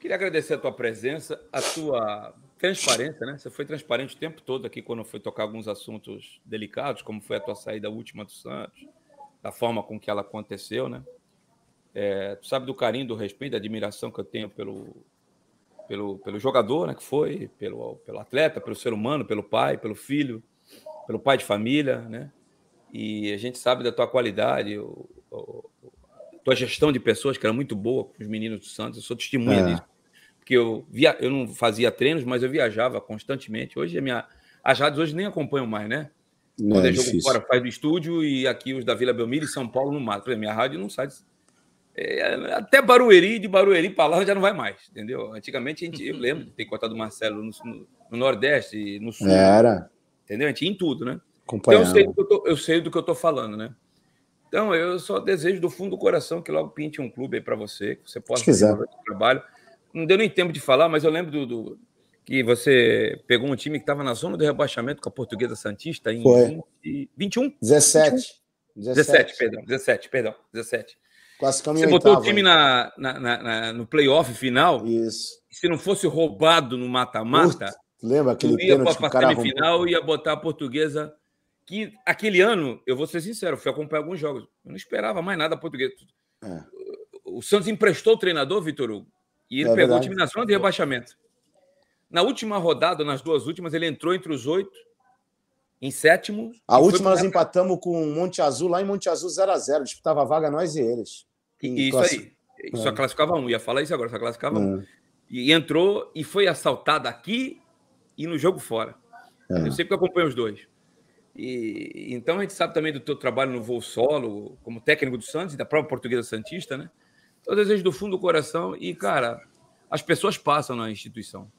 Queria agradecer a tua presença, a tua transparência, né? Você foi transparente o tempo todo aqui quando foi tocar alguns assuntos delicados, como foi a tua saída última do Santos, da forma com que ela aconteceu, né? É, tu sabe do carinho, do respeito, da admiração que eu tenho pelo, pelo, pelo jogador, né? Que foi, pelo, pelo atleta, pelo ser humano, pelo pai, pelo filho, pelo pai de família, né? E a gente sabe da tua qualidade, o, o, tua gestão de pessoas, que era muito boa com os meninos do Santos, eu sou testemunha é. disso. Porque eu, via, eu não fazia treinos, mas eu viajava constantemente. Hoje a minha. As rádios hoje nem acompanham mais, né? Não, Quando é, é jogo fora, faz do estúdio e aqui os da Vila Belmiro e São Paulo no mato. minha rádio não sai. É, até Barueri, de Barueri para lá já não vai mais, entendeu? Antigamente a gente, eu lembro de ter cortado o Marcelo no, no, no Nordeste, no Sul. Era. Entendeu? A gente ia em tudo, né? Então eu sei, do que eu tô, eu sei do que eu tô falando, né? Então, eu só desejo do fundo do coração que logo pinte um clube aí para você, que você possa fazer o trabalho. Não deu nem tempo de falar, mas eu lembro do, do que você pegou um time que estava na zona do rebaixamento com a Portuguesa Santista em 20, 21? 17. 21? 17, 17, perdão, 17, perdão, 17. você botou oitavo, o time na, na, na, no playoff final. Isso. Se não fosse roubado no mata-mata, lembra aquele pênalti que o cara semifinal e ia botar a portuguesa que aquele ano, eu vou ser sincero, fui acompanhar alguns jogos. Eu não esperava mais nada português. É. O Santos emprestou o treinador, Vitor Hugo, e ele é pegou verdade. o time na zona de rebaixamento. Na última rodada, nas duas últimas, ele entrou entre os oito, em sétimo. A última nós empatamos com o Monte Azul, lá em Monte Azul 0x0. Disputava a vaga nós e eles. E, isso class... aí. É. Só classificava um, ia falar isso agora, só classificava é. um. E entrou e foi assaltado aqui e no jogo fora. É. Eu sempre acompanho os dois. E, então a gente sabe também do teu trabalho no voo solo, como técnico do Santos e da própria portuguesa Santista, né? Então, eu desejo do fundo do coração e, cara, as pessoas passam na instituição.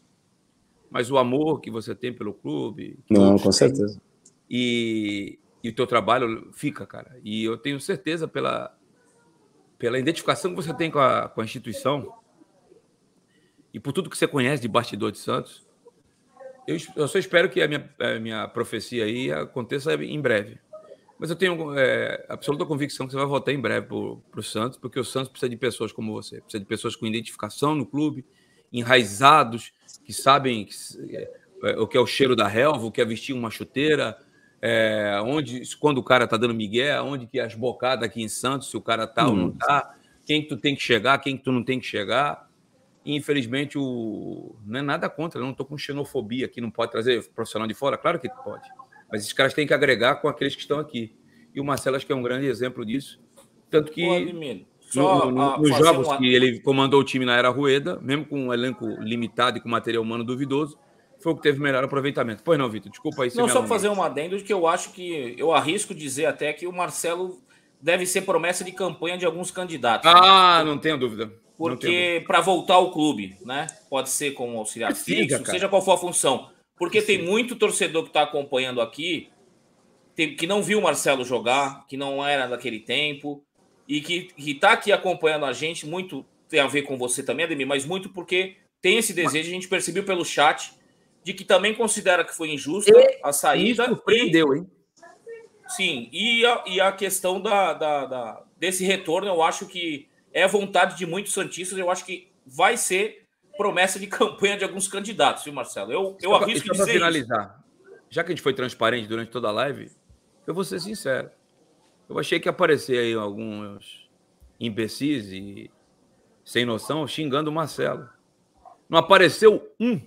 Mas o amor que você tem pelo clube. Não, com certeza. E, e o teu trabalho fica, cara. E eu tenho certeza pela, pela identificação que você tem com a, com a instituição e por tudo que você conhece de bastidor de Santos, eu, eu só espero que a minha, a minha profecia aí aconteça em breve. Mas eu tenho é, absoluta convicção que você vai votar em breve para o Santos, porque o Santos precisa de pessoas como você, precisa de pessoas com identificação no clube, enraizados, que sabem que, é, o que é o cheiro da relva, o que é vestir uma chuteira, é, onde quando o cara tá dando migué, onde que é as bocadas aqui em Santos, se o cara tá hum. ou não hum. tá, quem que tu tem que chegar, quem que tu não tem que chegar infelizmente, o... não é nada contra, não estou com xenofobia aqui, não pode trazer profissional de fora? Claro que pode. Mas esses caras têm que agregar com aqueles que estão aqui. E o Marcelo acho que é um grande exemplo disso. Tanto que Só, no, no, nos jogos que ele comandou o time na Era Rueda, mesmo com um elenco limitado e com material humano duvidoso, foi o que teve melhor aproveitamento. Pois não, Vitor, desculpa aí. Não, só fazer um adendo que eu acho que eu arrisco dizer até que o Marcelo deve ser promessa de campanha de alguns candidatos. Né? Ah, né? não tenho dúvida porque para voltar ao clube, né? Pode ser como auxiliar é fixo, cara. seja qual for a função. Porque é tem muito torcedor que está acompanhando aqui que não viu o Marcelo jogar, que não era daquele tempo e que está aqui acompanhando a gente. Muito tem a ver com você também, Ademir, mas muito porque tem esse desejo. A gente percebeu pelo chat de que também considera que foi injusta e a saída. Surpreendeu, hein? Sim, e a, e a questão da, da, da, desse retorno, eu acho que é a vontade de muitos Santistas. Eu acho que vai ser promessa de campanha de alguns candidatos, viu, Marcelo? Eu, eu só arrisco pra, só dizer. finalizar, isso. já que a gente foi transparente durante toda a live, eu vou ser sincero. Eu achei que ia aparecer aí alguns imbecis e sem noção xingando o Marcelo. Não apareceu um.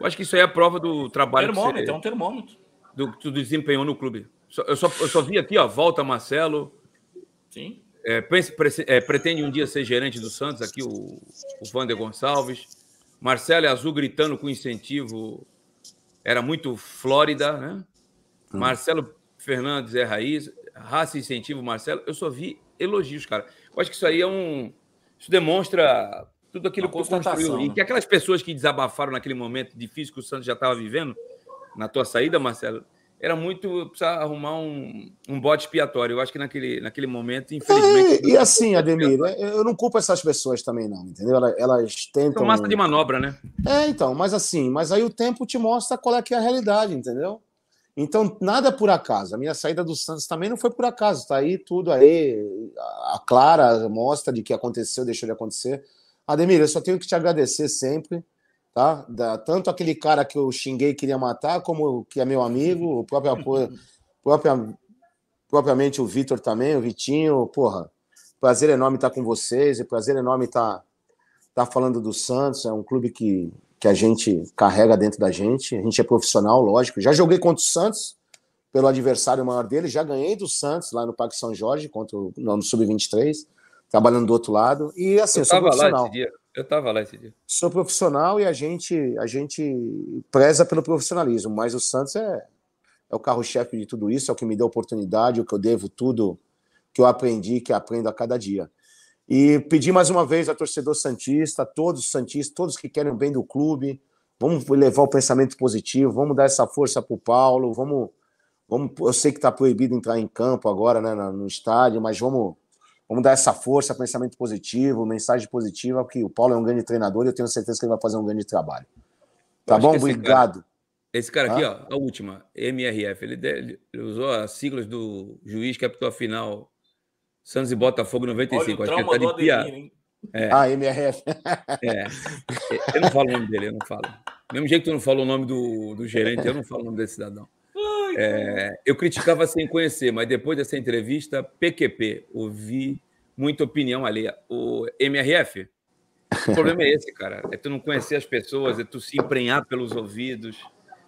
Eu acho que isso aí é a prova do trabalho. Termômetro, que você, é um termômetro. Do que tu desempenhou no clube. Eu só, eu só vi aqui, ó, volta Marcelo. Sim. É, pense, pre, é, pretende um dia ser gerente do Santos, aqui o, o Vander Gonçalves. Marcelo Azul gritando com incentivo. Era muito Flórida, né? Hum. Marcelo Fernandes é raiz. Raça incentivo, Marcelo. Eu só vi elogios, cara. Eu acho que isso aí é um. Isso demonstra tudo aquilo que construiu. Né? E que aquelas pessoas que desabafaram naquele momento difícil que o Santos já estava vivendo, na tua saída, Marcelo, era muito precisar arrumar um, um bote expiatório. Eu acho que naquele, naquele momento, é, infelizmente. É, e assim, Ademir, eu não culpo essas pessoas também, não, entendeu? Elas, elas tentam. São massa de manobra, né? É, então, mas assim, mas aí o tempo te mostra qual é que é a realidade, entendeu? Então, nada é por acaso. A minha saída do Santos também não foi por acaso. Está aí tudo aí. A clara mostra de que aconteceu, deixou de acontecer. Ademir, eu só tenho que te agradecer sempre tá? Da, tanto aquele cara que eu xinguei e queria matar, como que é meu amigo, o próprio própria, propriamente o Vitor também, o Vitinho, porra, prazer enorme estar tá com vocês, e é prazer enorme estar, tá, estar tá falando do Santos, é um clube que, que a gente carrega dentro da gente, a gente é profissional, lógico, já joguei contra o Santos, pelo adversário maior dele, já ganhei do Santos lá no Parque São Jorge, contra o, no Sub-23, trabalhando do outro lado, e assim, eu, eu sou profissional. Lá eu tava lá esse dia. Sou profissional e a gente, a gente preza pelo profissionalismo, mas o Santos é, é o carro-chefe de tudo isso, é o que me deu oportunidade, o que eu devo tudo que eu aprendi, que aprendo a cada dia. E pedi mais uma vez a torcedor Santista, a todos os Santistas, todos que querem o bem do clube, vamos levar o pensamento positivo, vamos dar essa força para o Paulo, vamos, vamos. Eu sei que está proibido entrar em campo agora, né, no estádio, mas vamos Vamos dar essa força, pensamento positivo, mensagem positiva, que o Paulo é um grande treinador e eu tenho certeza que ele vai fazer um grande trabalho. Tá bom? Obrigado. Cara, esse cara aqui, ó, a última, MRF, ele, ele, usou as siglas do juiz que apitou a final Santos e Botafogo 95. Olha, Acho que ele tá de É. Ah, MRF. É. Eu não falo o nome dele, eu não falo. mesmo jeito que tu não fala o nome do, do gerente, eu não falo o nome desse cidadão. É, eu criticava sem conhecer, mas depois dessa entrevista, PQP, ouvi muita opinião ali O MRF, o problema é esse, cara. É tu não conhecer as pessoas, é tu se emprenhar pelos ouvidos.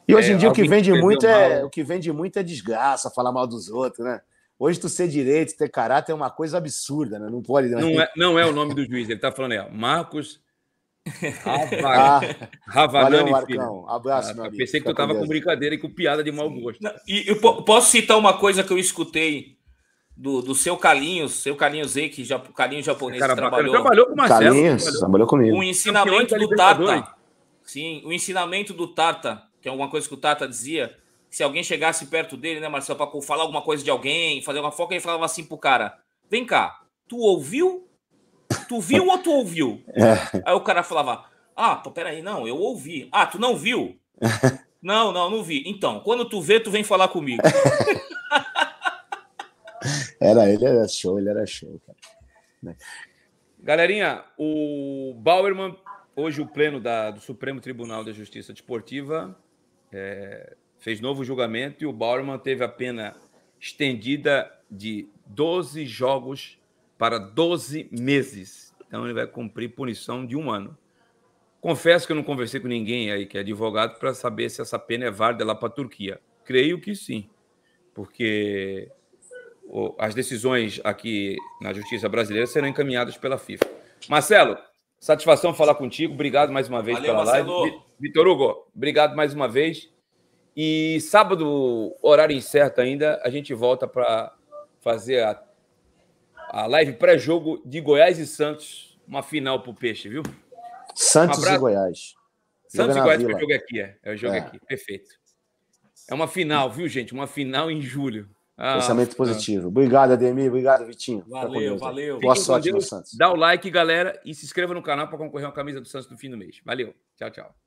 E hoje em é, dia o que vende muito é mal. o que vende muito é desgraça, falar mal dos outros, né? Hoje tu ser direito, ter caráter é uma coisa absurda, né? Não pode. Não, né? não, é, não é o nome do juiz, ele tá falando aí, ó, Marcos ah, Ravanani ah, Filho. Abraço, ah, meu amigo. Pensei que Fica tu tava com, com brincadeira e com piada de mau gosto. Não, e eu posso citar uma coisa que eu escutei do, do seu Calinhos, seu Calinhos Z, que já, Calinhos japonês Cara, trabalhou. trabalhou com o Marcelo. Calinhos, trabalhou, trabalhou comigo. O ensinamento do Tata. Sim, o ensinamento do Tata, que é alguma coisa que o Tata dizia, se alguém chegasse perto dele, né, Marcelo, para falar alguma coisa de alguém, fazer uma foca, ele falava assim pro cara: vem cá, tu ouviu? Tu viu ou tu ouviu? É. Aí o cara falava: ah, pô, peraí, não, eu ouvi. Ah, tu não viu? não, não, não vi. Então, quando tu vê, tu vem falar comigo. Era ele, era show, ele era show, cara. Galerinha, o Bauerman, hoje o pleno da, do Supremo Tribunal da Justiça Desportiva, é, fez novo julgamento e o Bauerman teve a pena estendida de 12 jogos para 12 meses. Então ele vai cumprir punição de um ano. Confesso que eu não conversei com ninguém aí que é advogado para saber se essa pena é válida lá para a Turquia. Creio que sim, porque as decisões aqui na justiça brasileira serão encaminhadas pela FIFA. Marcelo, satisfação falar contigo. Obrigado mais uma vez Valeu, pela Marcelo. live. Vitor Hugo, obrigado mais uma vez. E sábado, horário incerto ainda, a gente volta para fazer a, a live pré-jogo de Goiás e Santos. Uma final para o Peixe, viu? Santos um e Goiás. Santos e Goiás, que é o jogo aqui. É, é o jogo é. aqui. Perfeito. É uma final, viu, gente? Uma final em julho. Ah, Pensamento tá. positivo. Obrigado, Ademir. Obrigado, Vitinho. Valeu, Deus, valeu. Boa sorte, no Santos. Dá o like, galera, e se inscreva no canal para concorrer a uma camisa do Santos no fim do mês. Valeu. Tchau, tchau.